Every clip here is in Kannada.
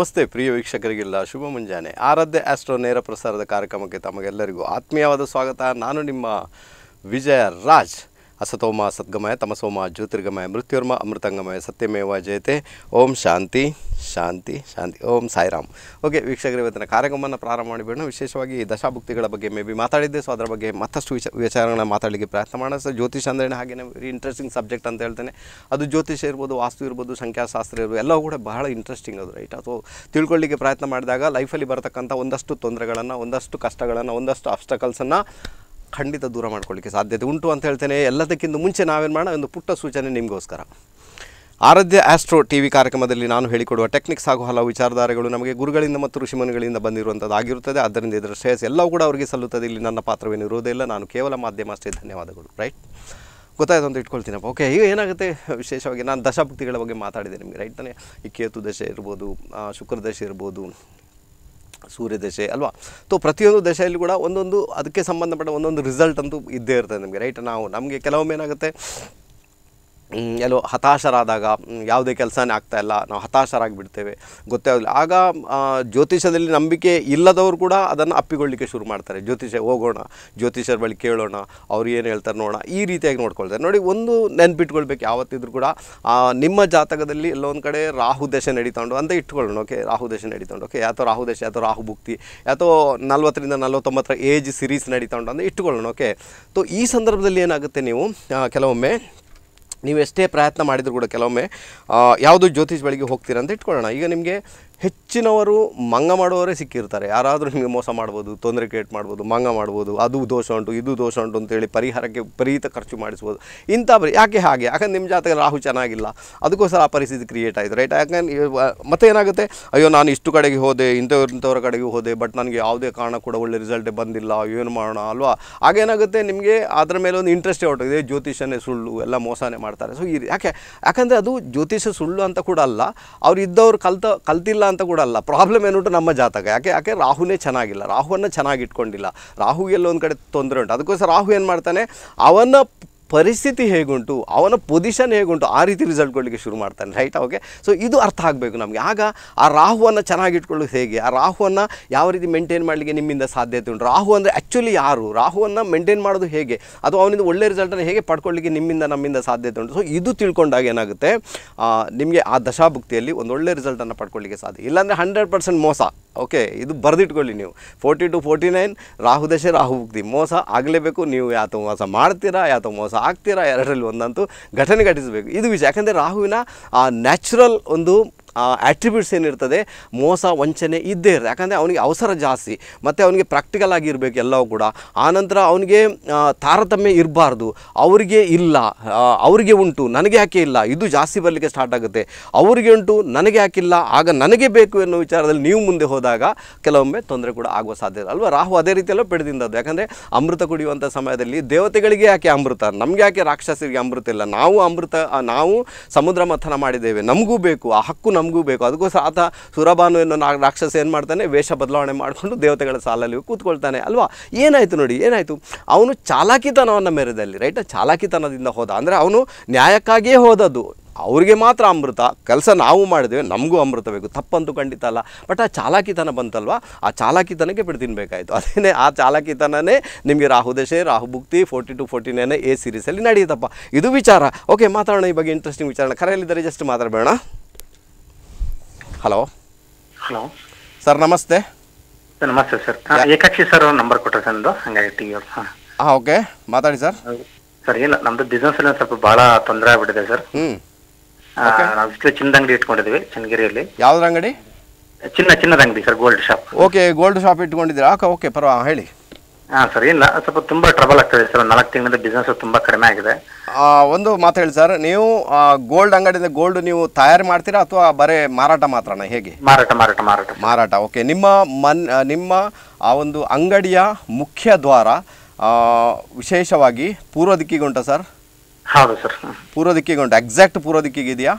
ನಮಸ್ತೆ ಪ್ರಿಯ ವೀಕ್ಷಕರಿಗೆಲ್ಲ ಶುಭ ಮುಂಜಾನೆ ಆರಾಧ್ಯ ಆಸ್ಟ್ರೋ ನೇರ ಪ್ರಸಾರದ ಕಾರ್ಯಕ್ರಮಕ್ಕೆ ತಮಗೆಲ್ಲರಿಗೂ ಆತ್ಮೀಯವಾದ ಸ್ವಾಗತ ನಾನು ನಿಮ್ಮ ವಿಜಯ ರಾಜ್ ಅಸತೋಮ ಸದ್ಗಮಯ ತಮಸೋಮ ಜ್ಯೋತಿರ್ಗಮಯ ಮೃತ್ಯುರ್ಮ ಅಮೃತಂಗಮಯ ಸತ್ಯಮೇವ ಜಯತೆ ಓಂ ಶಾಂತಿ ಶಾಂತಿ ಶಾಂತಿ ಓಂ ಸಾಯಿರಾಮ್ ಓಕೆ ವೀಕ್ಷಕರು ಇವತ್ತಿನ ಕಾರ್ಯಕ್ರಮವನ್ನು ಪ್ರಾರಂಭ ಮಾಡಿಬಿಡೋಣ ವಿಶೇಷವಾಗಿ ದಶಾಭುಕ್ತಿಗಳ ಬಗ್ಗೆ ಮೇ ಬಿ ಮಾತಾಡಿದ್ದೆ ಸೊ ಅದರ ಬಗ್ಗೆ ಮತ್ತಷ್ಟು ವಿಚ ವಿಚಾರಗಳನ್ನ ಮಾತಾಡಲಿಕ್ಕೆ ಪ್ರಯತ್ನ ಮಾಡೋಣ ಸರ್ ಜ್ಯೋತಿಷ ಅಂದ್ರೇ ಹಾಗೆಯೇ ವೆರಿ ಇಂಟ್ರೆಸ್ಟಿಂಗ್ ಸಬ್ಜೆಕ್ಟ್ ಅಂತ ಹೇಳ್ತೇನೆ ಅದು ಜ್ಯೋತಿಷ ಇರ್ಬೋದು ವಾಸ್ತು ಇರ್ಬೋದು ಸಂಖ್ಯಾಶಾಸ್ತ್ರ ಇರ್ಬೋದು ಎಲ್ಲವೂ ಕೂಡ ಬಹಳ ಇಂಟ್ರೆಸ್ಟಿಂಗ್ ಅದು ರೈಟ್ ಅದು ತಿಳ್ಕೊಳ್ಳಿಕ್ಕೆ ಪ್ರಯತ್ನ ಮಾಡಿದಾಗ ಲೈಫಲ್ಲಿ ಬರತಕ್ಕಂಥ ಒಂದಷ್ಟು ತೊಂದರೆಗಳನ್ನು ಒಂದಷ್ಟು ಕಷ್ಟಗಳನ್ನು ಒಂದಷ್ಟು ಅಬ್ಸ್ಟಕಲ್ಸನ್ನು ಖಂಡಿತ ದೂರ ಮಾಡ್ಕೊಳ್ಳಿಕ್ಕೆ ಸಾಧ್ಯತೆ ಉಂಟು ಅಂತ ಹೇಳ್ತೇನೆ ಎಲ್ಲದಕ್ಕಿಂತ ಮುಂಚೆ ನಾವೇನು ಮಾಡೋಣ ಒಂದು ಪುಟ್ಟ ಸೂಚನೆ ನಿಮಗೋಸ್ಕರ ಆರಾಧ್ಯ ಆಸ್ಟ್ರೋ ಟಿ ವಿ ಕಾರ್ಯಕ್ರಮದಲ್ಲಿ ನಾನು ಹೇಳಿಕೊಡುವ ಟೆಕ್ನಿಕ್ಸ್ ಹಾಗೂ ಹಲವು ವಿಚಾರಧಾರೆಗಳು ನಮಗೆ ಗುರುಗಳಿಂದ ಮತ್ತು ಋಷಿಮನುಗಳಿಂದ ಬಂದಿರುವಂಥದ್ದು ಆಗಿರುತ್ತದೆ ಅದರಿಂದ ಇದರ ಶ್ರೇಯಸ್ ಎಲ್ಲವೂ ಕೂಡ ಅವರಿಗೆ ಸಲ್ಲುತ್ತದೆ ಇಲ್ಲಿ ನನ್ನ ಪಾತ್ರವೇನಿರುವುದಿಲ್ಲ ನಾನು ಕೇವಲ ಮಾಧ್ಯಮ ಅಷ್ಟೇ ಧನ್ಯವಾದಗಳು ರೈಟ್ ಗೊತ್ತಾಯಿತು ಅಂತ ಇಟ್ಕೊಳ್ತೀನಪ್ಪ ಓಕೆ ಈಗ ಏನಾಗುತ್ತೆ ವಿಶೇಷವಾಗಿ ನಾನು ದಶಾಭಕ್ತಿಗಳ ಬಗ್ಗೆ ಮಾತಾಡಿದೆ ನಿಮಗೆ ರೈಟ್ ತಾನೇ ಈ ಕೇತು ದಶೆ ಇರ್ಬೋದು ಶುಕ್ರ ದಶೆ ಇರ್ಬೋದು ಸೂರ್ಯ ದಶೆ ಅಲ್ವಾ ಸೊ ಪ್ರತಿಯೊಂದು ದಶೆಯಲ್ಲಿ ಕೂಡ ಒಂದೊಂದು ಅದಕ್ಕೆ ಸಂಬಂಧಪಟ್ಟ ಒಂದೊಂದು ರಿಸಲ್ಟ್ ಅಂತೂ ಇದ್ದೇ ಇರ್ತದೆ ನಮಗೆ ರೈಟ್ ನಾವು ನಮಗೆ ಕೆಲವೊಮ್ಮೆ ಏನಾಗುತ್ತೆ ಎಲ್ಲೋ ಹತಾಶರಾದಾಗ ಯಾವುದೇ ಕೆಲಸನೇ ಆಗ್ತಾಯಿಲ್ಲ ನಾವು ಹತಾಶರಾಗಿ ಬಿಡ್ತೇವೆ ಗೊತ್ತೇ ಆಗಲಿಲ್ಲ ಆಗ ಜ್ಯೋತಿಷದಲ್ಲಿ ನಂಬಿಕೆ ಇಲ್ಲದವರು ಕೂಡ ಅದನ್ನು ಅಪ್ಪಿಕೊಳ್ಳಿಕ್ಕೆ ಶುರು ಮಾಡ್ತಾರೆ ಜ್ಯೋತಿಷ ಹೋಗೋಣ ಜ್ಯೋತಿಷರ ಬಳಿ ಕೇಳೋಣ ಅವ್ರು ಏನು ಹೇಳ್ತಾರೆ ನೋಡೋಣ ಈ ರೀತಿಯಾಗಿ ನೋಡ್ಕೊಳ್ತಾರೆ ನೋಡಿ ಒಂದು ನೆನ್ಪಿಟ್ಕೊಳ್ಬೇಕು ಯಾವತ್ತಿದ್ರೂ ಕೂಡ ನಿಮ್ಮ ಜಾತಕದಲ್ಲಿ ಎಲ್ಲೊಂದು ಕಡೆ ರಾಹು ದಶೆ ನಡೀತಂಡು ಅಂತ ಇಟ್ಕೊಳ್ಳೋಣ ಓಕೆ ರಾಹು ದಶೆ ನಡೀತಂಡು ಓಕೆ ಯಾತೋ ರಾಹು ದಶೆ ಯಾತೋ ರಾಹು ಭುಕ್ತಿ ಯಾತೋ ನಲ್ವತ್ತರಿಂದ ನಲ್ವತ್ತೊಂಬತ್ತರ ಏಜ್ ಸಿರೀಸ್ ನಡೀತಾಂಡು ಅಂತ ಇಟ್ಕೊಳ್ಳೋಣ ಓಕೆ ತೊ ಈ ಸಂದರ್ಭದಲ್ಲಿ ಏನಾಗುತ್ತೆ ನೀವು ಕೆಲವೊಮ್ಮೆ ನೀವು ಎಷ್ಟೇ ಪ್ರಯತ್ನ ಮಾಡಿದರೂ ಕೂಡ ಕೆಲವೊಮ್ಮೆ ಯಾವುದು ಜ್ಯೋತಿಷ್ ಬಳಿಗೆ ಹೋಗ್ತೀರ ಅಂತ ಇಟ್ಕೊಳ್ಳೋಣ ಈಗ ನಿಮಗೆ ಹೆಚ್ಚಿನವರು ಮಂಗ ಮಾಡುವವರೇ ಸಿಕ್ಕಿರ್ತಾರೆ ಯಾರಾದರೂ ನಿಮಗೆ ಮೋಸ ಮಾಡ್ಬೋದು ತೊಂದರೆ ಕ್ರಿಯೇಟ್ ಮಾಡ್ಬೋದು ಮಂಗ ಮಾಡ್ಬೋದು ಅದು ದೋಷ ಉಂಟು ಇದು ದೋಷ ಉಂಟು ಅಂತೇಳಿ ಪರಿಹಾರಕ್ಕೆ ಪರಿಹಿತ ಖರ್ಚು ಮಾಡಿಸ್ಬೋದು ಇಂಥ ಬರೀ ಯಾಕೆ ಹಾಗೆ ಯಾಕಂದ್ರೆ ನಿಮ್ಮ ಜಾತಕ ರಾಹು ಚೆನ್ನಾಗಿಲ್ಲ ಅದಕ್ಕೋಸ್ಕರ ಆ ಪರಿಸ್ಥಿತಿ ಕ್ರಿಯೇಟ್ ಆಯಿತು ರೈಟ್ ಯಾಕಂದ್ರೆ ಮತ್ತೆ ಏನಾಗುತ್ತೆ ಅಯ್ಯೋ ನಾನು ಇಷ್ಟು ಕಡೆಗೆ ಹೋದೆ ಇಂಥವ್ರು ಇಂಥವ್ರ ಕಡೆಗೆ ಹೋದೆ ಬಟ್ ನನಗೆ ಯಾವುದೇ ಕಾರಣ ಕೂಡ ಒಳ್ಳೆ ರಿಸಲ್ಟೇ ಬಂದಿಲ್ಲ ಏನು ಮಾಡೋಣ ಅಲ್ವಾ ಹಾಗೇನಾಗುತ್ತೆ ನಿಮಗೆ ಅದರ ಮೇಲೆ ಒಂದು ಇಂಟ್ರೆಸ್ಟೇ ಹೊರಟಿದೆ ಜ್ಯೋತಿಷನೇ ಸುಳ್ಳು ಎಲ್ಲ ಮೋಸನೇ ಮಾಡ್ತಾರೆ ಸೊ ಈ ಯಾಕೆ ಯಾಕಂದರೆ ಅದು ಜ್ಯೋತಿಷ ಸುಳ್ಳು ಅಂತ ಕೂಡ ಅಲ್ಲ ಅವ್ರು ಇದ್ದವ್ರು ಕಲ್ತ ಕಲ್ತಿಲ್ಲ ಅಂತ ಕೂಡ ಅಲ್ಲ ಪ್ರಾಬ್ಲಮ್ ಏನುಂಟು ನಮ್ಮ ಜಾತಕ ಯಾಕೆ ಯಾಕೆ ರಾಹುನೇ ಚೆನ್ನಾಗಿಲ್ಲ ರಾಹುವನ್ನು ಚೆನ್ನಾಗಿ ಇಟ್ಕೊಂಡಿಲ್ಲ ರಾಹುಗೆಲ್ಲ ಒಂದು ಕಡೆ ತೊಂದರೆ ಉಂಟು ಅದಕ್ಕೋಸ್ಕರ ರಾಹು ಏನು ಮಾಡ್ತಾನೆ ಅವನ ಪರಿಸ್ಥಿತಿ ಹೇಗುಂಟು ಅವನ ಪೊಸಿಷನ್ ಹೇಗುಂಟು ಆ ರೀತಿ ರಿಸಲ್ಟ್ ಕೊಡಲಿಕ್ಕೆ ಶುರು ಮಾಡ್ತಾನೆ ರೈಟ್ ಓಕೆ ಸೊ ಇದು ಅರ್ಥ ಆಗಬೇಕು ನಮಗೆ ಆಗ ಆ ರಾಹುವನ್ನು ಚೆನ್ನಾಗಿಟ್ಕೊಳ್ಳೋದು ಹೇಗೆ ಆ ರಾಹುವನ್ನು ಯಾವ ರೀತಿ ಮೇಂಟೈನ್ ಮಾಡಲಿಕ್ಕೆ ನಿಮ್ಮಿಂದ ಸಾಧ್ಯತೆ ಉಂಟು ರಾಹು ಅಂದರೆ ಆ್ಯಕ್ಚುಲಿ ಯಾರು ರಾಹುವನ್ನು ಮೇಂಟೈನ್ ಮಾಡೋದು ಹೇಗೆ ಅದು ಅವನಿಂದ ಒಳ್ಳೆ ರಿಸಲ್ಟನ್ನು ಹೇಗೆ ಪಡ್ಕೊಳ್ಳಿಕ್ಕೆ ನಿಮ್ಮಿಂದ ನಮ್ಮಿಂದ ಸಾಧ್ಯತೆ ಉಂಟು ಸೊ ಇದು ತಿಳ್ಕೊಂಡಾಗ ಏನಾಗುತ್ತೆ ನಿಮಗೆ ಆ ದಶಾಭುಕ್ತಿಯಲ್ಲಿ ಒಂದು ಒಳ್ಳೆ ರಿಸಲ್ಟನ್ನು ಪಡ್ಕೊಳ್ಳಿಕ್ಕೆ ಸಾಧ್ಯ ಇಲ್ಲಾಂದರೆ ಹಂಡ್ರೆಡ್ ಪರ್ಸೆಂಟ್ ಮೋಸ ಓಕೆ ಇದು ಬರೆದಿಟ್ಕೊಳ್ಳಿ ನೀವು ಫೋರ್ಟಿ ಟು ಫೋರ್ಟಿ ನೈನ್ ರಾಹು ದಶೆ ರಾಹು ಭುಕ್ತಿ ಮೋಸ ಆಗಲೇಬೇಕು ನೀವು ಯಾತೋ ಮೋಸ ಮಾಡ್ತೀರಾ ಯಾತೋ ಮೋಸ ಆಗ್ತೀರಾ ಎರಡರಲ್ಲಿ ಒಂದಂತೂ ಘಟನೆ ಘಟಿಸಬೇಕು ಇದು ವಿಷಯ ಯಾಕಂದರೆ ರಾಹುವಿನ ಆ ನ್ಯಾಚುರಲ್ ಒಂದು ಆ್ಯಟ್ರಿಬ್ಯೂಟ್ಸ್ ಏನಿರ್ತದೆ ಮೋಸ ವಂಚನೆ ಇದ್ದೇ ಇರುತ್ತೆ ಯಾಕಂದರೆ ಅವನಿಗೆ ಅವಸರ ಜಾಸ್ತಿ ಮತ್ತು ಅವನಿಗೆ ಪ್ರಾಕ್ಟಿಕಲ್ ಆಗಿರಬೇಕು ಎಲ್ಲವೂ ಕೂಡ ಆನಂತರ ಅವನಿಗೆ ತಾರತಮ್ಯ ಇರಬಾರ್ದು ಅವರಿಗೆ ಇಲ್ಲ ಅವರಿಗೆ ಉಂಟು ನನಗೆ ಯಾಕೆ ಇಲ್ಲ ಇದು ಜಾಸ್ತಿ ಬರಲಿಕ್ಕೆ ಸ್ಟಾರ್ಟ್ ಆಗುತ್ತೆ ಅವರಿಗೆ ಉಂಟು ನನಗೆ ಯಾಕಿಲ್ಲ ಆಗ ನನಗೆ ಬೇಕು ಎನ್ನುವ ವಿಚಾರದಲ್ಲಿ ನೀವು ಮುಂದೆ ಹೋದಾಗ ಕೆಲವೊಮ್ಮೆ ತೊಂದರೆ ಕೂಡ ಆಗುವ ಸಾಧ್ಯತೆ ಅಲ್ವಾ ರಾಹು ಅದೇ ರೀತಿಯಲ್ಲೂ ಪಡೆದಿಂದದ್ದು ಯಾಕಂದರೆ ಅಮೃತ ಕುಡಿಯುವಂಥ ಸಮಯದಲ್ಲಿ ದೇವತೆಗಳಿಗೆ ಯಾಕೆ ಅಮೃತ ನಮಗೆ ಯಾಕೆ ರಾಕ್ಷಸರಿಗೆ ಅಮೃತ ಇಲ್ಲ ನಾವು ಅಮೃತ ನಾವು ಸಮುದ್ರ ಮಥನ ಮಾಡಿದ್ದೇವೆ ನಮಗೂ ಬೇಕು ಆ ಹಕ್ಕು ನಮಗೂ ಬೇಕು ಅದಕ್ಕೂ ಆತ ಸುರಭಾನು ಎನ್ನೋ ರಾಕ್ಷಸ ಏನು ಮಾಡ್ತಾನೆ ವೇಷ ಬದಲಾವಣೆ ಮಾಡಿಕೊಂಡು ದೇವತೆಗಳ ಸಾಲಲ್ಲಿ ಕೂತ್ಕೊಳ್ತಾನೆ ಅಲ್ವಾ ಏನಾಯಿತು ನೋಡಿ ಏನಾಯಿತು ಅವನು ಚಾಲಾಕಿತನವನ್ನು ಮೆರೆದಲ್ಲಿ ರೈಟ್ ಚಾಲಾಕಿತನದಿಂದ ಹೋದ ಅಂದರೆ ಅವನು ನ್ಯಾಯಕ್ಕಾಗಿಯೇ ಹೋದದ್ದು ಅವರಿಗೆ ಮಾತ್ರ ಅಮೃತ ಕೆಲಸ ನಾವು ಮಾಡಿದ್ವಿ ನಮಗೂ ಅಮೃತ ಬೇಕು ತಪ್ಪಂತೂ ಖಂಡಿತ ಅಲ್ಲ ಬಟ್ ಆ ಚಾಲಾಕಿತನ ಬಂತಲ್ವಾ ಆ ಚಾಲಾಕಿತನಕ್ಕೆ ಬಿಟ್ಟು ತಿನ್ನಬೇಕಾಯಿತು ಅದೇನೇ ಆ ಚಾಲಾಕಿತನೇ ನಿಮಗೆ ರಾಹು ದಶೆ ರಾಹು ಭುಕ್ತಿ ಫೋರ್ಟಿ ಟು ಫೋರ್ಟಿ ನೈನ್ ಎ ಸೀರೀಸಲ್ಲಿ ನಡೆಯುತ್ತಪ್ಪ ಇದು ವಿಚಾರ ಓಕೆ ಮಾತಾಡೋಣ ಈ ಬಗ್ಗೆ ಇಂಟ್ರೆಸ್ಟಿಂಗ್ ವಿಚಾರ ಕರೆಯಲ್ಲಿದ್ದರೆ ಜಸ್ಟ್ ಮಾತಾಡಬೇಡ ಹಲೋ ಹಲೋ ಸರ್ ನಮಸ್ತೆ ನಮಸ್ತೆ ಸರ್ ಏಕಾಕ್ಷಿ ಸರ್ ನಂಬರ್ ಕೊಟ್ಟರೆ ಸರ್ ನಿಮ್ಮದು ಹಂಗಾಗಿ ಟಿ ಅವ್ರು ಹಾಂ ಹಾಂ ಓಕೆ ಮಾತಾಡಿ ಸರ್ ಸರ್ ನಮ್ದು ಬಿಸ್ನೆಸ್ ಬಿಸ್ನೆಸ್ಸಲ್ಲಿ ಸ್ವಲ್ಪ ಭಾಳ ತೊಂದರೆ ಆಗ್ಬಿಟ್ಟಿದೆ ಸರ್ ಹ್ಞೂ ನಾವು ಇಷ್ಟು ಚಿನ್ನದ ಅಂಗಡಿ ಇಟ್ಕೊಂಡಿದ್ವಿ ಚನ್ನಗಿರಿಯಲ್ಲಿ ಯಾವ್ದು ಅಂಗಡಿ ಚಿನ್ನ ಚಿನ್ನದ ಅಂಗಡಿ sir gold shop okay gold shop ಇಟ್ಕೊಂಡಿದ್ದೀರಾ ಆಕ ಓಕೆ ಪರವಾ ಹೇಳಿ ಹಾಂ ಸರ್ ಇಲ್ಲ ಸ್ವಲ್ಪ ತುಂಬ ಟ್ರಬಲ್ ಆಗ್ತದೆ ಸರ್ ನಾಲ್ಕು ತಿಂಗಳಿಂದ ಬಿಸ್ನೆಸ್ ತುಂಬ ಕಡಿಮೆ ಆಗಿದೆ ಒಂದು ಮಾತು ಹೇಳಿ ಸರ್ ನೀವು ಗೋಲ್ಡ್ ಅಂಗಡಿಯಿಂದ ಗೋಲ್ಡ್ ನೀವು ತಯಾರು ಮಾಡ್ತೀರಾ ಅಥವಾ ಬರೇ ಮಾರಾಟ ಮಾತ್ರನಾ ಹೇಗೆ ಮಾರಾಟ ಮಾರಾಟ ಮಾರಾಟ ಮಾರಾಟ ಓಕೆ ನಿಮ್ಮ ಮನ್ ನಿಮ್ಮ ಆ ಒಂದು ಅಂಗಡಿಯ ಮುಖ್ಯ ದ್ವಾರ ವಿಶೇಷವಾಗಿ ಪೂರ್ವ ದಿಕ್ಕಿಗೆ ಉಂಟಾ ಸರ್ ಹೌದು ಸರ್ ಪೂರ್ವ ದಿಕ್ಕಿಗೆ ಉಂಟು ಎಕ್ಸಾಕ್ಟ್ ಪೂರ್ವ ದಿಕ್ಕಿಗೆ ಇದೆಯಾ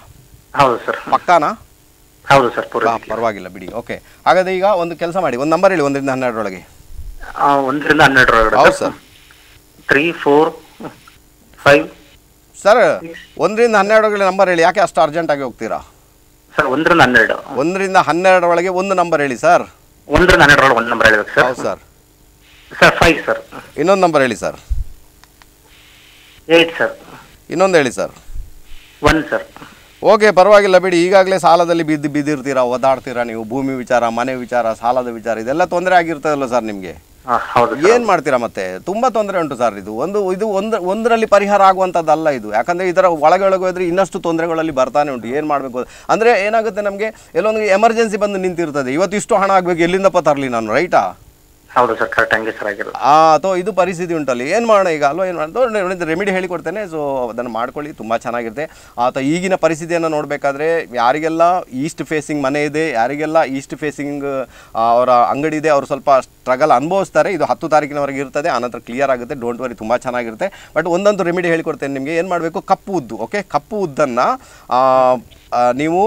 ಹೌದು ಸರ್ ಪಕ್ಕಾನಾ ಹೌದು ಸರ್ ಪೂರ್ವ ಪರವಾಗಿಲ್ಲ ಬಿಡಿ ಓಕೆ ಹಾಗಾದ್ರೆ ಈಗ ಒಂದು ಕೆಲಸ ಮಾಡಿ ಒಂದು ನಂಬರ್ ಹೇಳಿ ಒಂದರಿಂದ ಹನ್ನೆರಡರೊಳಗೆ ಒಂದರಿಂದ ಹನ್ನೆರಡರೊಳಗಡೆ ಹೌದು sir three four five sir ಒಂದರಿಂದ ಹನ್ನೆರಡೊಳಗಡೆ ನಂಬರ್ ಹೇಳಿ ಯಾಕೆ ಅಷ್ಟು ಅರ್ಜೆಂಟ್ ಆಗಿ ಹೋಗ್ತೀರಾ ಸರ್ ಒಂದರಿಂದ ಹನ್ನೆರಡು ಒಂದರಿಂದ ಹನ್ನೆರಡರೊಳಗೆ ಒಂದು ನಂಬರ್ ಹೇಳಿ ಸರ್ ಒಂದರಿಂದ ಒಂದು ನಂಬರ್ ಹೇಳಬೇಕು ಸರ್ ಹೌದು ಸರ್ ಸರ್ ಫೈವ್ ಸರ್ ಇನ್ನೊಂದು ನಂಬರ್ ಹೇಳಿ ಸರ್ ಏಯ್ಟ್ ಸರ್ ಇನ್ನೊಂದು ಹೇಳಿ ಸರ್ ಒನ್ ಸರ್ ಓಕೆ ಪರವಾಗಿಲ್ಲ ಬಿಡಿ ಈಗಾಗಲೇ ಸಾಲದಲ್ಲಿ ಬಿದ್ದು ಬಿದ್ದಿರ್ತೀರಾ ಒದ್ದಾಡ್ತೀರಾ ನೀವು ಭೂಮಿ ವಿಚಾರ ಮನೆ ವಿಚಾರ ಸಾಲದ ವಿಚಾರ ಇದೆಲ್ಲ ತೊಂದರೆ ಆಗಿರ್ತದಲ್ಲ ಸರ್ ನಿಮಗೆ ಏನ್ ಮಾಡ್ತೀರಾ ಮತ್ತೆ ತುಂಬಾ ತೊಂದರೆ ಉಂಟು ಸರ್ ಇದು ಒಂದು ಇದು ಒಂದ್ ಒಂದರಲ್ಲಿ ಪರಿಹಾರ ಆಗುವಂತದ್ದಲ್ಲ ಇದು ಯಾಕಂದ್ರೆ ಇದರ ಒಳಗೆ ಒಳಗೆ ಹೋದ್ರೆ ಇನ್ನಷ್ಟು ತೊಂದರೆಗಳಲ್ಲಿ ಬರ್ತಾನೆ ಉಂಟು ಏನ್ ಮಾಡ್ಬೇಕು ಅಂದ್ರೆ ಏನಾಗುತ್ತೆ ನಮಗೆ ಎಲ್ಲೊಂದು ಎಮರ್ಜೆನ್ಸಿ ಬಂದು ನಿಂತಿರ್ತದೆ ಇವತ್ತು ಇಷ್ಟು ಹಣ ಆಗ್ಬೇಕು ಎಲ್ಲಿಂದಪ್ಪ ತರಲಿ ನಾನು ರೈಟಾ ಹೌದು ಸರ್ ಕರೆಕ್ಟ್ ಅಥವಾ ಇದು ಪರಿಸ್ಥಿತಿ ಉಂಟಲ್ಲಿ ಏನು ಮಾಡೋಣ ಈಗ ಅಲ್ವಾ ಏನು ಮಾಡೋದು ರೆಮಿಡಿ ಹೇಳಿಕೊಡ್ತೇನೆ ಸೊ ಅದನ್ನು ಮಾಡ್ಕೊಳ್ಳಿ ತುಂಬ ಚೆನ್ನಾಗಿರುತ್ತೆ ಅಥವಾ ಈಗಿನ ಪರಿಸ್ಥಿತಿಯನ್ನು ನೋಡಬೇಕಾದ್ರೆ ಯಾರಿಗೆಲ್ಲ ಈಸ್ಟ್ ಫೇಸಿಂಗ್ ಮನೆ ಇದೆ ಯಾರಿಗೆಲ್ಲ ಈಸ್ಟ್ ಫೇಸಿಂಗ್ ಅವರ ಅಂಗಡಿ ಇದೆ ಅವರು ಸ್ವಲ್ಪ ಸ್ಟ್ರಗಲ್ ಅನುಭವಿಸ್ತಾರೆ ಇದು ಹತ್ತು ತಾರೀಕಿನವರೆಗೆ ಇರ್ತದೆ ಆನಂತರ ಕ್ಲಿಯರ್ ಆಗುತ್ತೆ ಡೋಂಟ್ ವರಿ ತುಂಬ ಚೆನ್ನಾಗಿರುತ್ತೆ ಬಟ್ ಒಂದೊಂದು ರೆಮಿಡಿ ಹೇಳಿಕೊಡ್ತೇನೆ ನಿಮಗೆ ಏನು ಮಾಡಬೇಕು ಕಪ್ಪು ಉದ್ದು ಓಕೆ ಕಪ್ಪು ಉದ್ದನ್ನು ನೀವು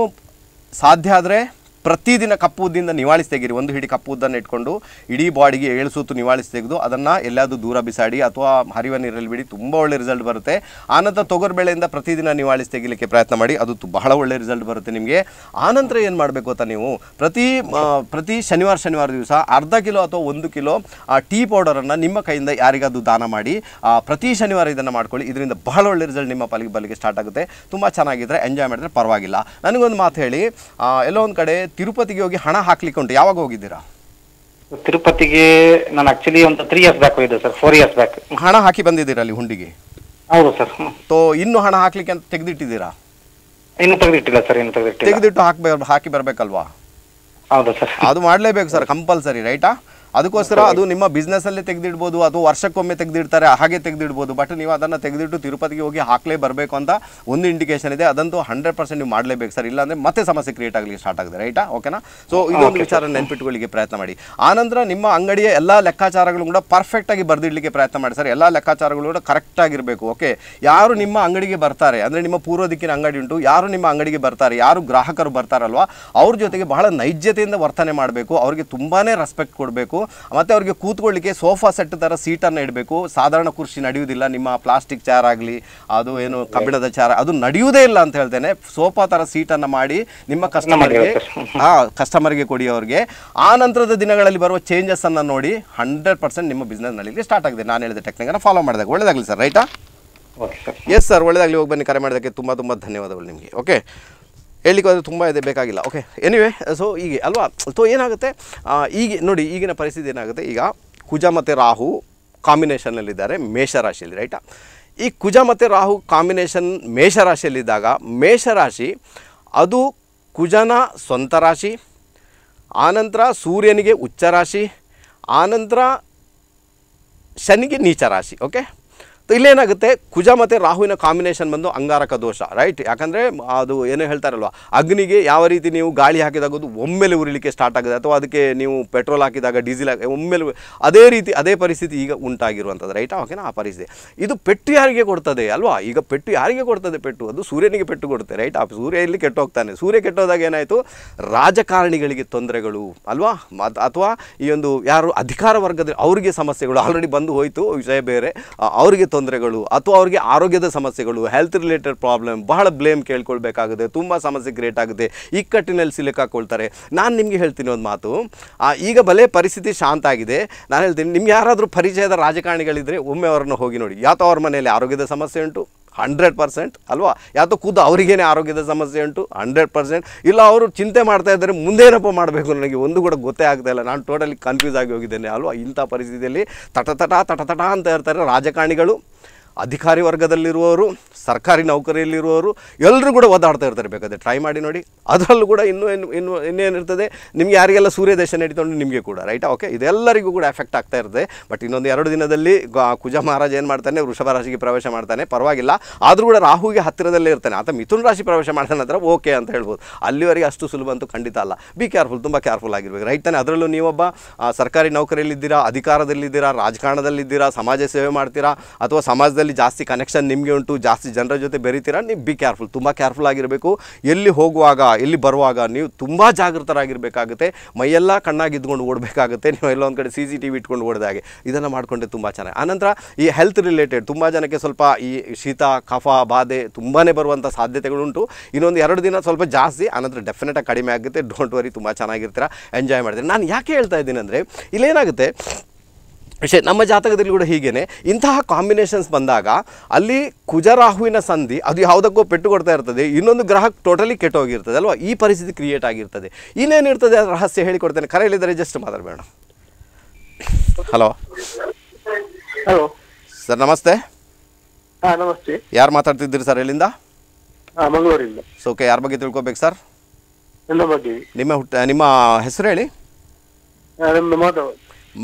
ಸಾಧ್ಯ ಆದರೆ ಪ್ರತಿದಿನ ಕಪ್ಪು ಉದ್ದಿಂದ ನಿವಾಳಿಸಿ ತೆಗೀರಿ ಒಂದು ಹಿಡಿ ಕಪ್ಪು ಉದ್ದನ್ನು ಇಟ್ಕೊಂಡು ಇಡೀ ಬಾಡಿಗೆ ಏಳು ಸೂತು ನಿವಾಳಿಸಿ ತೆಗೆದು ಅದನ್ನು ಎಲ್ಲಾದರೂ ದೂರ ಬಿಸಾಡಿ ಅಥವಾ ಹರಿವ ನೀರಲ್ಲಿ ಬಿಡಿ ತುಂಬ ಒಳ್ಳೆ ರಿಸಲ್ಟ್ ಬರುತ್ತೆ ಆನಂತರ ಬೆಳೆಯಿಂದ ಪ್ರತಿದಿನ ನಿವಾಳಿಸಿ ತೆಗಿಲಿಕ್ಕೆ ಪ್ರಯತ್ನ ಮಾಡಿ ಅದು ಬಹಳ ಒಳ್ಳೆ ರಿಸಲ್ಟ್ ಬರುತ್ತೆ ನಿಮಗೆ ಆನಂತರ ಏನು ಮಾಡಬೇಕು ಅಂತ ನೀವು ಪ್ರತಿ ಪ್ರತಿ ಶನಿವಾರ ಶನಿವಾರ ದಿವಸ ಅರ್ಧ ಕಿಲೋ ಅಥವಾ ಒಂದು ಕಿಲೋ ಟೀ ಪೌಡರನ್ನು ನಿಮ್ಮ ಕೈಯಿಂದ ಯಾರಿಗಾದರೂ ದಾನ ಮಾಡಿ ಪ್ರತಿ ಶನಿವಾರ ಇದನ್ನು ಮಾಡ್ಕೊಳ್ಳಿ ಇದರಿಂದ ಬಹಳ ಒಳ್ಳೆ ರಿಸಲ್ಟ್ ನಿಮ್ಮ ಪಲಿಗೆ ಬಲಿಗೆ ಸ್ಟಾರ್ಟ್ ಆಗುತ್ತೆ ತುಂಬ ಚೆನ್ನಾಗಿದ್ದರೆ ಎಂಜಾಯ್ ಮಾಡಿದರೆ ಪರವಾಗಿಲ್ಲ ನನಗೊಂದು ಮಾತು ಹೇಳಿ ಎಲ್ಲೋ ಒಂದು ಕಡೆ ತಿರುಪತಿಗೆ ಹೋಗಿ ಹಣ ಹಾಕ್ಲಿಕ್ಕೆ ಉಂಟು ಯಾವಾಗ ಹೋಗಿದ್ದೀರಾ ತಿರುಪತಿಗೆ ನಾನು ಆಕ್ಚುಲಿ ಒಂದು ತ್ರೀ ಇಯರ್ಸ್ ಬ್ಯಾಕ್ ಹೋಗಿದ್ದೆ ಸರ್ ಫೋರ್ ಇಯರ್ಸ್ ಬ್ಯಾಕ್ ಹಣ ಹಾಕಿ ಬಂದಿದ್ದೀರಾ ಅಲ್ಲಿ ಹುಂಡಿಗೆ ಹೌದು ಸರ್ ತೋ ಇನ್ನು ಹಣ ಹಾಕ್ಲಿಕ್ಕೆ ಅಂತ ತೆಗೆದಿಟ್ಟಿದ್ದೀರಾ ಇನ್ನು ತೆಗೆದಿಟ್ಟಿಲ್ಲ ಸರ್ ಇನ್ನು ತೆಗೆದಿಟ್ಟಿಲ್ಲ ತೆಗೆದಿಟ್ಟು ಹಾಕಿ ಹಾಕಿ ಬರಬೇಕಲ್ವಾ ಹೌದು ಸರ್ ಅದು ಮಾಡಲೇಬೇಕು ಸರ್ ಕಂಪಲ್ಸರಿ ರೈಟಾ ಅದಕ್ಕೋಸ್ಕರ ಅದು ನಿಮ್ಮ ಬಿಸ್ನೆಸ್ ಅಲ್ಲೇ ತೆಗೆದಿಡ್ಬೋದು ಅಥವಾ ವರ್ಷಕ್ಕೊಮ್ಮೆ ತೆಗೆದಿಡ್ತಾರೆ ಹಾಗೆ ತೆಗೆದಿಡ್ಬೋದು ಬಟ್ ನೀವು ಅದನ್ನು ತೆಗೆದಿಟ್ಟು ತಿರುಪತಿಗೆ ಹೋಗಿ ಹಾಕ್ಲೇ ಬರಬೇಕು ಅಂತ ಒಂದು ಇಂಡಿಕೇಶನ್ ಇದೆ ಅದಂತೂ ಹಂಡ್ರೆಡ್ ಪರ್ಸೆಂಟ್ ನೀವು ಮಾಡಲೇಬೇಕು ಸರ್ ಇಲ್ಲಾಂದ್ರೆ ಮತ್ತೆ ಸಮಸ್ಯೆ ಕ್ರಿಯೇಟ್ ಆಗಲಿಕ್ಕೆ ಸ್ಟಾರ್ಟ್ ಆಗಿದೆ ರೈಟಾ ಓಕೆನಾ ಸೊ ಇದೊಂದು ವಿಚಾರ ನೆನ್ಪಿಟ್ಕೊಳ್ಳಿಕ್ಕೆ ಪ್ರಯತ್ನ ಮಾಡಿ ಆನಂತರ ನಿಮ್ಮ ಅಂಗಡಿಯ ಎಲ್ಲ ಲೆಕ್ಕಾಚಾರಗಳು ಕೂಡ ಪರ್ಫೆಕ್ಟಾಗಿ ಬರೆದಿಡ್ಲಿಕ್ಕೆ ಪ್ರಯತ್ನ ಮಾಡಿ ಸರ್ ಎಲ್ಲ ಲೆಕ್ಕಾಚಾರಗಳು ಕೂಡ ಕರೆಕ್ಟಾಗಿರಬೇಕು ಓಕೆ ಯಾರು ನಿಮ್ಮ ಅಂಗಡಿಗೆ ಬರ್ತಾರೆ ಅಂದರೆ ನಿಮ್ಮ ಪೂರ್ವ ದಿಕ್ಕಿನ ಅಂಗಡಿ ಉಂಟು ಯಾರು ನಿಮ್ಮ ಅಂಗಡಿಗೆ ಬರ್ತಾರೆ ಯಾರು ಗ್ರಾಹಕರು ಬರ್ತಾರಲ್ವಾ ಅವ್ರ ಜೊತೆಗೆ ಬಹಳ ನೈಜತೆಯಿಂದ ವರ್ತನೆ ಮಾಡಬೇಕು ಅವರಿಗೆ ತುಂಬಾ ರೆಸ್ಪೆಕ್ಟ್ ಕೊಡಬೇಕು ಮತ್ತು ಅವರಿಗೆ ಕೂತ್ಕೊಳ್ಳಿಕ್ಕೆ ಸೋಫಾ ಸೆಟ್ ಥರ ಸೀಟನ್ನು ಇಡಬೇಕು ಸಾಧಾರಣ ಕುರ್ಚಿ ನಡೆಯುವುದಿಲ್ಲ ನಿಮ್ಮ ಪ್ಲಾಸ್ಟಿಕ್ ಚೇರ್ ಆಗಲಿ ಅದು ಏನು ಕಬ್ಬಿಣದ ಚಾರ್ ಅದು ನಡೆಯುವುದೇ ಇಲ್ಲ ಅಂತ ಹೇಳ್ತೇನೆ ಸೋಫಾ ಥರ ಸೀಟನ್ನು ಮಾಡಿ ನಿಮ್ಮ ಕಸ್ಟಮರ್ಗೆ ಹಾಂ ಕಸ್ಟಮರ್ಗೆ ಕೊಡಿ ಅವ್ರಿಗೆ ಆ ನಂತರದ ದಿನಗಳಲ್ಲಿ ಬರುವ ಚೇಂಜಸ್ಸನ್ನು ನೋಡಿ ಹಂಡ್ರೆಡ್ ಪರ್ಸೆಂಟ್ ನಿಮ್ಮ ಬಿಸ್ನೆಸ್ ನಡೀಲಿ ಸ್ಟಾರ್ಟ್ ಆಗಿದೆ ನಾನು ಹೇಳಿದ ಟೆಕ್ನಿಕನ್ನು ಫಾಲೋ ಮಾಡಿದಾಗ ಒಳ್ಳೆದಾಗಲಿ ಸರ್ ರೈಟಾ ಎಸ್ ಸರ್ ಒಳ್ಳೆದಾಗಲಿ ಹೋಗಿ ಬನ್ನಿ ಕರೆ ಮಾಡೋದಕ್ಕೆ ತುಂಬ ತುಂಬ ಧನ್ಯವಾದಗಳು ನಿಮಗೆ ಓಕೆ ಹೇಳಲಿಕ್ಕೆ ಅದು ತುಂಬ ಇದೆ ಬೇಕಾಗಿಲ್ಲ ಓಕೆ ಎನಿವೆ ಸೊ ಈಗ ಅಲ್ವಾ ಸೊ ಏನಾಗುತ್ತೆ ಈಗ ನೋಡಿ ಈಗಿನ ಪರಿಸ್ಥಿತಿ ಏನಾಗುತ್ತೆ ಈಗ ಕುಜ ಮತ್ತು ರಾಹು ಕಾಂಬಿನೇಷನಲ್ಲಿದ್ದಾರೆ ಮೇಷರಾಶಿಯಲ್ಲಿ ರೈಟ ಈ ಕುಜ ಮತ್ತು ರಾಹು ಕಾಂಬಿನೇಷನ್ ಮೇಷರಾಶಿಯಲ್ಲಿದ್ದಾಗ ಮೇಷರಾಶಿ ಅದು ಕುಜನ ಸ್ವಂತ ರಾಶಿ ಆನಂತರ ಸೂರ್ಯನಿಗೆ ಉಚ್ಚ ರಾಶಿ ಆನಂತರ ಶನಿಗೆ ನೀಚ ರಾಶಿ ಓಕೆ ಇಲ್ಲೇನಾಗುತ್ತೆ ಕುಜ ಮತ್ತು ರಾಹುವಿನ ಕಾಂಬಿನೇಷನ್ ಬಂದು ಅಂಗಾರಕ ದೋಷ ರೈಟ್ ಯಾಕಂದರೆ ಅದು ಏನೋ ಹೇಳ್ತಾರಲ್ವ ಅಗ್ನಿಗೆ ಯಾವ ರೀತಿ ನೀವು ಗಾಳಿ ಹಾಕಿದಾಗ ಅದು ಒಮ್ಮೆಲೆ ಉರಿಲಿಕ್ಕೆ ಸ್ಟಾರ್ಟ್ ಆಗಿದೆ ಅಥವಾ ಅದಕ್ಕೆ ನೀವು ಪೆಟ್ರೋಲ್ ಹಾಕಿದಾಗ ಡೀಸೆಲ್ ಹಾಕಿ ಒಮ್ಮೆಲೆ ಅದೇ ರೀತಿ ಅದೇ ಪರಿಸ್ಥಿತಿ ಈಗ ಉಂಟಾಗಿರುವಂಥದ್ದು ರೈಟ್ ಓಕೆನಾ ಆ ಪರಿಸ್ಥಿತಿ ಇದು ಪೆಟ್ಟು ಯಾರಿಗೆ ಕೊಡ್ತದೆ ಅಲ್ವಾ ಈಗ ಪೆಟ್ಟು ಯಾರಿಗೆ ಕೊಡ್ತದೆ ಪೆಟ್ಟು ಅದು ಸೂರ್ಯನಿಗೆ ಪೆಟ್ಟು ಕೊಡುತ್ತೆ ರೈಟ್ ಆ ಸೂರ್ಯ ಇಲ್ಲಿ ಹೋಗ್ತಾನೆ ಸೂರ್ಯ ಕೆಟ್ಟೋದಾಗ ಏನಾಯಿತು ರಾಜಕಾರಣಿಗಳಿಗೆ ತೊಂದರೆಗಳು ಅಲ್ವಾ ಅಥವಾ ಈ ಒಂದು ಯಾರು ಅಧಿಕಾರ ವರ್ಗದ ಅವರಿಗೆ ಸಮಸ್ಯೆಗಳು ಆಲ್ರೆಡಿ ಬಂದು ಹೋಯಿತು ವಿಷಯ ಬೇರೆ ಅವರಿಗೆ ತೊಂದರೆಗಳು ಅಥವಾ ಅವ್ರಿಗೆ ಆರೋಗ್ಯದ ಸಮಸ್ಯೆಗಳು ಹೆಲ್ತ್ ರಿಲೇಟೆಡ್ ಪ್ರಾಬ್ಲಮ್ ಬಹಳ ಬ್ಲೇಮ್ ಕೇಳ್ಕೊಳ್ಬೇಕಾಗುತ್ತೆ ತುಂಬ ಸಮಸ್ಯೆ ಕ್ರಿಯೇಟ್ ಆಗುತ್ತೆ ಇಕ್ಕಟ್ಟಿನಲ್ಲಿ ಸಿಲುಕಾಕೊಳ್ತಾರೆ ನಾನು ನಿಮಗೆ ಹೇಳ್ತೀನಿ ಒಂದು ಮಾತು ಈಗ ಭಲೇ ಪರಿಸ್ಥಿತಿ ಶಾಂತ ಆಗಿದೆ ನಾನು ಹೇಳ್ತೀನಿ ನಿಮ್ಗೆ ಯಾರಾದರೂ ಪರಿಚಯದ ರಾಜಕಾರಣಿಗಳಿದ್ದರೆ ಒಮ್ಮೆ ಅವರನ್ನು ಹೋಗಿ ನೋಡಿ ಯಾತೋ ಅವ್ರ ಮನೆಯಲ್ಲಿ ಆರೋಗ್ಯದ ಸಮಸ್ಯೆ ಉಂಟು ಹಂಡ್ರೆಡ್ ಪರ್ಸೆಂಟ್ ಅಲ್ವಾ ಯಾವುದೋ ಖುದ್ದು ಅವರಿಗೇನೆ ಆರೋಗ್ಯದ ಸಮಸ್ಯೆ ಉಂಟು ಹಂಡ್ರೆಡ್ ಪರ್ಸೆಂಟ್ ಇಲ್ಲ ಅವರು ಚಿಂತೆ ಮಾಡ್ತಾ ಇದ್ದಾರೆ ಮುಂದೇನಪ್ಪ ಮಾಡಬೇಕು ನನಗೆ ಒಂದು ಕೂಡ ಗೊತ್ತೇ ಆಗ್ತಾ ಇಲ್ಲ ನಾನು ಟೋಟಲಿ ಕನ್ಫ್ಯೂಸ್ ಆಗಿ ಹೋಗಿದ್ದೇನೆ ಅಲ್ವಾ ಇಂಥ ಪರಿಸ್ಥಿತಿಯಲ್ಲಿ ತಟತಟ ತಟತಟ ಅಂತ ಇರ್ತಾರೆ ರಾಜಕಾರಣಿಗಳು ಅಧಿಕಾರಿ ವರ್ಗದಲ್ಲಿರುವವರು ಸರ್ಕಾರಿ ನೌಕರಿಯಲ್ಲಿರುವವರು ಎಲ್ಲರೂ ಕೂಡ ಓದಾಡ್ತಾ ಇರ್ತಾರೆ ಬೇಕಾದರೆ ಟ್ರೈ ಮಾಡಿ ನೋಡಿ ಅದರಲ್ಲೂ ಕೂಡ ಇನ್ನೂ ಇನ್ನು ಇನ್ನು ಇನ್ನೇನಿರ್ತದೆ ನಿಮ್ಗೆ ಯಾರಿಗೆಲ್ಲ ಸೂರ್ಯ ದೇಶ ನಡೀತೊಂಡು ನಿಮಗೆ ಕೂಡ ರೈಟಾ ಓಕೆ ಇದೆಲ್ಲರಿಗೂ ಕೂಡ ಎಫೆಕ್ಟ್ ಆಗ್ತಾ ಇರ್ತದೆ ಬಟ್ ಇನ್ನೊಂದು ಎರಡು ದಿನದಲ್ಲಿ ಕುಜ ಮಹಾರಾಜ ಏನು ಮಾಡ್ತಾನೆ ವೃಷಭ ರಾಶಿಗೆ ಪ್ರವೇಶ ಮಾಡ್ತಾನೆ ಪರವಾಗಿಲ್ಲ ಆದರೂ ಕೂಡ ರಾಹುಗೆ ಹತ್ತಿರದಲ್ಲೇ ಇರ್ತಾನೆ ಆತ ಮಿಥುನ್ ರಾಶಿ ಪ್ರವೇಶ ಮಾಡ್ತಾನೆ ಹತ್ರ ಓಕೆ ಅಂತ ಹೇಳ್ಬೋದು ಅಲ್ಲಿವರೆಗೆ ಅಷ್ಟು ಸುಲಭ ಅಂತೂ ಖಂಡಿತ ಅಲ್ಲ ಬಿ ಕೇರ್ಫುಲ್ ತುಂಬ ಕೇರ್ಫುಲ್ ಆಗಿರ್ಬೇಕು ರೈಟ್ ತಾನೆ ಅದರಲ್ಲೂ ನೀವೊಬ್ಬ ಸರ್ಕಾರಿ ನೌಕರಿಯಲ್ಲಿದ್ದೀರಾ ಅಧಿಕಾರದಲ್ಲಿದ್ದೀರಾ ರಾಜಕಾರಣದಲ್ಲಿದ್ದೀರಾ ಸಮಾಜ ಸೇವೆ ಮಾಡ್ತೀರಾ ಅಥವಾ ಸಮಾಜದಲ್ಲಿ ಜಾಗದಲ್ಲಿ ಜಾಸ್ತಿ ಕನೆಕ್ಷನ್ ನಿಮಗೆ ಉಂಟು ಜಾಸ್ತಿ ಜನರ ಜೊತೆ ಬೆರೀತೀರಾ ನೀವು ಬಿ ಕೇರ್ಫುಲ್ ತುಂಬ ಕೇರ್ಫುಲ್ ಆಗಿರಬೇಕು ಎಲ್ಲಿ ಹೋಗುವಾಗ ಎಲ್ಲಿ ಬರುವಾಗ ನೀವು ತುಂಬ ಜಾಗೃತರಾಗಿರಬೇಕಾಗುತ್ತೆ ಮೈಯೆಲ್ಲ ಕಣ್ಣಾಗಿದ್ದುಕೊಂಡು ಓಡಬೇಕಾಗುತ್ತೆ ನೀವು ಎಲ್ಲ ಒಂದು ಕಡೆ ಸಿ ಸಿ ಟಿ ವಿ ಇಟ್ಕೊಂಡು ಓಡಿದ ಹಾಗೆ ಇದನ್ನು ಮಾಡಿಕೊಂಡೆ ತುಂಬ ಚೆನ್ನಾಗಿ ಆನಂತರ ಈ ಹೆಲ್ತ್ ರಿಲೇಟೆಡ್ ತುಂಬ ಜನಕ್ಕೆ ಸ್ವಲ್ಪ ಈ ಶೀತ ಕಫ ಬಾಧೆ ತುಂಬಾ ಬರುವಂಥ ಸಾಧ್ಯತೆಗಳುಂಟು ಇನ್ನೊಂದು ಎರಡು ದಿನ ಸ್ವಲ್ಪ ಜಾಸ್ತಿ ಆನಂತರ ಡೆಫಿನೆಟಾಗಿ ಕಡಿಮೆ ಆಗುತ್ತೆ ಡೋಂಟ್ ವರಿ ತುಂಬ ಚೆನ್ನಾಗಿರ್ತೀರ ಎಂಜಾಯ್ ಮಾಡ್ತೀರಿ ನಾನು ಯಾಕೆ ಹೇಳ್ತಾ ಇದ್ದೀನಿ ಅಂದರೆ ಇಲ್ಲೇನಾಗುತ್ತೆ ವಿಷಯ ನಮ್ಮ ಜಾತಕದಲ್ಲಿ ಕೂಡ ಹೀಗೇನೆ ಇಂತಹ ಕಾಂಬಿನೇಷನ್ಸ್ ಬಂದಾಗ ಅಲ್ಲಿ ಕುಜರಾಹುವಿನ ಸಂಧಿ ಅದು ಯಾವುದಕ್ಕೂ ಪೆಟ್ಟು ಕೊಡ್ತಾ ಇರ್ತದೆ ಇನ್ನೊಂದು ಗ್ರಹ ಟೋಟಲಿ ಹೋಗಿರ್ತದೆ ಅಲ್ವಾ ಈ ಪರಿಸ್ಥಿತಿ ಕ್ರಿಯೇಟ್ ಆಗಿರ್ತದೆ ಇನ್ನೇನಿರ್ತದೆ ರಹಸ್ಯ ಹೇಳಿಕೊಡ್ತೇನೆ ಕರೆ ಹೇಳಿದರೆ ಜಸ್ಟ್ ಮಾತಾಡಬೇಡ ಹಲೋ ಹಲೋ ಸರ್ ನಮಸ್ತೆ ನಮಸ್ತೆ ಯಾರು ಮಾತಾಡ್ತಿದ್ದೀರಿ ಸರ್ ಎಲ್ಲಿಂದ ಮಂಗಳೂರಿಂದ ಸೊ ಓಕೆ ಯಾರ ಬಗ್ಗೆ ತಿಳ್ಕೊಬೇಕು ಸರ್ ಬಗ್ಗೆ ನಿಮ್ಮ ಹುಟ್ಟ ನಿಮ್ಮ ಹೆಸರು ಹೇಳಿ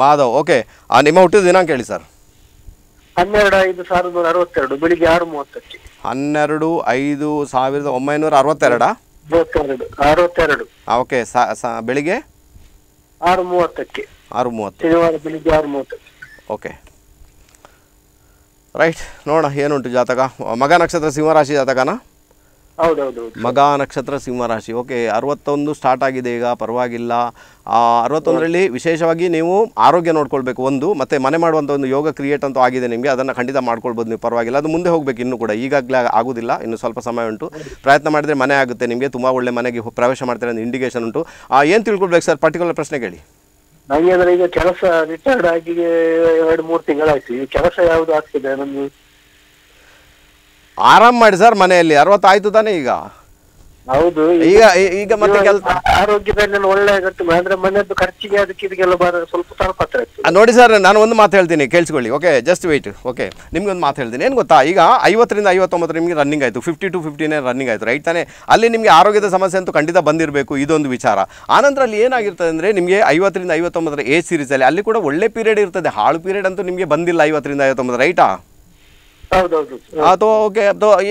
ಮಾಧವ್ ಓಕೆ ನಿಮ್ಮ ಹುಟ್ಟಿದ ದಿನಾಂಕ ಹೇಳಿ ಸರ್ ಹನ್ನೆರಡು ಐದು ಸಾವಿರದ ಅರವತ್ತೆರಡು ಬೆಳಿಗ್ಗೆ ಆರು ಮೂವತ್ತಕ್ಕೆ ಹನ್ನೆರಡು ಐದು ಸಾವಿರದ ಒಂಬೈನೂರ ಅರವತ್ತೆರಡ ಅರವತ್ತೆರಡು ಓಕೆ ಬೆಳಿಗ್ಗೆ ಆರು ಮೂವತ್ತಕ್ಕೆ ಆರು ಮೂವತ್ತು ಶನಿವಾರ ಬೆಳಿಗ್ಗೆ ಆರು ಮೂವತ್ತಕ್ಕೆ ಓಕೆ ರೈಟ್ ನೋಡೋಣ ಏನುಂಟು ಜಾತಕ ಮಗ ನಕ್ಷತ್ರ ಸಿಂಹರಾಶಿ ಜಾತಕನಾ ಮಗ ನಕ್ಷತ್ರ ಸಿಂಹರಾಶಿ ಓಕೆ ಅರವತ್ತೊಂದು ಸ್ಟಾರ್ಟ್ ಆಗಿದೆ ಈಗ ಪರವಾಗಿಲ್ಲ ಅರವತ್ತೊಂದರಲ್ಲಿ ವಿಶೇಷವಾಗಿ ನೀವು ಆರೋಗ್ಯ ನೋಡ್ಕೊಳ್ಬೇಕು ಒಂದು ಮತ್ತೆ ಮನೆ ಮಾಡುವಂಥ ಒಂದು ಯೋಗ ಕ್ರಿಯೇಟ್ ಅಂತೂ ಆಗಿದೆ ನಿಮಗೆ ಅದನ್ನು ಖಂಡಿತ ಮಾಡ್ಕೊಳ್ಬೋದು ನೀವು ಪರವಾಗಿಲ್ಲ ಅದು ಮುಂದೆ ಹೋಗಬೇಕು ಇನ್ನೂ ಕೂಡ ಈಗಾಗಲೇ ಆಗೋದಿಲ್ಲ ಇನ್ನು ಸ್ವಲ್ಪ ಸಮಯ ಉಂಟು ಪ್ರಯತ್ನ ಮಾಡಿದರೆ ಮನೆ ಆಗುತ್ತೆ ನಿಮಗೆ ತುಂಬ ಒಳ್ಳೆ ಮನೆಗೆ ಪ್ರವೇಶ ಮಾಡ್ತಾರೆ ಅಂತ ಇಂಡಿಕೇಶನ್ ಉಂಟು ಏನು ತಿಳ್ಕೊಳ್ಬೇಕು ಸರ್ ಪರ್ಟಿಕ್ಯುಲರ್ ಪ್ರಶ್ನೆ ಕೇಳಿ ನನಗೆ ಈಗ ಕೆಲಸ ರಿಟೈರ್ಡ್ ಆಗಿ ಎರಡು ಮೂರು ತಿಂಗಳಾಯ್ತು ಈ ಕೆಲಸ ಯಾವುದು ಆಗ್ತಿದೆ ನಮ್ಮ ಆರಾಮ್ ಮಾಡಿ ಸರ್ ಮನೆಯಲ್ಲಿ ಅರವತ್ತು ಆಯ್ತು ತಾನೇ ಈಗ ಹೌದು ಈಗ ಈಗ ಮತ್ತೆ ಆರೋಗ್ಯದಲ್ಲಿ ಒಳ್ಳೆ ಅಂದ್ರೆ ಮನೆಯದ್ದು ಖರ್ಚಿಗೆ ಅದಕ್ಕೆ ಇದಕ್ಕೆಲ್ಲ ಸ್ವಲ್ಪ ನೋಡಿ ಸರ್ ನಾನು ಒಂದು ಮಾತು ಹೇಳ್ತೀನಿ ಕೇಳಿಸ್ಕೊಳ್ಳಿ ಓಕೆ ಜಸ್ಟ್ ವೈಟ್ ಓಕೆ ನಿಮ್ಗೆ ಒಂದು ಮಾತು ಹೇಳ್ತೀನಿ ಏನು ಗೊತ್ತಾ ಈಗ ಐವತ್ತರಿಂದ ಐವತ್ತೊಂಬತ್ತು ನಿಮಗೆ ರನ್ನಿಂಗ್ ಆಯಿತು ಫಿಫ್ಟಿ ಟು ಫಿಫ್ಟಿನ ರನ್ನಿಂಗ್ ಆಯಿತು ರೈಟ್ ತಾನೇ ಅಲ್ಲಿ ನಿಮಗೆ ಆರೋಗ್ಯದ ಸಮಸ್ಯೆ ಅಂತೂ ಖಂಡಿತ ಬಂದಿರಬೇಕು ಇದೊಂದು ವಿಚಾರ ಆನಂತರ ಅಲ್ಲಿ ಏನಾಗಿರ್ತದೆ ಅಂದ್ರೆ ನಿಮಗೆ ಐವತ್ತರಿಂದ ಐವತ್ತೊಂಬತ್ತರ ಏಜ್ ಸೀರೀಸಲ್ಲಿ ಅಲ್ಲಿ ಕೂಡ ಒಳ್ಳೆ ಪೀರಿಯಡ್ ಇರ್ತದೆ ಹಾಳು ಪೀರಿಯಡ್ ಅಂತೂ ನಿಮಗೆ ಬಂದಿಲ್ಲ ಐವತ್ತರಿಂದ ಐವತ್ತೊಂಬತ್ತು ರೈಟಾ ಏನ್ ಓಕೆ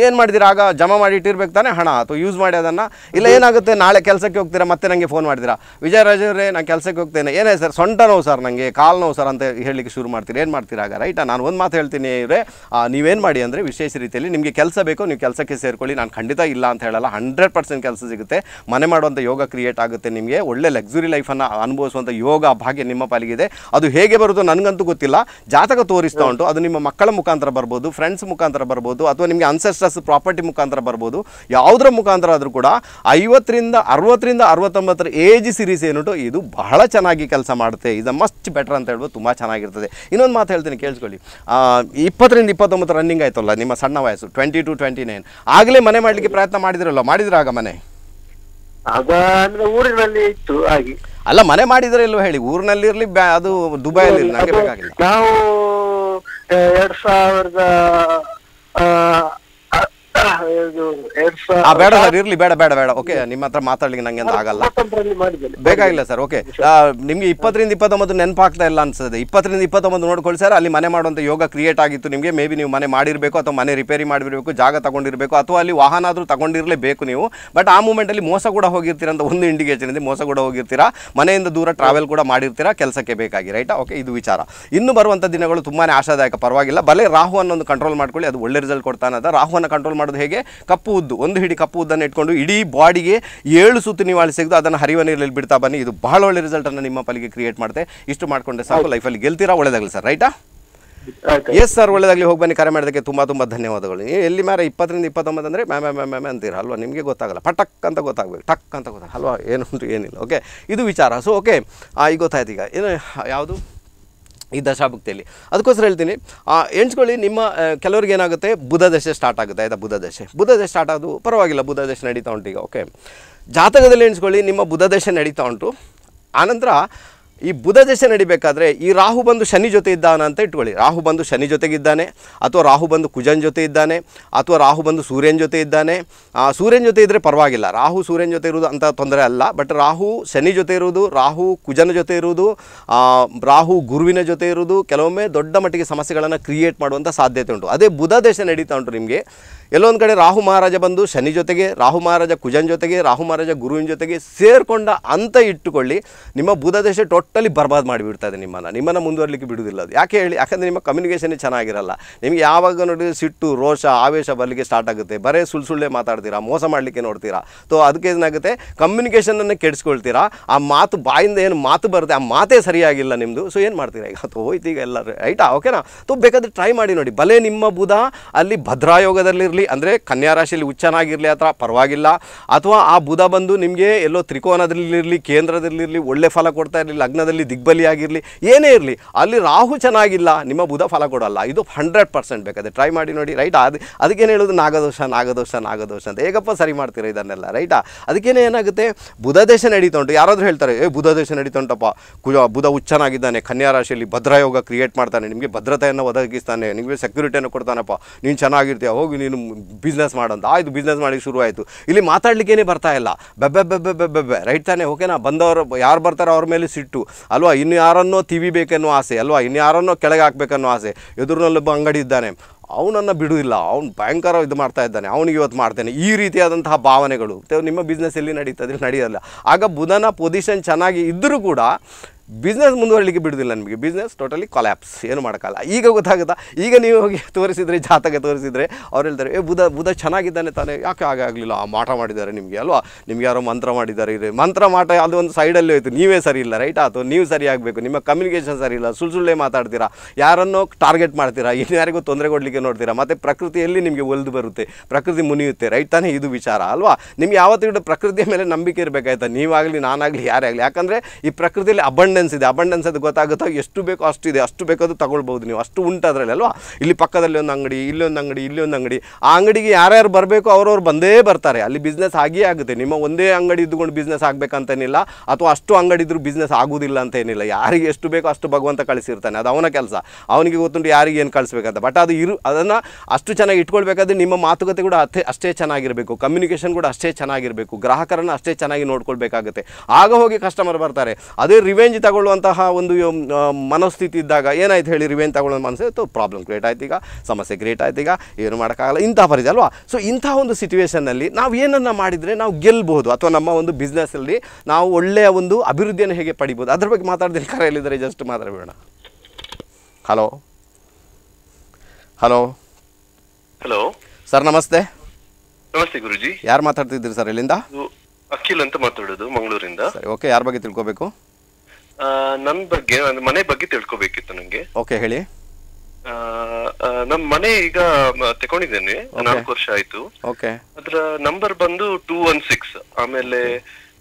ಏನ್ ಏನು ಆಗ ಜಮಾ ಮಾಡಿ ಇಟ್ಟಿರ್ಬೇಕು ತಾನೆ ಹಣ ಅಥವಾ ಯೂಸ್ ಮಾಡಿ ಅದನ್ನ ಇಲ್ಲ ಏನಾಗುತ್ತೆ ನಾಳೆ ಕೆಲಸಕ್ಕೆ ಹೋಗ್ತೀರಾ ಮತ್ತೆ ನಂಗೆ ಫೋನ್ ಮಾಡಿದಿರಾ ವಿಜಯ ರಾಜವರೇ ನಾನು ಕೆಲಸಕ್ಕೆ ಹೋಗ್ತೇನೆ ಏನೇ ಸರ್ ಸೊಂಟ ನೋವು ಸರ್ ನಂಗೆ ಕಾಲ್ ನೋವು ಸರ್ ಅಂತ ಹೇಳಲಿಕ್ಕೆ ಶುರು ಮಾಡ್ತೀರಿ ಏನು ಮಾಡ್ತೀರಾ ಆಗ ರೈಟ್ ನಾನು ಒಂದು ಮಾತು ಹೇಳ್ತೀನಿ ಇವರೇ ನೀವೇನು ಮಾಡಿ ಅಂದ್ರೆ ವಿಶೇಷ ರೀತಿಯಲ್ಲಿ ನಿಮಗೆ ಕೆಲಸ ಬೇಕು ನೀವು ಕೆಲಸಕ್ಕೆ ಸೇರ್ಕೊಳ್ಳಿ ನಾನು ಖಂಡಿತ ಇಲ್ಲ ಅಂತ ಹೇಳಲ್ಲ ಹಂಡ್ರೆಡ್ ಪರ್ಸೆಂಟ್ ಕೆಲಸ ಸಿಗುತ್ತೆ ಮನೆ ಮಾಡುವಂತ ಯೋಗ ಕ್ರಿಯೇಟ್ ಆಗುತ್ತೆ ನಿಮಗೆ ಒಳ್ಳೆ ಲಕ್ಸುರಿ ಲೈಫನ್ನು ಅನುಭವಿಸುವಂತ ಯೋಗ ಭಾಗ್ಯ ನಿಮ್ಮ ಪಾಲಿಗೆ ಇದೆ ಅದು ಹೇಗೆ ಬರುತ್ತೋ ನನಗಂತೂ ಗೊತ್ತಿಲ್ಲ ಜಾತಕ ತೋರಿಸ್ತಾ ಉಂಟು ಅದು ನಿಮ್ಮ ಮಕ್ಕಳ ಮುಖಾಂತರ ಬರ್ಬೋದು ಫ್ರೆಂಡ್ ಫ್ರೆಂಡ್ಸ್ ಮುಖಾಂತರ ಬರ್ಬೋದು ಅಥವಾ ನಿಮಗೆ ಅನ್ಸೆಸ್ಟರ್ಸ್ ಪ್ರಾಪರ್ಟಿ ಮುಖಾಂತರ ಬರ್ಬೋದು ಯಾವುದರ ಮುಖಾಂತರ ಆದರೂ ಕೂಡ ಐವತ್ತರಿಂದ ಅರವತ್ತರಿಂದ ಅರವತ್ತೊಂಬತ್ತರ ಏಜ್ ಸಿರೀಸ್ ಏನುಂಟು ಇದು ಬಹಳ ಚೆನ್ನಾಗಿ ಕೆಲಸ ಮಾಡುತ್ತೆ ಇದು ಮಸ್ಟ್ ಬೆಟರ್ ಅಂತ ಹೇಳ್ಬೋದು ತುಂಬ ಚೆನ್ನಾಗಿರ್ತದೆ ಇನ್ನೊಂದು ಮಾತು ಹೇಳ್ತೀನಿ ಕೇಳಿಸ್ಕೊಳ್ಳಿ ಇಪ್ಪತ್ತರಿಂದ ಇಪ್ಪತ್ತೊಂಬತ್ತು ರನ್ನಿಂಗ್ ಆಯ್ತಲ್ಲ ನಿಮ್ಮ ಸಣ್ಣ ವಯಸ್ಸು ಟ್ವೆಂಟಿ ಟು ಟ್ವೆಂಟಿ ನೈನ್ ಆಗಲೇ ಮನೆ ಮಾಡಲಿಕ್ಕೆ ಪ್ರಯತ್ನ ಮಾಡಿದಿರಲ್ಲ ಮಾಡಿದ್ರಾಗ ಮನೆ ಆಗ ಅಂದ್ರೆ ಊರಿನಲ್ಲಿ ಇತ್ತು ಹಾಗೆ ಅಲ್ಲ ಮನೆ ಮಾಡಿದ್ರೆ ಇಲ್ವ ಹೇಳಿ ಊರಿನಲ್ಲಿರ್ಲಿ ಅದು ದುಬೈ ನನಗೆ ಬೇಕಾಗಿಲ್ಲ ನಾವು ಎರಡು ಸಾವಿರದ ಆ ಬೇಡ ಸರ್ ಇರ್ಲಿ ಬೇಡ ಬೇಡ ಬೇಡ ಓಕೆ ನಿಮ್ಮ ಹತ್ರ ಮಾತಾಡ್ಲಿಕ್ಕೆ ನಂಗೆ ಅಂತ ಆಗಲ್ಲ ಬೇಕಾಗಿಲ್ಲ ಸರ್ ಓಕೆ ನಿಮ್ಗೆ ಇಪ್ಪತ್ತರಿಂದ ಇಪ್ಪತ್ತೊಂಬತ್ತು ನೆನಪಾಗ್ತಾ ಇಲ್ಲ ಅನ್ಸುತ್ತೆ ಇಪ್ಪತ್ತರಿಂದ ಇಪ್ಪತ್ತೊಂಬತ್ತು ನೋಡ್ಕೊಳ್ಳಿ ಸರ್ ಅಲ್ಲಿ ಮನೆ ಮಾಡುವಂತ ಯೋಗ ಕ್ರಿಯೇಟ್ ಆಗಿತ್ತು ನಿಮಗೆ ಮೇ ಬಿ ನೀವು ಮನೆ ಮಾಡಿರಬೇಕು ಅಥವಾ ಮನೆ ರಿಪೇರಿ ಮಾಡಿರಬೇಕು ಜಾಗ ತಗೊಂಡಿರಬೇಕು ಅಥವಾ ಅಲ್ಲಿ ವಾಹನ ಆದರೂ ತಗೊಂಡಿರಲೇಬೇಕು ನೀವು ಬಟ್ ಆ ಮೂಮೆಂಟ್ ಅಲ್ಲಿ ಮೋಸ ಕೂಡ ಹೋಗಿರ್ತೀರ ಅಂತ ಒಂದು ಇಂಡಿಕೇಶನ್ ಇದೆ ಮೋಸ ಕೂಡ ಹೋಗಿರ್ತೀರಾ ಮನೆಯಿಂದ ದೂರ ಟ್ರಾವೆಲ್ ಕೂಡ ಮಾಡಿರ್ತೀರಾ ಕೆಲಸಕ್ಕೆ ಬೇಕಾಗಿ ರೈಟ್ ಓಕೆ ಇದು ವಿಚಾರ ಇನ್ನು ಬರುವಂತ ದಿನಗಳು ತುಂಬಾನೇ ಆಶಾದಾಯಕ ಪರವಾಗಿಲ್ಲ ಬಲೆ ಒಂದು ಕಂಟ್ರೋಲ್ ಮಾಡ್ಕೊಳ್ಳಿ ಅದು ಒಳ್ಳೆ ರಿಸಲ್ಟ್ ಕೊಡ್ತಾನೆ ರಾಹುವನ್ನು ಕಂಟ್ರೋಲ್ ಮಾಡೋದು ಹೇಗೆ ಕಪ್ಪು ಉದ್ದು ಒಂದು ಹಿಡಿ ಕಪ್ಪು ಉದ್ದನ್ನು ಇಟ್ಕೊಂಡು ಇಡೀ ಬಾಡಿಗೆ ಏಳು ಸುತ್ತು ನೀವು ಅಳಿ ಅದನ್ನು ಹರಿವ ನೀರಲ್ಲಿ ಬಿಡ್ತಾ ಬನ್ನಿ ಇದು ಬಹಳ ಒಳ್ಳೆ ರಿಸಲ್ಟನ್ನು ನಿಮ್ಮ ಪಾಲಿಗೆ ಕ್ರಿಯೇಟ್ ಮಾಡುತ್ತೆ ಇಷ್ಟು ಮಾಡಿಕೊಂಡೆ ಸಾಕು ಲೈಫಲ್ಲಿ ಗೆಲ್ತೀರಾ ಒಳ್ಳೆದಾಗಲಿ ಸರ್ ರೈಟಾ ಎಸ್ ಸರ್ ಒಳ್ಳೆದಾಗಲಿ ಹೋಗಿ ಬನ್ನಿ ಕರೆ ಮಾಡೋದಕ್ಕೆ ತುಂಬ ತುಂಬ ಧನ್ಯವಾದಗಳು ಎಲ್ಲಿ ಮೇಲೆ ಇಪ್ಪತ್ತರಿಂದ ಇಪ್ಪತ್ತೊಂಬತ್ತು ಅಂದರೆ ಮ್ಯಾಮ್ ಮ್ಯಾಮ್ ಮ್ಯಾಮ್ ಅಂತೀರ ಅಲ್ವಾ ನಿಮಗೆ ಗೊತ್ತಾಗಲ್ಲ ಪಟಕ್ ಅಂತ ಗೊತ್ತಾಗಬೇಕು ಟಕ್ ಅಂತ ಅಲ್ವಾ ಏನು ಏನಿಲ್ಲ ಓಕೆ ಇದು ವಿಚಾರ ಸೊ ಓಕೆ ಈಗ ಗೊತ್ತಾಯ್ತು ಈಗ ಏನು ಯಾವುದು ಈ ದಶಾಭಕ್ತಿಯಲ್ಲಿ ಅದಕ್ಕೋಸ್ಕರ ಹೇಳ್ತೀನಿ ಎಣ್ಸ್ಕೊಳ್ಳಿ ನಿಮ್ಮ ಕೆಲವ್ರಿಗೆ ಏನಾಗುತ್ತೆ ಬುಧ ದಶೆ ಸ್ಟಾರ್ಟ್ ಆಗುತ್ತೆ ಆಯಿತಾ ಬುಧ ದಶೆ ಬುಧ ದಶೆ ಸ್ಟಾರ್ಟ್ ಆದವು ಪರವಾಗಿಲ್ಲ ಬುಧ ದಶೆ ನಡೀತಾ ಉಂಟು ಈಗ ಓಕೆ ಜಾತಕದಲ್ಲಿ ಎಣ್ಸ್ಕೊಳ್ಳಿ ನಿಮ್ಮ ಬುಧ ದಶೆ ನಡೀತಾ ಉಂಟು ಆನಂತರ ಈ ಬುಧ ದಶೆ ನಡಿಬೇಕಾದ್ರೆ ಈ ರಾಹು ಬಂದು ಶನಿ ಜೊತೆ ಇದ್ದಾನ ಅಂತ ಇಟ್ಕೊಳ್ಳಿ ರಾಹು ಬಂದು ಶನಿ ಜೊತೆಗಿದ್ದಾನೆ ಅಥವಾ ರಾಹು ಬಂದು ಕುಜನ್ ಜೊತೆ ಇದ್ದಾನೆ ಅಥವಾ ರಾಹು ಬಂದು ಸೂರ್ಯನ ಜೊತೆ ಇದ್ದಾನೆ ಸೂರ್ಯನ ಜೊತೆ ಇದ್ದರೆ ಪರವಾಗಿಲ್ಲ ರಾಹು ಸೂರ್ಯನ ಜೊತೆ ಇರುವುದು ಅಂತ ತೊಂದರೆ ಅಲ್ಲ ಬಟ್ ರಾಹು ಶನಿ ಜೊತೆ ಇರುವುದು ರಾಹು ಕುಜನ ಜೊತೆ ಇರುವುದು ರಾಹು ಗುರುವಿನ ಜೊತೆ ಇರುವುದು ಕೆಲವೊಮ್ಮೆ ದೊಡ್ಡ ಮಟ್ಟಿಗೆ ಸಮಸ್ಯೆಗಳನ್ನು ಕ್ರಿಯೇಟ್ ಮಾಡುವಂಥ ಸಾಧ್ಯತೆ ಉಂಟು ಅದೇ ಬುಧ ದಶೆ ನಡೀತಾ ಉಂಟು ನಿಮಗೆ ಎಲ್ಲೊಂದು ಕಡೆ ರಾಹು ಮಹಾರಾಜ ಬಂದು ಶನಿ ಜೊತೆಗೆ ರಾಹು ಮಹಾರಾಜ ಕುಜನ್ ಜೊತೆಗೆ ರಾಹು ಮಹಾರಾಜ ಗುರುವಿನ ಜೊತೆಗೆ ಸೇರಿಕೊಂಡ ಅಂತ ಇಟ್ಟುಕೊಳ್ಳಿ ನಿಮ್ಮ ಬುಧ ದಶೆ ಟೋಟ್ ಟೋಟಲಿ ಬರ್ಬಾದ್ ಮಾಡಿಬಿಡ್ತಾ ಇದೆ ನಿಮ್ಮನ್ನು ನಿಮ್ಮನ್ನು ಮುಂದುವರಲಿಕ್ಕೆ ಬಿಡುವುದಿಲ್ಲ ಅದು ಯಾಕೆ ಹೇಳಿ ಯಾಕಂದರೆ ನಿಮ್ಮ ಕಮ್ಯುನಿಕೇಷನೇ ಚೆನ್ನಾಗಿರಲ್ಲ ನಿಮಗೆ ಯಾವಾಗ ನೋಡಿ ಸಿಟ್ಟು ರೋಷ ಆವೇಶ ಬರಲಿಕ್ಕೆ ಸ್ಟಾರ್ಟ್ ಆಗುತ್ತೆ ಬರೇ ಸುಳ್ಳು ಮಾತಾಡ್ತೀರಾ ಮೋಸ ಮಾಡಲಿಕ್ಕೆ ನೋಡ್ತೀರಾ ಸೊ ಅದಕ್ಕೆ ಏನಾಗುತ್ತೆ ಕಮ್ಯುನಿಕೇಷನನ್ನು ಕೆಡಿಸ್ಕೊಳ್ತೀರಾ ಆ ಮಾತು ಬಾಯಿಂದ ಏನು ಮಾತು ಬರುತ್ತೆ ಆ ಮಾತೇ ಸರಿಯಾಗಿಲ್ಲ ನಿಮ್ಮದು ಸೊ ಏನು ಮಾಡ್ತೀರಾ ಈಗ ಅದು ಹೋಯ್ತು ಎಲ್ಲರೂ ರೈಟಾ ಓಕೆನಾ ತೋ ಬೇಕಾದರೆ ಟ್ರೈ ಮಾಡಿ ನೋಡಿ ಬಲೆ ನಿಮ್ಮ ಬುಧ ಅಲ್ಲಿ ಭದ್ರಾಯೋಗದಲ್ಲಿರಲಿ ಅಂದರೆ ಕನ್ಯಾ ರಾಶಿಯಲ್ಲಿ ಆ ಥರ ಪರವಾಗಿಲ್ಲ ಅಥವಾ ಆ ಬುಧ ಬಂದು ನಿಮಗೆ ಎಲ್ಲೋ ತ್ರಿಕೋನದಲ್ಲಿರಲಿ ಕೇಂದ್ರದಲ್ಲಿರಲಿ ಒಳ್ಳೆ ಫಲ ಕೊಡ್ತಾ ಇರಲಿ ಲಗ್ನ ಲಗ್ನದಲ್ಲಿ ದಿಗ್ಬಲಿಯಾಗಿರಲಿ ಏನೇ ಇರಲಿ ಅಲ್ಲಿ ರಾಹು ಚೆನ್ನಾಗಿಲ್ಲ ನಿಮ್ಮ ಬುಧ ಫಲ ಕೊಡಲ್ಲ ಇದು ಹಂಡ್ರೆಡ್ ಪರ್ಸೆಂಟ್ ಬೇಕಾದ್ರೆ ಟ್ರೈ ಮಾಡಿ ನೋಡಿ ರೈಟ್ ಅದು ಅದಕ್ಕೇನು ಹೇಳೋದು ನಾಗದೋಷ ನಾಗದೋಷ ನಾಗದೋಷ ಅಂತ ಹೇಗಪ್ಪ ಸರಿ ಮಾಡ್ತೀರಾ ಇದನ್ನೆಲ್ಲ ರೈಟಾ ಅದಕ್ಕೇನೆ ಏನಾಗುತ್ತೆ ಬುಧ ದೇಶ ಉಂಟು ಯಾರಾದರೂ ಹೇಳ್ತಾರೆ ಏ ಬುಧ ದೇಶ ನಡೀತುಂಟಪ್ಪ ಕುಜ ಬುಧ ಹುಚ್ಚನಾಗಿದ್ದಾನೆ ಕನ್ಯಾ ರಾಶಿಯಲ್ಲಿ ಭದ್ರಯೋಗ ಕ್ರಿಯೇಟ್ ಮಾಡ್ತಾನೆ ನಿಮಗೆ ಭದ್ರತೆಯನ್ನು ಒದಗಿಸ್ತಾನೆ ನಿಮಗೆ ಸೆಕ್ಯೂರಿಟಿಯನ್ನು ಕೊಡ್ತಾನಪ್ಪ ನೀನು ಚೆನ್ನಾಗಿರ್ತೀಯ ಹೋಗಿ ನೀನು ಬಿಸ್ನೆಸ್ ಮಾಡೋಂತ ಆಯ್ತು ಬಿಸ್ನೆಸ್ ಮಾಡಿ ಶುರು ಆಯಿತು ಇಲ್ಲಿ ಮಾತಾಡ್ಲಿಕ್ಕೇನೆ ಬರ್ತಾ ಇಲ್ಲ ಬೆಬ್ಬೆ ಬೆಬ್ಬೆ ಬೆಬ್ಬೆ ರೈಟ್ ತಾನೆ ಓಕೆನಾ ಬಂದವರು ಯಾರು ಬರ್ತಾರೋ ಅವ್ರ ಮೇಲೆ ಸಿಟ್ಟು ಅಲ್ವಾ ಇನ್ನು ಯಾರನ್ನೋ ತಿವಿಬೇಕೆನ್ನೋ ಆಸೆ ಅಲ್ವಾ ಇನ್ನು ಯಾರನ್ನೋ ಕೆಳಗೆ ಹಾಕ್ಬೇಕನ್ನೋ ಆಸೆ ಎದುರಿನಲ್ಲೊಬ್ಬ ಅಂಗಡಿ ಇದ್ದಾನೆ ಅವನನ್ನು ಬಿಡುವುದಿಲ್ಲ ಅವ್ನು ಭಯಂಕರ ಇದು ಮಾಡ್ತಾ ಇದ್ದಾನೆ ಅವನಿಗೆ ಇವತ್ತು ಮಾಡ್ತೇನೆ ಈ ರೀತಿಯಾದಂತಹ ಭಾವನೆಗಳು ನಿಮ್ಮ ಬಿಸ್ನೆಸ್ ಎಲ್ಲಿ ನಡೀತದೆ ನಡೆಯೋಲ್ಲ ಆಗ ಬುಧನ ಪೊಸಿಷನ್ ಚೆನ್ನಾಗಿ ಇದ್ದರೂ ಕೂಡ ಬಿಸ್ನೆಸ್ ಮುಂದುವರಲಿಕ್ಕೆ ಬಿಡೋದಿಲ್ಲ ನಮಗೆ ಬಿಸ್ನೆಸ್ ಟೋಟಲಿ ಕೊಲ್ಯಾಪ್ಸ್ ಏನು ಮಾಡೋಕ್ಕಲ್ಲ ಈಗ ಗೊತ್ತಾಗುತ್ತಾ ಈಗ ನೀವು ಹೋಗಿ ತೋರಿಸಿದರೆ ಜಾತಕ ತೋರಿಸಿದರೆ ಅವ್ರು ಹೇಳ್ತಾರೆ ಏ ಬುಧ ಬುಧ ಚೆನ್ನಾಗಿದ್ದಾನೆ ತಾನೇ ಯಾಕೆ ಆಗಲಿಲ್ಲ ಆ ಮಾಟ ಮಾಡಿದ್ದಾರೆ ನಿಮಗೆ ಅಲ್ವಾ ನಿಮ್ಗೆ ಯಾರೋ ಮಂತ್ರ ಮಾಡಿದ್ದಾರೆ ಇದು ಮಂತ್ರ ಮಾಟ ಅದು ಒಂದು ಸೈಡಲ್ಲಿ ಹೋಯ್ತು ನೀವೇ ಸರಿ ಇಲ್ಲ ರೈಟ್ ಆಯಿತು ನೀವು ಸರಿ ಆಗಬೇಕು ನಿಮ್ಮ ಕಮ್ಯುನಿಕೇಷನ್ ಸರಿ ಇಲ್ಲ ಸುಳ್ಳು ಸುಳ್ಳೇ ಮಾತಾಡ್ತೀರಾ ಯಾರನ್ನೋ ಟಾರ್ಗೆಟ್ ಮಾಡ್ತೀರಾ ಇನ್ಯಾರಿಗೂ ಯಾರಿಗೂ ತೊಂದರೆ ಕೊಡಲಿಕ್ಕೆ ನೋಡ್ತೀರಾ ಮತ್ತು ಪ್ರಕೃತಿಯಲ್ಲಿ ನಿಮಗೆ ಒಲಿದು ಬರುತ್ತೆ ಪ್ರಕೃತಿ ಮುನಿಯುತ್ತೆ ರೈಟ್ ತಾನೇ ಇದು ವಿಚಾರ ಅಲ್ವಾ ನಿಮ್ಗೆ ಯಾವತ್ತಿಗೂ ಪ್ರಕೃತಿಯ ಮೇಲೆ ನಂಬಿಕೆ ಇರಬೇಕಾಯ್ತಾ ನೀವಾಗಲಿ ನಾನಾಗಲಿ ಯಾರೇ ಆಗಲಿ ಯಾಕಂದರೆ ಈ ಪ್ರಕೃತಿಯಲ್ಲಿ ಅಬಂಡ ಅಬಂಡೆನ್ಸ್ ಇದೆ ಅಬಂಡೆನ್ಸ್ ಅದು ಗೊತ್ತಾಗುತ್ತಾ ಎಷ್ಟು ಬೇಕೋ ಅಷ್ಟು ಇದೆ ಅಷ್ಟು ಬೇಕಾದರೂ ತಗೊಳ್ಬೋದು ನೀವು ಅಷ್ಟು ಉಂಟು ಅದರಲ್ಲಿ ಅಲ್ವಾ ಇಲ್ಲಿ ಪಕ್ಕದಲ್ಲಿ ಒಂದು ಅಂಗಡಿ ಇಲ್ಲೊಂದು ಅಂಗಡಿ ಇಲ್ಲೊಂದು ಅಂಗಡಿ ಆ ಅಂಗಡಿಗೆ ಯಾರ್ಯಾರು ಬರಬೇಕು ಅವ್ರವ್ರು ಬಂದೇ ಬರ್ತಾರೆ ಅಲ್ಲಿ ಬಿಸ್ನೆಸ್ ಆಗಿಯೇ ಆಗುತ್ತೆ ನಿಮ್ಮ ಒಂದೇ ಅಂಗಡಿ ಇದ್ದುಕೊಂಡು ಬಿಸ್ನೆಸ್ ಆಗಬೇಕಂತೇನಿಲ್ಲ ಅಥವಾ ಅಷ್ಟು ಅಂಗಡಿ ಇದ್ರೂ ಬಿಸ್ನೆಸ್ ಆಗುವುದಿಲ್ಲ ಅಂತ ಏನಿಲ್ಲ ಯಾರಿಗೆ ಎಷ್ಟು ಬೇಕೋ ಅಷ್ಟು ಭಗವಂತ ಕಳಿಸಿರ್ತಾನೆ ಅದು ಅವನ ಕೆಲಸ ಅವನಿಗೆ ಗೊತ್ತುಂಟು ಯಾರಿಗೆ ಏನು ಕಳಿಸ್ಬೇಕಂತ ಬಟ್ ಅದು ಇರು ಅದನ್ನು ಅಷ್ಟು ಚೆನ್ನಾಗಿ ಇಟ್ಕೊಳ್ಬೇಕಾದ್ರೆ ನಿಮ್ಮ ಮಾತುಕತೆ ಕೂಡ ಅಷ್ಟೇ ಅಷ್ಟೇ ಚೆನ್ನಾಗಿರಬೇಕು ಕಮ್ಯುನಿಕೇಷನ್ ಕೂಡ ಅಷ್ಟೇ ಚೆನ್ನಾಗಿರಬೇಕು ಗ್ರಾಹಕರನ್ನು ಅಷ್ಟೇ ಚೆನ್ನಾಗಿ ನೋಡ್ಕೊಳ್ಬೇಕಾಗುತ್ತೆ ಆಗ ಹೋಗಿ ಕಸ್ಟಮರ್ ಬರ್ತಾರೆ ಅದೇ ರಿವೆಂಜ್ ತಗೊಳ್ಳುವಂತಹ ಒಂದು ಮನಸ್ಥಿತಿ ಇದ್ದಾಗ ಏನಾಯ್ತು ಹೇಳಿ ರಿವೇನ್ ತಗೊಳ್ಳೋ ಮನಸ್ಸು ಇತ್ತು ಪ್ರಾಬ್ಲಮ್ ಕ್ರಿಯೇಟ್ ಆಯ್ತು ಈಗ ಸಮಸ್ಯೆ ಕ್ರಿಯೇಟ್ ಆಯ್ತು ಈಗ ಏನು ಮಾಡೋಕ್ಕಾಗಲ್ಲ ಇಂಥ ಪರಿಧಿ ಅಲ್ವಾ ಸೊ ಇಂಥ ಒಂದು ಅಲ್ಲಿ ನಾವು ಏನನ್ನು ಮಾಡಿದರೆ ನಾವು ಗೆಲ್ಲಬಹುದು ಅಥವಾ ನಮ್ಮ ಒಂದು ಬಿಸ್ನೆಸ್ಸಲ್ಲಿ ನಾವು ಒಳ್ಳೆಯ ಒಂದು ಅಭಿವೃದ್ಧಿಯನ್ನು ಹೇಗೆ ಪಡಿಬೋದು ಅದ್ರ ಬಗ್ಗೆ ಮಾತಾಡ್ತೀನಿ ಕರೆಯಲ್ಲಿದ್ದರೆ ಜಸ್ಟ್ ಮಾತಾಡಬೇಡ ಹಲೋ ಹಲೋ ಹಲೋ ಸರ್ ನಮಸ್ತೆ ನಮಸ್ತೆ ಗುರುಜಿ ಯಾರು ಮಾತಾಡ್ತಿದ್ದೀರಿ ಸರ್ ಇಲ್ಲಿಂದ ಅಖಿಲ್ ಅಂತ ಮಾತಾಡೋದು ಮಂಗಳೂರಿಂದ ಓಕೆ ಯಾರ ಬಗ್ಗೆ ತಿಳ್ಕೋಬೇಕು ನನ್ನ ಬಗ್ಗೆ ಮನೆ ಬಗ್ಗೆ ತಿಳ್ಕೊಬೇಕಿತ್ತು ನಂಗೆ ಓಕೆ ಹೇಳಿ ನಮ್ ಮನೆ ಈಗ ತಗೊಂಡಿದ್ದೇನೆ ನಾಲ್ಕು ವರ್ಷ ಆಯ್ತು ಅದ್ರ ನಂಬರ್ ಬಂದು ಟೂ ಒನ್ ಸಿಕ್ಸ್ ಆಮೇಲೆ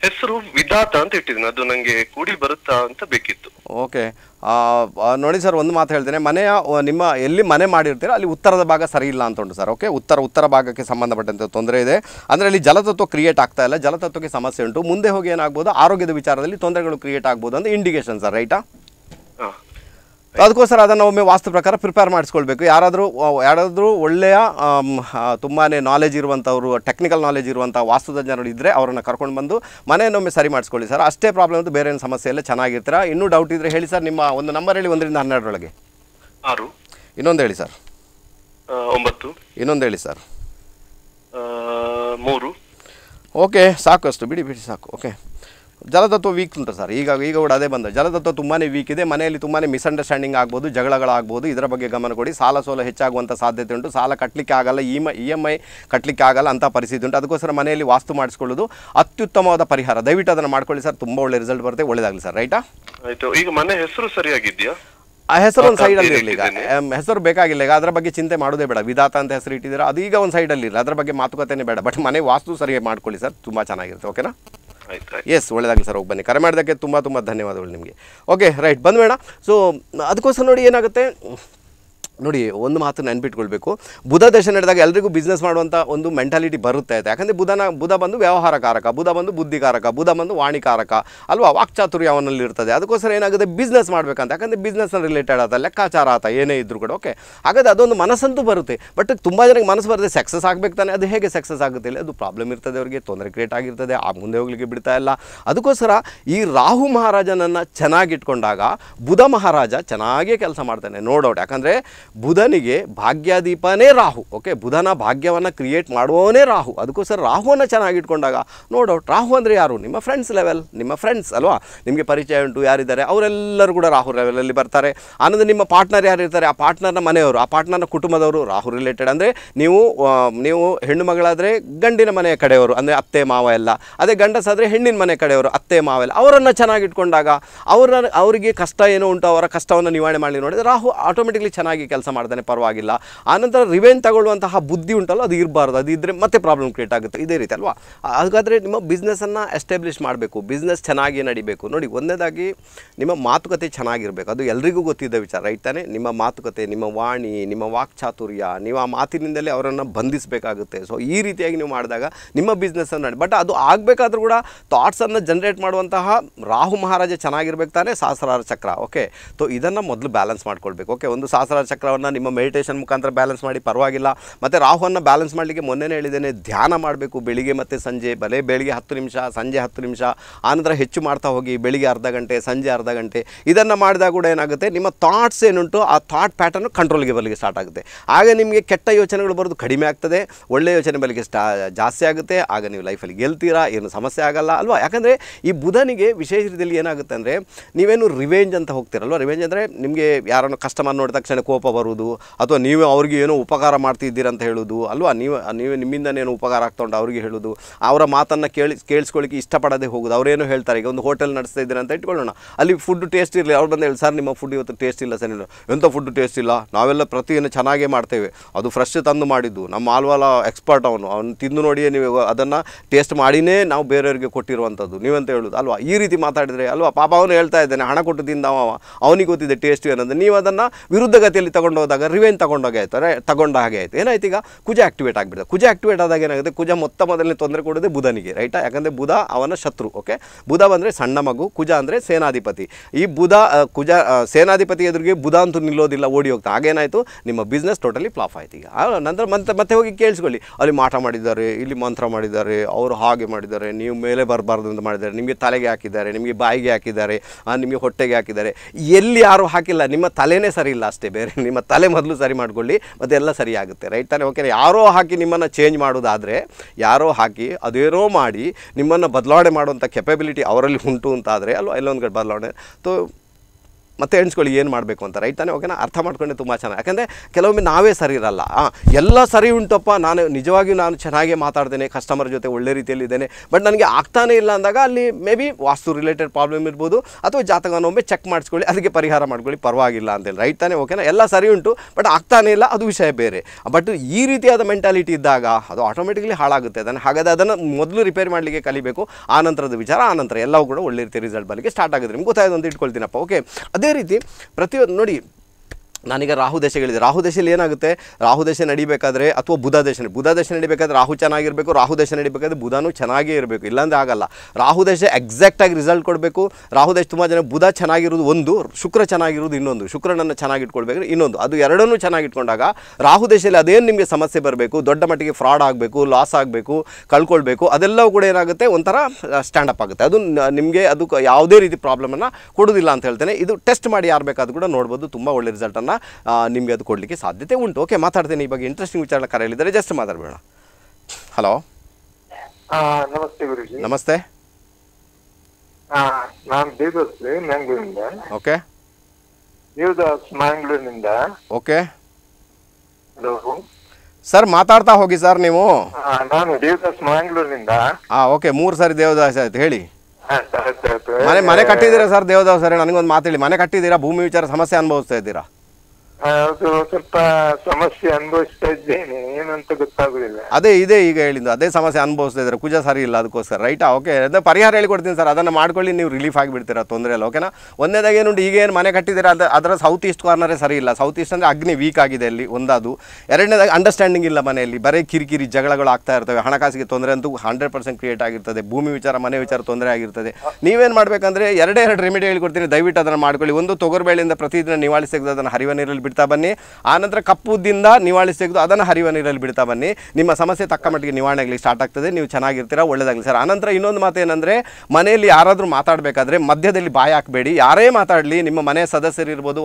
ಹೆಸರು ವಿಧಾತ ಅಂತ ಇಟ್ಟಿದ್ದೀನಿ ಅದು ನನಗೆ ಕೂಡಿ ಬರುತ್ತಾ ಅಂತ ಬೇಕಿತ್ತು ಓಕೆ ನೋಡಿ ಸರ್ ಒಂದು ಮಾತು ಹೇಳ್ತೇನೆ ಮನೆಯ ನಿಮ್ಮ ಎಲ್ಲಿ ಮನೆ ಮಾಡಿರ್ತೀರ ಅಲ್ಲಿ ಉತ್ತರದ ಭಾಗ ಸರಿ ಇಲ್ಲ ಅಂತ ಉಂಟು ಸರ್ ಓಕೆ ಉತ್ತರ ಉತ್ತರ ಭಾಗಕ್ಕೆ ಸಂಬಂಧಪಟ್ಟಂತ ತೊಂದರೆ ಇದೆ ಅಂದರೆ ಅಲ್ಲಿ ಜಲತತ್ವ ಕ್ರಿಯೇಟ್ ಆಗ್ತಾ ಇಲ್ಲ ಜಲತತ್ವಕ್ಕೆ ಸಮಸ್ಯೆ ಉಂಟು ಮುಂದೆ ಹೋಗಿ ಏನಾಗ್ಬೋದು ಆರೋಗ್ಯದ ವಿಚಾರದಲ್ಲಿ ತೊಂದರೆಗಳು ಕ್ರಿಯೇಟ್ ಆಗ್ಬೋದು ಅಂತ ಇಂಡಿಕೇಶನ್ ಸರ್ ರೈಟಾ ಅದಕ್ಕೋಸ್ಕರ ಅದನ್ನು ಒಮ್ಮೆ ವಾಸ್ತು ಪ್ರಕಾರ ಪ್ರಿಪೇರ್ ಮಾಡಿಸ್ಕೊಳ್ಬೇಕು ಯಾರಾದರೂ ಯಾರಾದರೂ ಒಳ್ಳೆಯ ತುಂಬಾ ನಾಲೆಜ್ ಇರುವಂಥವ್ರು ಟೆಕ್ನಿಕಲ್ ನಾಲೆಜ್ ಇರುವಂಥ ಜನರು ಇದ್ದರೆ ಅವರನ್ನು ಕರ್ಕೊಂಡು ಬಂದು ಒಮ್ಮೆ ಸರಿ ಮಾಡಿಸ್ಕೊಳ್ಳಿ ಸರ್ ಅಷ್ಟೇ ಪ್ರಾಬ್ಲಮ್ ಅಂತ ಬೇರೆ ಸಮಸ್ಯೆ ಎಲ್ಲ ಚೆನ್ನಾಗಿರ್ತೀರಾ ಇನ್ನೂ ಡೌಟ್ ಇದ್ದರೆ ಹೇಳಿ ಸರ್ ನಿಮ್ಮ ಒಂದು ನಂಬರ್ ಹೇಳಿ ಒಂದರಿಂದ ಹನ್ನೆರಡರೊಳಗೆ ಆರು ಇನ್ನೊಂದು ಹೇಳಿ ಸರ್ ಒಂಬತ್ತು ಇನ್ನೊಂದು ಹೇಳಿ ಸರ್ ಮೂರು ಓಕೆ ಸಾಕು ಅಷ್ಟು ಬಿಡಿ ಬಿಡಿ ಸಾಕು ಓಕೆ ಜಲತತ್ವ ವೀಕ್ ಅಂತ ಸರ್ ಈಗ ಈಗ ಕೂಡ ಅದೇ ಬಂದ ಜಲತತ್ವ ತುಂಬಾ ವೀಕ್ ಇದೆ ಮನೆಯಲ್ಲಿ ತುಂಬಾ ಮಿಸ್ಅಂಡರ್ಸ್ಟ್ಯಾಂಡಿಂಗ್ ಆಗ್ಬೋದು ಜಗಳಗಳಾಗ್ಬೋದು ಇದರ ಬಗ್ಗೆ ಗಮನ ಕೊಡಿ ಸಾಲ ಸೋಲ ಹೆಚ್ಚಾಗುವಂಥ ಸಾಧ್ಯತೆ ಉಂಟು ಸಾಲ ಕಟ್ಟಲಿಕ್ಕೆ ಆಗಲ್ಲ ಇ ಇ ಎಮ್ ಐ ಕಟ್ಟಲಿಕ್ಕೆ ಆಗಲ್ಲ ಅಂತ ಪರಿಸ್ಥಿತಿ ಉಂಟು ಅದಕ್ಕೋಸ್ಕರ ಮನೆಯಲ್ಲಿ ವಾಸ್ತು ಮಾಡಿಸ್ಕೊಳ್ಳೋದು ಅತ್ಯುತ್ತಮವಾದ ಪರಿಹಾರ ದಯವಿಟ್ಟು ಅದನ್ನು ಮಾಡ್ಕೊಳ್ಳಿ ಸರ್ ತುಂಬ ಒಳ್ಳೆ ರಿಸಲ್ಟ್ ಬರುತ್ತೆ ಒಳ್ಳೇದಾಗಲಿ ಸರ್ ರೈಟಾ ಆಯಿತು ಈಗ ಮನೆ ಹೆಸರು ಸರಿಯಾಗಿದೆಯಾ ಆ ಹೆಸರು ಒಂದು ಸೈಡಲ್ಲಿ ಇರಲಿ ಈಗ ಹೆಸರು ಬೇಕಾಗಿಲ್ಲ ಈಗ ಅದರ ಬಗ್ಗೆ ಚಿಂತೆ ಮಾಡೋದೇ ಬೇಡ ವಿಧಾತ ಅಂತ ಹೆಸರು ಇಟ್ಟಿದ್ದೀರಾ ಅದು ಈಗ ಒಂದು ಸೈಡಲ್ಲಿ ಇರಲಿ ಅದರ ಬಗ್ಗೆ ಮಾತುಕತೆನೇ ಬೇಡ ಬಟ್ ಮನೆ ವಾಸ್ತು ಸರಿಯಾಗಿ ಮಾಡ್ಕೊಳ್ಳಿ ಸರ್ ತುಂಬ ಚೆನ್ನಾಗಿರುತ್ತೆ ಓಕೆನಾ ಎಸ್ ಒಳ್ಳೇದಾಗಲಿ ಸರ್ ಹೋಗಿ ಬನ್ನಿ ಕರೆ ಮಾಡಿದಕ್ಕೆ ತುಂಬ ತುಂಬ ಧನ್ಯವಾದಗಳು ನಿಮಗೆ ಓಕೆ ರೈಟ್ ಬಂದ್ಬೇಡ ಸೊ ಅದಕ್ಕೋಸ್ಕರ ನೋಡಿ ಏನಾಗುತ್ತೆ ನೋಡಿ ಒಂದು ಮಾತು ನೆನ್ಪಿಟ್ಕೊಳ್ಬೇಕು ಬುಧ ದರ್ಶನ ನಡೆದಾಗ ಎಲ್ರಿಗೂ ಬಿಸ್ನೆಸ್ ಮಾಡುವಂಥ ಒಂದು ಮೆಂಟಾಲಿಟಿ ಬರುತ್ತೆ ಆಯಿತು ಯಾಕಂದರೆ ಬುಧನ ಬುಧ ಬಂದು ವ್ಯವಹಾರಕಾರಕ ಬುಧ ಬಂದು ಬುದ್ಧಿಕಾರಕ ಬುಧ ಬಂದು ವಾಣಿಕಾರಕ ಅಲ್ವಾ ವಾಕ್ಚಾತುರ್ಯ ಅವನಲ್ಲಿ ಇರ್ತದೆ ಅದಕ್ಕೋಸ್ಕರ ಏನಾಗುತ್ತೆ ಬಿಸ್ನೆಸ್ ಮಾಡಬೇಕಂತ ಯಾಕಂದರೆ ಬಿಸ್ನೆಸ್ನ ರಿಲೇಟೆಡ್ ಆತ ಲೆಕ್ಕಾಚಾರ ಆತ ಏನೇ ಇದ್ರು ಕೂಡ ಓಕೆ ಹಾಗಾದ್ರೆ ಅದೊಂದು ಮನಸ್ಸಂತೂ ಬರುತ್ತೆ ಬಟ್ ತುಂಬ ಜನಕ್ಕೆ ಮನಸ್ಸು ಬರುತ್ತೆ ಸಕ್ಸಸ್ ಆಗಬೇಕು ತಾನೆ ಅದು ಹೇಗೆ ಸಕ್ಸಸ್ ಆಗುತ್ತೆ ಇಲ್ಲ ಅದು ಪ್ರಾಬ್ಲಮ್ ಇರ್ತದೆ ಅವರಿಗೆ ತೊಂದರೆ ಕ್ರಿಯೇಟ್ ಆಗಿರ್ತದೆ ಆ ಮುಂದೆ ಹೋಗಲಿಕ್ಕೆ ಬಿಡ್ತಾ ಇಲ್ಲ ಅದಕ್ಕೋಸ್ಕರ ಈ ರಾಹು ಮಹಾರಾಜನನ್ನು ಚೆನ್ನಾಗಿಟ್ಕೊಂಡಾಗ ಬುಧ ಮಹಾರಾಜ ಚೆನ್ನಾಗೇ ಕೆಲಸ ಮಾಡ್ತಾನೆ ನೋ ಡೌಟ್ ಯಾಕಂದರೆ ಬುಧನಿಗೆ ಭಾಗ್ಯಾದೀಪನೇ ರಾಹು ಓಕೆ ಬುಧನ ಭಾಗ್ಯವನ್ನು ಕ್ರಿಯೇಟ್ ಮಾಡುವವನೇ ರಾಹು ಅದಕ್ಕೋಸ್ಕರ ರಾಹುವನ್ನು ಚೆನ್ನಾಗಿಟ್ಕೊಂಡಾಗ ನೋ ರಾಹು ಅಂದರೆ ಯಾರು ನಿಮ್ಮ ಫ್ರೆಂಡ್ಸ್ ಲೆವೆಲ್ ನಿಮ್ಮ ಫ್ರೆಂಡ್ಸ್ ಅಲ್ವಾ ನಿಮಗೆ ಪರಿಚಯ ಉಂಟು ಯಾರಿದ್ದಾರೆ ಅವರೆಲ್ಲರೂ ಕೂಡ ರಾಹು ಲೆವೆಲಲ್ಲಿ ಬರ್ತಾರೆ ಆನಂದ ನಿಮ್ಮ ಪಾರ್ಟ್ನರ್ ಯಾರಿರ್ತಾರೆ ಆ ಪಾರ್ಟ್ನರ್ನ ಮನೆಯವರು ಆ ಪಾರ್ಟ್ನರ್ನ ಕುಟುಂಬದವರು ರಾಹು ರಿಲೇಟೆಡ್ ಅಂದರೆ ನೀವು ನೀವು ಹೆಣ್ಣು ಮಗಳಾದರೆ ಗಂಡಿನ ಮನೆಯ ಕಡೆಯವರು ಅಂದರೆ ಅತ್ತೆ ಮಾವ ಎಲ್ಲ ಅದೇ ಗಂಡಸಾದರೆ ಹೆಣ್ಣಿನ ಮನೆ ಕಡೆಯವರು ಅತ್ತೆ ಮಾವ ಎಲ್ಲ ಅವರನ್ನು ಚೆನ್ನಾಗಿಟ್ಕೊಂಡಾಗ ಅವರ ಅವರಿಗೆ ಕಷ್ಟ ಏನು ಉಂಟು ಅವರ ಕಷ್ಟವನ್ನು ನಿವಾರಣೆ ಮಾಡಿ ನೋಡಿದರೆ ರಾಹು ಆಟೋಮೆಟಿಕ್ಲಿ ಚೆನ್ನಾಗಿ ಕೆಲಸ ಕೆಲಸ ಮಾಡ್ತಾನೆ ಪರವಾಗಿಲ್ಲ ಆನಂತರ ರಿವೆನ್ ತಗೊಳ್ಳುವಂತಹ ಬುದ್ಧಿ ಉಂಟಲ್ಲ ಅದು ಇರಬಾರ್ದು ಅದು ಇದ್ದರೆ ಮತ್ತೆ ಪ್ರಾಬ್ಲಮ್ ಕ್ರಿಯೇಟ್ ಆಗುತ್ತೆ ಇದೇ ರೀತಿ ಅಲ್ವಾ ಹಾಗಾದರೆ ನಿಮ್ಮ ಬಿಸ್ನೆಸ್ಸನ್ನು ಎಸ್ಟಾಬ್ಲಿಷ್ ಮಾಡಬೇಕು ಬಿಸ್ನೆಸ್ ಚೆನ್ನಾಗಿ ನಡಿಬೇಕು ನೋಡಿ ಒಂದನೇದಾಗಿ ನಿಮ್ಮ ಮಾತುಕತೆ ಚೆನ್ನಾಗಿರಬೇಕು ಅದು ಎಲ್ರಿಗೂ ಗೊತ್ತಿದ್ದ ವಿಚಾರ ತಾನೆ ನಿಮ್ಮ ಮಾತುಕತೆ ನಿಮ್ಮ ವಾಣಿ ನಿಮ್ಮ ವಾಕ್ಚಾತುರ್ಯ ನೀವು ಆ ಮಾತಿನಿಂದಲೇ ಅವರನ್ನು ಬಂಧಿಸಬೇಕಾಗುತ್ತೆ ಸೊ ಈ ರೀತಿಯಾಗಿ ನೀವು ಮಾಡಿದಾಗ ನಿಮ್ಮ ಬಿಸ್ನೆಸ್ಸನ್ನು ನಡಿ ಬಟ್ ಅದು ಆಗಬೇಕಾದ್ರೂ ಕೂಡ ಥಾಟ್ಸನ್ನು ಜನರೇಟ್ ಮಾಡುವಂತಹ ರಾಹು ಮಹಾರಾಜ ಚೆನ್ನಾಗಿರ್ಬೇಕು ತಾನೆ ಸಹಸ್ರಾರ ಚಕ್ರ ಓಕೆ ಸೊ ಇದನ್ನು ಮೊದಲು ಬ್ಯಾಲೆನ್ಸ್ ಮಾಡ್ಕೊಳ್ಬೇಕು ಓಕೆ ಒಂದು ಸಹಸ್ರಾರ ಚಕ್ರ ಚಕ್ರವನ್ನು ನಿಮ್ಮ ಮೆಡಿಟೇಷನ್ ಮುಖಾಂತರ ಬ್ಯಾಲೆನ್ಸ್ ಮಾಡಿ ಪರವಾಗಿಲ್ಲ ಮತ್ತು ರಾಹುವನ್ನು ಬ್ಯಾಲೆನ್ಸ್ ಮಾಡಲಿಕ್ಕೆ ಮೊನ್ನೆ ಹೇಳಿದ್ದೇನೆ ಧ್ಯಾನ ಮಾಡಬೇಕು ಬೆಳಿಗ್ಗೆ ಮತ್ತು ಸಂಜೆ ಬಲೆ ಬೆಳಿಗ್ಗೆ ಹತ್ತು ನಿಮಿಷ ಸಂಜೆ ಹತ್ತು ನಿಮಿಷ ಆನಂತರ ಹೆಚ್ಚು ಮಾಡ್ತಾ ಹೋಗಿ ಬೆಳಿಗ್ಗೆ ಅರ್ಧ ಗಂಟೆ ಸಂಜೆ ಅರ್ಧ ಗಂಟೆ ಇದನ್ನು ಮಾಡಿದಾಗ ಕೂಡ ಏನಾಗುತ್ತೆ ನಿಮ್ಮ ಥಾಟ್ಸ್ ಏನುಂಟು ಆ ಥಾಟ್ ಪ್ಯಾಟರ್ನ್ ಕಂಟ್ರೋಲ್ಗೆ ಬರಲಿಕ್ಕೆ ಸ್ಟಾರ್ಟ್ ಆಗುತ್ತೆ ಆಗ ನಿಮಗೆ ಕೆಟ್ಟ ಯೋಚನೆಗಳು ಬರೋದು ಕಡಿಮೆ ಆಗ್ತದೆ ಒಳ್ಳೆಯ ಯೋಚನೆ ಬರಲಿಕ್ಕೆ ಸ್ಟಾ ಜಾಸ್ತಿ ಆಗುತ್ತೆ ಆಗ ನೀವು ಲೈಫಲ್ಲಿ ಗೆಲ್ತೀರಾ ಏನು ಸಮಸ್ಯೆ ಆಗಲ್ಲ ಅಲ್ವಾ ಯಾಕಂದರೆ ಈ ಬುಧನಿಗೆ ವಿಶೇಷ ರೀತಿಯಲ್ಲಿ ಏನಾಗುತ್ತೆ ಅಂದರೆ ನೀವೇನು ರಿವೆಂಜ್ ಅಂತ ಹೋಗ್ತೀರಲ್ವ ರಿವೆಂಜ್ ಅಂದರೆ ನಿಮಗೆ ಯಾರನ್ನು ಕಸ್ಟಮರ್ ನೋಡಿದ ತಕ್ಷಣ ಕೋಪ ಬರುವುದು ಅಥವಾ ನೀವು ಅವ್ರಿಗೆ ಏನೋ ಉಪಕಾರ ಮಾಡ್ತಿದ್ದೀರಂತ ಹೇಳೋದು ಅಲ್ವಾ ನೀವು ನೀವು ನಿಮ್ಮಿಂದನೇನು ಉಪಕಾರ ಉಂಟು ಅವ್ರಿಗೆ ಹೇಳೋದು ಅವರ ಮಾತನ್ನು ಕೇಳಿ ಕೇಳಿಸ್ಕೊಳ್ಳಿಕ್ಕೆ ಇಷ್ಟಪಡದೆ ಹೋಗೋದು ಅವರೇನು ಹೇಳ್ತಾರೆ ಈಗ ಒಂದು ಹೋಟೆಲ್ ನಡೆಸ್ತಾ ಇದ್ದಾರೆ ಅಂತ ಇಟ್ಕೊಳ್ಳೋಣ ಅಲ್ಲಿ ಫುಡ್ ಟೇಸ್ಟ್ ಇರಲಿ ಅವ್ರು ಬಂದು ಹೇಳಿ ಸರ್ ನಿಮ್ಮ ಫುಡ್ ಇವತ್ತು ಟೇಸ್ಟ್ ಇಲ್ಲ ಸರ್ ಎಂಥ ಫುಡ್ ಟೇಸ್ಟ್ ಇಲ್ಲ ನಾವೆಲ್ಲ ಪ್ರತಿಯನ್ನು ಚೆನ್ನಾಗೇ ಮಾಡ್ತೇವೆ ಅದು ಫ್ರೆಶ್ ತಂದು ಮಾಡಿದ್ದು ನಮ್ಮ ಆಲ್ವಾಲ ಎಕ್ಸ್ಪರ್ಟ್ ಅವನು ಅವನು ತಿಂದು ನೋಡಿಯೇ ನೀವು ಅದನ್ನು ಟೇಸ್ಟ್ ಮಾಡಿನೇ ನಾವು ಬೇರೆಯವರಿಗೆ ಕೊಟ್ಟಿರುವಂಥದ್ದು ನೀವಂತ ಹೇಳೋದು ಅಲ್ವಾ ಈ ರೀತಿ ಮಾತಾಡಿದರೆ ಅಲ್ವಾ ಪಾಪ ಅವನು ಹೇಳ್ತಾ ಇದ್ದಾನೆ ಹಣ ಕೊಟ್ಟು ತಿಂದ ಅವನಿಗೆ ಗೊತ್ತಿದೆ ಟೇಸ್ಟ್ ಏನಂದ್ರೆ ನೀವು ಅದನ್ನು ವಿರುದ್ಧಗತಿಯಲ್ಲಿ ತಗೊಂಡು ತೊಗೊಂಡೋದಾಗ ರಿವೇನ್ ತೊಗೊಂಡೋಗಿ ತಗೊಂಡ ಹಾಗೆ ಆಯ್ತು ಏನಾಯ್ತು ಈಗ ಕುಜ ಆಕ್ಟಿವೇಟ್ ಆಗಿಬಿಡ್ತು ಕುಜ ಆಕ್ಟಿವೇಟ್ ಆದಾಗ ಏನಾಗುತ್ತೆ ಕುಜ ಮೊತ್ತ ಮೊದಲನೇ ತೊಂದರೆ ಕೊಡೋದೇ ಬುಧನಿಗೆ ರೈಟ್ ಯಾಕಂದರೆ ಬುಧ ಅವನ ಶತ್ರು ಓಕೆ ಬುಧ ಬಂದರೆ ಸಣ್ಣ ಮಗು ಕುಜ ಅಂದರೆ ಸೇನಾಧಿಪತಿ ಈ ಬುಧ ಕುಜ ಸೇನಾಧಿಪತಿ ಎದುರಿಗೆ ಬುಧ ಅಂತೂ ನಿಲ್ಲೋದಿಲ್ಲ ಓಡಿ ಹೋಗ್ತಾ ಆಗೇನಾಯಿತು ನಿಮ್ಮ ಬಿಸ್ನೆಸ್ ಟೋಟಲಿ ಫ್ಲಾಫ್ ಆಯ್ತು ಈಗ ನಂತರ ಮತ್ತೆ ಮತ್ತೆ ಹೋಗಿ ಕೇಳಿಸ್ಕೊಳ್ಳಿ ಅಲ್ಲಿ ಮಾಟ ಮಾಡಿದ್ದಾರೆ ಇಲ್ಲಿ ಮಂತ್ರ ಮಾಡಿದ್ದಾರೆ ಅವರು ಹಾಗೆ ಮಾಡಿದ್ದಾರೆ ನೀವು ಮೇಲೆ ಬರಬಾರ್ದು ಅಂತ ಮಾಡಿದ್ದಾರೆ ನಿಮಗೆ ತಲೆಗೆ ಹಾಕಿದ್ದಾರೆ ನಿಮಗೆ ಬಾಯಿಗೆ ಹಾಕಿದ್ದಾರೆ ನಿಮಗೆ ಹೊಟ್ಟೆಗೆ ಹಾಕಿದ್ದಾರೆ ಎಲ್ಲಿ ಯಾರು ಹಾಕಿಲ್ಲ ನಿಮ್ಮ ತಲೆನೇ ಸರಿ ಇಲ್ಲ ಅಷ್ಟೇ ಬೇರೆ ನಿಮ್ಮ ನಿಮ್ಮ ತಲೆ ಮೊದಲು ಸರಿ ಮಾಡ್ಕೊಳ್ಳಿ ಮತ್ತು ಎಲ್ಲ ಸರಿಯಾಗುತ್ತೆ ರೈಟ್ ತಾನೇ ಓಕೆ ಯಾರೋ ಹಾಕಿ ನಿಮ್ಮನ್ನು ಚೇಂಜ್ ಮಾಡೋದಾದರೆ ಯಾರೋ ಹಾಕಿ ಅದೇನೋ ಮಾಡಿ ನಿಮ್ಮನ್ನು ಬದಲಾವಣೆ ಮಾಡುವಂಥ ಕೆಪಬಿಲಿಟಿ ಅವರಲ್ಲಿ ಉಂಟು ಅಂತಾದರೆ ಅಲ್ವಾ ಎಲ್ಲೊಂದು ಕಡೆ ಬದಲಾವಣೆ ತೊ ಮತ್ತೆ ಹೆಣ್ಸ್ಕೊಳ್ಳಿ ಏನು ಮಾಡಬೇಕು ಅಂತ ರೈಟ್ ತಾನೆ ಓಕೆನಾ ಅರ್ಥ ಮಾಡ್ಕೊಂಡೆ ತುಂಬ ಚೆನ್ನಾಗಿ ಯಾಕಂದರೆ ಕೆಲವೊಮ್ಮೆ ನಾವೇ ಸರಿ ಇರಲ್ಲ ಎಲ್ಲ ಸರಿ ಉಂಟಪ್ಪ ನಾನು ನಿಜವಾಗಿಯೂ ನಾನು ಚೆನ್ನಾಗಿ ಮಾತಾಡ್ತೇನೆ ಕಸ್ಟಮರ್ ಜೊತೆ ಒಳ್ಳೆ ರೀತಿಯಲ್ಲಿ ಇದ್ದೇನೆ ಬಟ್ ನನಗೆ ಆಗ್ತಾನೆ ಇಲ್ಲ ಅಂದಾಗ ಅಲ್ಲಿ maybe vastu related problem ಇರ್ಬೋದು ಅಥವಾ ಜಾತಕನೊಮ್ಮೆ ಒಮ್ಮೆ ಚೆಕ್ ಮಾಡಿಸ್ಕೊಳ್ಳಿ ಅದಕ್ಕೆ ಪರಿಹಾರ ಮಾಡ್ಕೊಳ್ಳಿ ಪರವಾಗಿಲ್ಲ ಅಂತೇಳಿ ರೈಟ್ ತಾನೆ ಓಕೆನಾ ಎಲ್ಲ ಸರಿ ಉಂಟು ಬಟ್ ಆಗ್ತಾನೇ ಇಲ್ಲ ಅದು ವಿಷಯ ಬೇರೆ ಬಟ್ ಈ ರೀತಿಯಾದ ಮೆಂಟಾಲಿಟಿ ಇದ್ದಾಗ ಅದು ಆಟೋಮೆಟಿಕ್ಲಿ ಹಾಳಾಗುತ್ತೆ ಅದನ್ನು ಹಾಗಾದರೆ ಅದನ್ನು ಮೊದಲು ರಿಪೇರ್ ಮಾಡಲಿಕ್ಕೆ ಕಲಿಬೇಕು ಆ ನಂತರದ ವಿಚಾರ ಆ ನಂತರ ಎಲ್ಲವೂ ಕೂಡ ಒಳ್ಳೆ ರೀತಿ ರಿಸಲ್ಟ್ ಬರಲಿಕ್ಕೆ ಸ್ಟಾರ್ಟ್ ಆಗುತ್ತೆ ನಿಮ್ಗೆ ಗೊತ್ತಾಯ್ತು ಅಂತ ಇಟ್ಕೊಳ್ತೀನಪ್ಪ ಓಕೆ ಅದೇ ಅದೇ ರೀತಿ ಪ್ರತಿಯೊಂದು ನೋಡಿ ನಾನೀಗ ರಾಹು ದೇಶಗಳಿದೆ ರಾಹು ದಶೆಯಲ್ಲಿ ಏನಾಗುತ್ತೆ ರಾಹು ದಶೆ ನಡಿಬೇಕಾದ್ರೆ ಅಥವಾ ಬುಧ ದಶೆ ಬುಧ ದಶೆ ನಡಿಬೇಕಾದ್ರೆ ರಾಹು ಚೆನ್ನಾಗಿರಬೇಕು ರಾಹು ದೇಶ ನಡಿಬೇಕಾದ್ರೆ ಬುಧನೂ ಚೆನ್ನಾಗೇ ಇರಬೇಕು ಇಲ್ಲಾಂದರೆ ಆಗಲ್ಲ ರಾಹು ದೇಶ ಎಕ್ಸಾಕ್ಟಾಗಿ ರಿಸಲ್ಟ್ ಕೊಡಬೇಕು ರಾಹು ದೇಶ ತುಂಬ ಜನ ಬುಧ ಚೆನ್ನಾಗಿರೋದು ಒಂದು ಶುಕ್ರ ಚೆನ್ನಾಗಿರೋದು ಇನ್ನೊಂದು ಶುಕ್ರನನ್ನು ಚೆನ್ನಾಗಿಟ್ಕೊಳ್ಬೇಕು ಇನ್ನೊಂದು ಅದು ಎರಡನ್ನೂ ಚೆನ್ನಾಗಿಟ್ಕೊಂಡಾಗ ರಾಹು ದೇಶದಲ್ಲಿ ಅದೇನು ನಿಮಗೆ ಸಮಸ್ಯೆ ಬರಬೇಕು ದೊಡ್ಡ ಮಟ್ಟಿಗೆ ಫ್ರಾಡ್ ಆಗಬೇಕು ಲಾಸ್ ಆಗಬೇಕು ಕಳ್ಕೊಳ್ಬೇಕು ಅದೆಲ್ಲವೂ ಕೂಡ ಏನಾಗುತ್ತೆ ಒಂಥರ ಅಪ್ ಆಗುತ್ತೆ ಅದು ನಿಮಗೆ ಅದು ಯಾವುದೇ ರೀತಿ ಪ್ರಾಬ್ಲಮನ್ನು ಕೊಡೋದಿಲ್ಲ ಅಂತ ಹೇಳ್ತೇನೆ ಇದು ಟೆಸ್ಟ್ ಮಾಡಿ ಯಾರು ಬೇಕಾದ್ರೂ ಕೂಡ ನೋಡ್ಬೋದು ತುಂಬ ಒಳ್ಳೆ ರಿಸಲ್ಟನ್ನು ವಿಚಾರವನ್ನು ನಿಮಗೆ ಅದು ಕೊಡಲಿಕ್ಕೆ ಸಾಧ್ಯತೆ ಉಂಟು ಓಕೆ ಮಾತಾಡ್ತೀನಿ ಈ ಬಗ್ಗೆ ಇಂಟ್ರೆಸ್ಟಿಂಗ್ ವಿಚಾರಣ ಹೇಳಿದರೆ ಜಸ್ಟ್ ಮಾತಾಡಬೇಡ ಹಲೋ ನಮಸ್ತೆ ಗುರುಜಿ ನಮಸ್ತೆ ಓಕೆ ಓಕೆ ಸರ್ ಮಾತಾಡ್ತಾ ಹೋಗಿ ಸರ್ ನೀವು ನಾನು ದೇವದಾಸ್ ಓಕೆ ಮೂರು ಸಾರಿ ದೇವದಾಸ್ ಆಯ್ತು ಹೇಳಿ ಮನೆ ಮನೆ ಕಟ್ಟಿದ್ದೀರಾ ಸರ್ ದೇವದಾಸ್ ಸರ್ ನನಗೊಂದು ಮಾತು ಹೇಳಿ ಮನೆ ಕಟ್ಟಿದ್ದೀರಾ ಭೂಮಿ ವಿಚಾರ ಸಮಸ್ಯೆ ಅನುಭವಿಸ್ತಾ ಇದ್ದೀರಾ ಸ್ವಲ್ಪ ಸಮಸ್ಯೆ ಅನುಭವಿಸ್ತಾ ಏನಂತ ಗೊತ್ತಾಗುದಿಲ್ಲ ಅದೇ ಇದೆ ಈಗ ಹೇಳಿದ್ದು ಅದೇ ಸಮಸ್ಯೆ ಅನುಭವಿಸ್ತಾ ಇದ್ರೆ ಕುಜ ಸರಿ ಇಲ್ಲ ಅದಕ್ಕೋಸ್ಕರ ರೈಟ್ ಓಕೆ ಅದೇ ಪರಿಹಾರ ಹೇಳಿಕೊಡ್ತೀನಿ ಸರ್ ಅದನ್ನ ಮಾಡ್ಕೊಳ್ಳಿ ನೀವು ರಿಲೀಫ್ ಆಗಿಬಿಡ್ತೀರಾ ತೊಂದರೆ ಇಲ್ಲ ಓಕೆನಾ ಒಂದೇದಾಗ ಏನುಂಟು ಈಗ ಏನು ಮನೆ ಕಟ್ಟಿದ್ದೀರಾ ಅದು ಅದರ ಸೌತ್ ಈಸ್ಟ್ ಕಾರ್ನರೇ ಸರಿ ಇಲ್ಲ ಸೌತ್ ಈಸ್ಟ್ ಅಂದರೆ ಅಗ್ನಿ ವೀಕ್ ಆಗಿದೆ ಅಲ್ಲಿ ಒಂದಾದು ಎರಡನೇದಾಗಿ ಅಂಡರ್ಸ್ಟ್ಯಾಂಡಿಂಗ್ ಇಲ್ಲ ಮನೆಯಲ್ಲಿ ಬರೀ ಕಿರಿಕಿರಿ ಜಗಳಗಳು ಆಗ್ತಾ ಇರ್ತವೆ ಹಣಕಾಸಿಗೆ ತೊಂದರೆ ಅಂತೂ ಹಂಡ್ರೆಡ್ ಪರ್ಸೆಂಟ್ ಕ್ರಿಯೇಟ್ ಆಗಿರ್ತದೆ ಭೂಮಿ ವಿಚಾರ ಮನೆ ವಿಚಾರ ತೊಂದರೆ ಆಗಿರ್ತದೆ ನೀವೇನು ಮಾಡಬೇಕಂದ್ರೆ ಎರಡೇ ಎರಡು ರೆಮಿಡಿ ಹೇಳ್ಕೊಡ್ತೀನಿ ದಯವಿಟ್ಟು ಅದನ್ನು ಮಾಡ್ಕೊಳ್ಳಿ ಒಂದು ತೊಗರ್ಬೇಳೆಯಿಂದ ಪ್ರತಿದಿನ ನಿವಾಳಿಸಿದ ಅದನ್ನು ಹರಿವ ನೀರಲ್ಲಿ ಬಿಡ್ತಾ ಬನ್ನಿ ಆನಂತರ ಕಪ್ಪುದಿಂದ ನಿವಾಳಿ ತೆಗೆದು ಅದನ್ನು ಹರಿವ ನೀರಲ್ಲಿ ಬಿಡ್ತಾ ಬನ್ನಿ ನಿಮ್ಮ ಸಮಸ್ಯೆ ತಕ್ಕ ಮಟ್ಟಿಗೆ ನಿವಾರಣೆ ಆಗಲಿ ಸ್ಟಾರ್ಟ್ ಆಗ್ತದೆ ನೀವು ಚೆನ್ನಾಗಿರ್ತೀರಾ ಒಳ್ಳೇದಾಗಲಿ ಸರ್ ಆನಂತರ ಇನ್ನೊಂದು ಮಾತು ಏನಂದರೆ ಮನೆಯಲ್ಲಿ ಯಾರಾದರೂ ಮಾತಾಡಬೇಕಾದ್ರೆ ಮಧ್ಯದಲ್ಲಿ ಬಾಯಿ ಹಾಕಬೇಡಿ ಯಾರೇ ಮಾತಾಡಲಿ ನಿಮ್ಮ ಮನೆಯ ಸದಸ್ಯರು ಇರ್ಬೋದು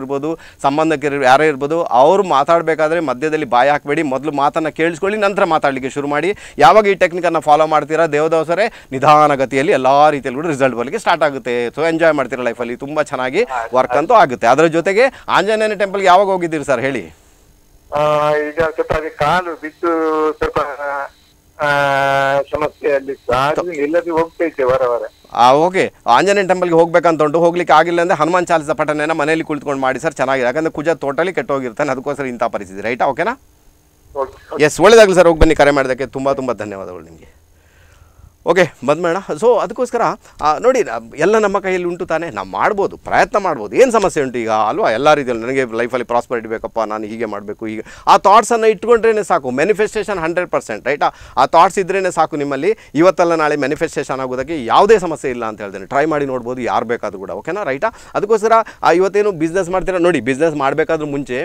ಇರ್ಬೋದು ಸಂಬಂಧಕರು ಯಾರೇ ಇರ್ಬೋದು ಅವರು ಮಾತಾಡಬೇಕಾದ್ರೆ ಮಧ್ಯದಲ್ಲಿ ಬಾಯಿ ಹಾಕಬೇಡಿ ಮೊದಲು ಮಾತನ್ನು ಕೇಳಿಸ್ಕೊಳ್ಳಿ ನಂತರ ಮಾತಾಡಲಿಕ್ಕೆ ಶುರು ಮಾಡಿ ಯಾವಾಗ ಈ ಟೆಕ್ನಿಕನ್ನು ಫಾಲೋ ಮಾಡ್ತೀರಾ ದೇವದವಸರೇ ನಿಧಾನಗತಿಯಲ್ಲಿ ಎಲ್ಲ ರೀತಿಯಲ್ಲಿ ಕೂಡ ರಿಸಲ್ಟ್ ಬರಲಿಕ್ಕೆ ಸ್ಟಾರ್ಟ್ ಆಗುತ್ತೆ ಸೊ ಎಂಜಾಯ್ ಮಾಡ್ತೀರಾ ಲೈಫಲ್ಲಿ ತುಂಬ ಚೆನ್ನಾಗಿ ವರ್ಕ್ ಅಂತೂ ಆಗುತ್ತೆ ಅದರ ಜೊತೆಗೆ ಆಂಜನೇಯ ಟೆಂಪಲ್ಗೆ ಯಾವಾಗ ಹೋಗಿದ್ದೀರಿ ಸರ್ ಹೇಳಿ ಈಗ ಸ್ವಲ್ಪ ಕಾಲು ಬಿದ್ದು ಸ್ವಲ್ಪ ಸಮಸ್ಯೆಯಲ್ಲಿ ಇಲ್ಲದೆ ಹೋಗ್ತಾ ಇದ್ದೆ ವಾರ ವಾರ ಓಕೆ ಆಂಜನೇಯ ಟೆಂಪಲ್ಗೆ ಹೋಗ್ಬೇಕಂತ ಉಂಟು ಹೋಗ್ಲಿಕ್ಕೆ ಆಗಿಲ್ಲ ಅಂದ್ರೆ ಹನುಮಾನ್ ಚಾಲಿಸ ಪಠನೆಯನ್ನ ಮನೆಯಲ್ಲಿ ಕುಳಿತುಕೊಂಡು ಮಾಡಿ ಸರ್ ಚೆನ್ನಾಗಿದೆ ಯಾಕಂದ್ರೆ ಕುಜ ಟೋಟಲಿ ಕೆಟ್ಟೋಗಿರ್ತಾನೆ ಅದಕ್ಕೋಸ್ಕರ ಇಂಥ ಪರಿಸ್ಥಿತಿ ರೈಟ್ ಓಕೆನಾ ಎಸ್ ಒಳ್ಳೇದಾಗ್ಲಿ ಸರ್ ಹೋಗಿ ಬನ್ನಿ ಕರೆ ಮಾಡೋದಕ್ಕೆ ತುಂಬಾ ತುಂಬಾ ಧನ್ಯವಾದಗಳು ನಿಮಗೆ ಓಕೆ ಬಂದ್ಬೇಡ ಸೊ ಅದಕ್ಕೋಸ್ಕರ ನೋಡಿ ಎಲ್ಲ ನಮ್ಮ ಕೈಯಲ್ಲಿ ಉಂಟು ತಾನೇ ನಾವು ಮಾಡ್ಬೋದು ಪ್ರಯತ್ನ ಮಾಡ್ಬೋದು ಏನು ಸಮಸ್ಯೆ ಉಂಟು ಈಗ ಅಲ್ವಾ ಎಲ್ಲ ರೀತಿಯಲ್ಲಿ ನನಗೆ ಲೈಫಲ್ಲಿ ಪ್ರಾಸ್ಪರಿಟಿ ಬೇಕಪ್ಪ ನಾನು ಹೀಗೆ ಮಾಡಬೇಕು ಹೀಗೆ ಆ ಥಾಟ್ಸನ್ನು ಇಟ್ಕೊಂಡ್ರೇ ಸಾಕು ಮ್ಯಾನಿಫೆಸ್ಟೇಷನ್ ಹಂಡ್ರೆಡ್ ಪರ್ಸೆಂಟ್ ರೈಟಾ ಆ ಥಾಟ್ಸ್ ಇದ್ರೇ ಸಾಕು ನಿಮ್ಮಲ್ಲಿ ಇವತ್ತಲ್ಲ ನಾಳೆ ಮ್ಯಾನಿಫೆಸ್ಟೇಷನ್ ಆಗೋದಕ್ಕೆ ಯಾವುದೇ ಸಮಸ್ಯೆ ಇಲ್ಲ ಅಂತ ಹೇಳ್ತೇನೆ ಟ್ರೈ ಮಾಡಿ ನೋಡ್ಬೋದು ಯಾರು ಬೇಕಾದರೂ ಕೂಡ ಓಕೆನಾ ರೈಟಾ ಅದಕ್ಕೋಸ್ಕರ ಇವತ್ತೇನು ಬಿಸ್ನೆಸ್ ಮಾಡ್ತೀರಾ ನೋಡಿ ಬಿಸ್ನೆಸ್ ಮಾಡಬೇಕಾದ್ರೂ ಮುಂಚೆ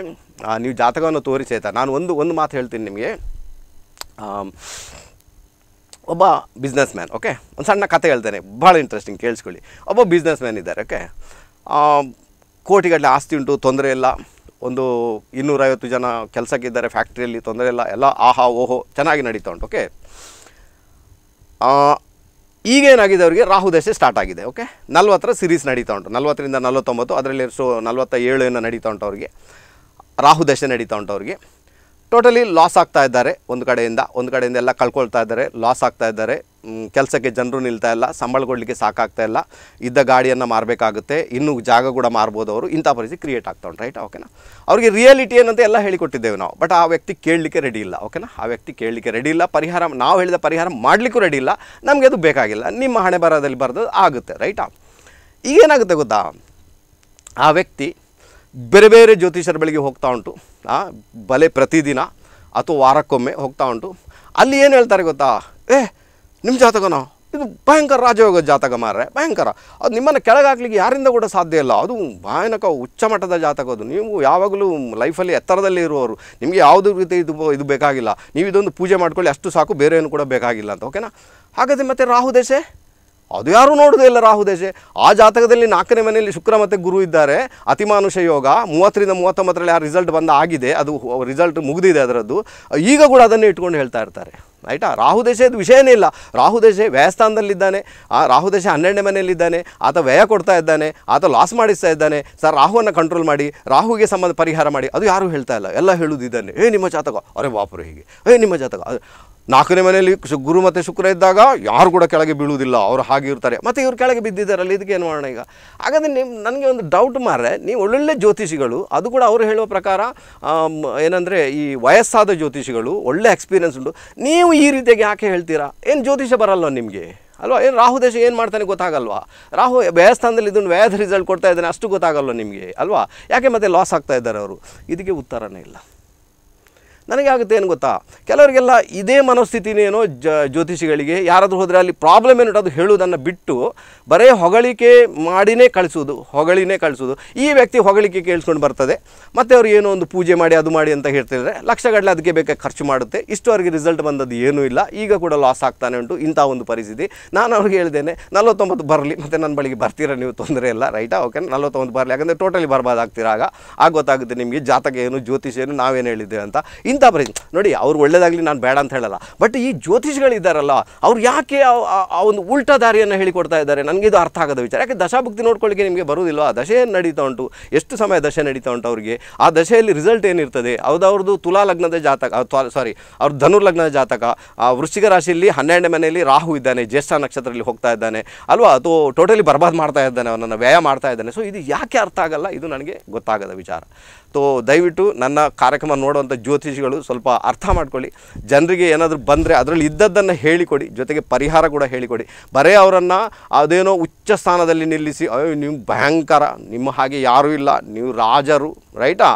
ನೀವು ಜಾತಕವನ್ನು ತೋರಿಸಿ ಆಯ್ತಾ ನಾನು ಒಂದು ಒಂದು ಮಾತು ಹೇಳ್ತೀನಿ ನಿಮಗೆ ಒಬ್ಬ ಬಿಸ್ನೆಸ್ ಮ್ಯಾನ್ ಓಕೆ ಒಂದು ಸಣ್ಣ ಕತೆ ಹೇಳ್ತೇನೆ ಭಾಳ ಇಂಟ್ರೆಸ್ಟಿಂಗ್ ಕೇಳಿಸ್ಕೊಳ್ಳಿ ಒಬ್ಬ ಬಿಸ್ನೆಸ್ ಮ್ಯಾನ್ ಇದ್ದಾರೆ ಓಕೆ ಕೋಟಿಗಟ್ಟಲೆ ಆಸ್ತಿ ಉಂಟು ತೊಂದರೆ ಇಲ್ಲ ಒಂದು ಇನ್ನೂರೈವತ್ತು ಜನ ಕೆಲಸಕ್ಕಿದ್ದಾರೆ ಫ್ಯಾಕ್ಟ್ರಿಯಲ್ಲಿ ತೊಂದರೆ ಇಲ್ಲ ಎಲ್ಲ ಆಹಾ ಓಹೋ ಚೆನ್ನಾಗಿ ನಡೀತಾ ಉಂಟು ಓಕೆ ಈಗೇನಾಗಿದೆ ಅವರಿಗೆ ರಾಹು ದಶೆ ಸ್ಟಾರ್ಟ್ ಆಗಿದೆ ಓಕೆ ನಲ್ವತ್ತರ ಸಿರೀಸ್ ನಡೀತಾ ಉಂಟು ನಲ್ವತ್ತರಿಂದ ನಲ್ವತ್ತೊಂಬತ್ತು ಅದರಲ್ಲಿ ಸೊ ನಲ್ವತ್ತ ಏಳು ಏನೋ ನಡೀತಾ ಉಂಟು ಅವರಿಗೆ ರಾಹು ದಶೆ ನಡೀತಾ ಉಂಟು ಅವರಿಗೆ ಟೋಟಲಿ ಲಾಸ್ ಆಗ್ತಾ ಇದ್ದಾರೆ ಒಂದು ಕಡೆಯಿಂದ ಒಂದು ಕಡೆಯಿಂದ ಎಲ್ಲ ಕಳ್ಕೊಳ್ತಾ ಇದ್ದಾರೆ ಲಾಸ್ ಆಗ್ತಾ ಇದ್ದಾರೆ ಕೆಲಸಕ್ಕೆ ಜನರು ನಿಲ್ತಾ ಇಲ್ಲ ಸಂಬಳ ಸಾಕಾಗ್ತಾ ಇಲ್ಲ ಇದ್ದ ಗಾಡಿಯನ್ನು ಮಾರಬೇಕಾಗುತ್ತೆ ಇನ್ನೂ ಜಾಗ ಕೂಡ ಮಾರ್ಬೋದು ಅವರು ಇಂಥ ಪರಿಸ್ಥಿತಿ ಕ್ರಿಯೇಟ್ ಆಗ್ತಾ ಉಂಟು ರೈಟ್ ಓಕೆನಾ ಅವರಿಗೆ ರಿಯಾಲಿಟಿ ಏನಂತ ಎಲ್ಲ ಹೇಳಿಕೊಟ್ಟಿದ್ದೇವೆ ನಾವು ಬಟ್ ಆ ವ್ಯಕ್ತಿ ಕೇಳಲಿಕ್ಕೆ ರೆಡಿ ಇಲ್ಲ ಓಕೆನಾ ಆ ವ್ಯಕ್ತಿ ಕೇಳಲಿಕ್ಕೆ ರೆಡಿ ಇಲ್ಲ ಪರಿಹಾರ ನಾವು ಹೇಳಿದ ಪರಿಹಾರ ಮಾಡಲಿಕ್ಕೂ ರೆಡಿ ಇಲ್ಲ ನಮಗೆ ಅದು ಬೇಕಾಗಿಲ್ಲ ನಿಮ್ಮ ಹಣೆ ಬರದಲ್ಲಿ ಬರೆದು ಆಗುತ್ತೆ ರೈಟಾ ಈಗೇನಾಗುತ್ತೆ ಗೊತ್ತಾ ಆ ವ್ಯಕ್ತಿ ಬೇರೆ ಬೇರೆ ಜ್ಯೋತಿಷರ ಬಳಿಗೆ ಹೋಗ್ತಾ ಉಂಟು ಬಲೆ ಪ್ರತಿದಿನ ಅಥವಾ ವಾರಕ್ಕೊಮ್ಮೆ ಹೋಗ್ತಾ ಉಂಟು ಅಲ್ಲಿ ಏನು ಹೇಳ್ತಾರೆ ಗೊತ್ತಾ ಏ ನಿಮ್ಮ ಜಾತಕನೋ ಇದು ಭಯಂಕರ ರಾಜಯೋಗ ಜಾತಕ ಮಾರ್ರೆ ಭಯಂಕರ ಅದು ನಿಮ್ಮನ್ನು ಕೆಳಗೆ ಯಾರಿಂದ ಕೂಡ ಸಾಧ್ಯ ಇಲ್ಲ ಅದು ಭಯಾನಕ ಉಚ್ಚ ಮಟ್ಟದ ಜಾತಕ ಅದು ನೀವು ಯಾವಾಗಲೂ ಲೈಫಲ್ಲಿ ಎತ್ತರದಲ್ಲಿ ಇರುವವರು ನಿಮಗೆ ಯಾವುದು ರೀತಿ ಇದು ಇದು ಬೇಕಾಗಿಲ್ಲ ನೀವು ಇದೊಂದು ಪೂಜೆ ಮಾಡ್ಕೊಳ್ಳಿ ಅಷ್ಟು ಸಾಕು ಬೇರೆ ಏನು ಕೂಡ ಬೇಕಾಗಿಲ್ಲ ಅಂತ ಓಕೆನಾ ಹಾಗಾದರೆ ಮತ್ತೆ ರಾಹು ದೇಶೆ ಅದು ಯಾರೂ ನೋಡೋದೇ ಇಲ್ಲ ರಾಹು ದೇಶೆ ಆ ಜಾತಕದಲ್ಲಿ ನಾಲ್ಕನೇ ಮನೆಯಲ್ಲಿ ಶುಕ್ರ ಮತ್ತು ಗುರು ಇದ್ದಾರೆ ಅತಿಮಾನುಷ ಯೋಗ ಮೂವತ್ತರಿಂದ ಮೂವತ್ತೊಂಬತ್ತರಲ್ಲಿ ಆ ರಿಸಲ್ಟ್ ಬಂದ ಆಗಿದೆ ಅದು ರಿಸಲ್ಟ್ ಮುಗಿದಿದೆ ಅದರದ್ದು ಈಗ ಕೂಡ ಅದನ್ನೇ ಇಟ್ಕೊಂಡು ಹೇಳ್ತಾ ಇರ್ತಾರೆ ರೈಟಾ ರಾಹು ಅದು ವಿಷಯನೇ ಇಲ್ಲ ರಾಹು ದಶೆ ವ್ಯಯಸ್ಥಾನದಲ್ಲಿದ್ದಾನೆ ಆ ರಾಹು ದೇಶೆ ಹನ್ನೆರಡನೇ ಮನೆಯಲ್ಲಿದ್ದಾನೆ ಆತ ವ್ಯಯ ಕೊಡ್ತಾ ಇದ್ದಾನೆ ಆತ ಲಾಸ್ ಮಾಡಿಸ್ತಾ ಇದ್ದಾನೆ ಸರ್ ರಾಹುವನ್ನು ಕಂಟ್ರೋಲ್ ಮಾಡಿ ರಾಹುಗೆ ಸಂಬಂಧ ಪರಿಹಾರ ಮಾಡಿ ಅದು ಯಾರೂ ಹೇಳ್ತಾ ಇಲ್ಲ ಎಲ್ಲ ಹೇಳುವುದಿದ್ದಾನೆ ಏ ನಿಮ್ಮ ಜಾತಕ ಅರೆ ಬಾಪರು ಹೀಗೆ ಏ ನಿಮ್ಮ ಜಾತಕ ನಾಲ್ಕನೇ ಮನೆಯಲ್ಲಿ ಗುರು ಮತ್ತು ಶುಕ್ರ ಇದ್ದಾಗ ಯಾರು ಕೂಡ ಕೆಳಗೆ ಬೀಳುವುದಿಲ್ಲ ಅವರು ಹಾಗೆ ಇರ್ತಾರೆ ಮತ್ತು ಇವ್ರು ಕೆಳಗೆ ಬಿದ್ದಿದ್ದಾರಲ್ಲ ಇದಕ್ಕೆ ಏನು ಮಾಡೋಣ ಈಗ ಹಾಗಾದರೆ ನಿಮ್ಮ ನನಗೆ ಒಂದು ಡೌಟ್ ಮಾರ್ರೆ ನೀವು ಒಳ್ಳೊಳ್ಳೆ ಜ್ಯೋತಿಷಿಗಳು ಅದು ಕೂಡ ಅವರು ಹೇಳುವ ಪ್ರಕಾರ ಏನಂದರೆ ಈ ವಯಸ್ಸಾದ ಜ್ಯೋತಿಷಿಗಳು ಒಳ್ಳೆ ಎಕ್ಸ್ಪೀರಿಯೆನ್ಸ್ ಉಂಟು ನೀವು ಈ ರೀತಿಯಾಗಿ ಯಾಕೆ ಹೇಳ್ತೀರಾ ಏನು ಜ್ಯೋತಿಷ ಬರಲ್ಲ ನಿಮಗೆ ಅಲ್ವಾ ಏನು ರಾಹು ದೇಶ ಏನು ಮಾಡ್ತಾನೆ ಗೊತ್ತಾಗಲ್ವಾ ರಾಹು ವ್ಯಯಸ್ಥಾನದಲ್ಲಿ ಇದನ್ನು ವ್ಯಯದ ರಿಸಲ್ಟ್ ಕೊಡ್ತಾ ಇದ್ದಾನೆ ಅಷ್ಟು ಗೊತ್ತಾಗಲ್ಲ ನಿಮಗೆ ಅಲ್ವಾ ಯಾಕೆ ಮತ್ತೆ ಲಾಸ್ ಆಗ್ತಾ ಇದ್ದಾರೆ ಅವರು ಇದಕ್ಕೆ ಉತ್ತರನೇ ಇಲ್ಲ ನನಗೆ ಆಗುತ್ತೆ ಏನು ಗೊತ್ತಾ ಕೆಲವರಿಗೆಲ್ಲ ಇದೇ ಮನಸ್ಥಿತಿನೇನೋ ಜ್ಯೋತಿಷಿಗಳಿಗೆ ಯಾರಾದರೂ ಹೋದರೆ ಅಲ್ಲಿ ಪ್ರಾಬ್ಲಮ್ ಏನು ಅದು ಹೇಳುವುದನ್ನು ಬಿಟ್ಟು ಬರೇ ಹೊಗಳಿಕೆ ಮಾಡಿನೇ ಕಳಿಸೋದು ಹೊಗಳಿನೇ ಕಳಿಸೋದು ಈ ವ್ಯಕ್ತಿ ಹೊಗಳಿಕೆ ಕೇಳಿಸ್ಕೊಂಡು ಬರ್ತದೆ ಮತ್ತು ಅವ್ರು ಏನೋ ಒಂದು ಪೂಜೆ ಮಾಡಿ ಅದು ಮಾಡಿ ಅಂತ ಹೇಳ್ತಿದ್ರೆ ಲಕ್ಷಗಟ್ಟಲೆ ಅದಕ್ಕೆ ಬೇಕಾಗಿ ಖರ್ಚು ಮಾಡುತ್ತೆ ಇಷ್ಟು ಅವ್ರಿಗೆ ರಿಸಲ್ಟ್ ಬಂದದ್ದು ಏನೂ ಇಲ್ಲ ಈಗ ಕೂಡ ಲಾಸ್ ಆಗ್ತಾನೆ ಉಂಟು ಇಂಥ ಒಂದು ಪರಿಸ್ಥಿತಿ ನಾನು ಅವ್ರಿಗೆ ಹೇಳಿದ್ದೇನೆ ನಲವತ್ತೊಂಬತ್ತು ಬರಲಿ ಮತ್ತು ನನ್ನ ಬಳಿಗೆ ಬರ್ತೀರಾ ನೀವು ತೊಂದರೆ ಇಲ್ಲ ರೈಟಾ ಓಕೆ ನಲವತ್ತೊಂಬತ್ತು ಬರಲಿ ಯಾಕಂದರೆ ಟೋಟಲಿ ಬರ್ಬಾದಾಗ್ತೀರಾಗ ಆಗ ಗೊತ್ತಾಗುತ್ತೆ ನಿಮಗೆ ಜಾತಕ ಏನು ಜ್ಯೋತಿಷ ಏನು ನಾವೇನು ಹೇಳಿದ್ದೇವೆ ಅಂತ ಇಂಥ ಬರೀ ನೋಡಿ ಅವ್ರು ಒಳ್ಳೇದಾಗಲಿ ನಾನು ಬೇಡ ಅಂತ ಹೇಳಲ್ಲ ಬಟ್ ಈ ಜ್ಯೋತಿಷ್ಗಳಿದ್ದಾರಲ್ಲ ಅವ್ರು ಯಾಕೆ ಆ ಒಂದು ಉಲ್ಟಾ ದಾರಿಯನ್ನು ಹೇಳಿಕೊಡ್ತಾ ಇದ್ದಾರೆ ನನಗೆ ಇದು ಅರ್ಥ ಆಗದ ವಿಚಾರ ಯಾಕೆ ದಶಾಭುಕ್ತಿ ನೋಡ್ಕೊಳ್ಳಿಕ್ಕೆ ನಿಮಗೆ ಬರುವುದಿಲ್ಲ ಆ ದಶೆ ನಡೀತಾ ಉಂಟು ಎಷ್ಟು ಸಮಯ ದಶೆ ನಡೀತಾ ಉಂಟು ಅವ್ರಿಗೆ ಆ ದಶೆಯಲ್ಲಿ ರಿಸಲ್ಟ್ ಏನಿರ್ತದೆ ಅವ್ರದ್ದು ತುಲಾ ಲಗ್ನದ ಜಾತಕ ಸಾರಿ ಅವ್ರ ಧನುರ್ಲಗ್ನದ ಲಗ್ನದ ಜಾತಕ ಆ ವೃಶ್ಚಿಕ ರಾಶಿಯಲ್ಲಿ ಹನ್ನೆರಡನೇ ಮನೆಯಲ್ಲಿ ರಾಹು ಇದ್ದಾನೆ ಜ್ಯೇಷ್ಠ ನಕ್ಷತ್ರದಲ್ಲಿ ಹೋಗ್ತಾ ಇದ್ದಾನೆ ಅಲ್ವಾ ಅದು ಟೋಟಲಿ ಬರ್ಬಾದ್ ಮಾಡ್ತಾ ಇದ್ದಾನೆ ಅವನನ್ನು ವ್ಯಯ ಮಾಡ್ತಾ ಇದ್ದಾನೆ ಸೊ ಇದು ಯಾಕೆ ಅರ್ಥ ಆಗಲ್ಲ ಇದು ನನಗೆ ಗೊತ್ತಾಗದ ವಿಚಾರ ಸೊ ದಯವಿಟ್ಟು ನನ್ನ ಕಾರ್ಯಕ್ರಮ ನೋಡುವಂಥ ಜ್ಯೋತಿಷಿಗಳು ಸ್ವಲ್ಪ ಅರ್ಥ ಮಾಡ್ಕೊಳ್ಳಿ ಜನರಿಗೆ ಏನಾದರೂ ಬಂದರೆ ಅದರಲ್ಲಿ ಇದ್ದದ್ದನ್ನು ಹೇಳಿಕೊಡಿ ಜೊತೆಗೆ ಪರಿಹಾರ ಕೂಡ ಹೇಳಿಕೊಡಿ ಬರೇ ಅವರನ್ನು ಅದೇನೋ ಉಚ್ಚ ಸ್ಥಾನದಲ್ಲಿ ನಿಲ್ಲಿಸಿ ಅಯ್ಯೋ ನೀವು ಭಯಂಕರ ನಿಮ್ಮ ಹಾಗೆ ಯಾರೂ ಇಲ್ಲ ನೀವು ರಾಜರು ರೈಟಾ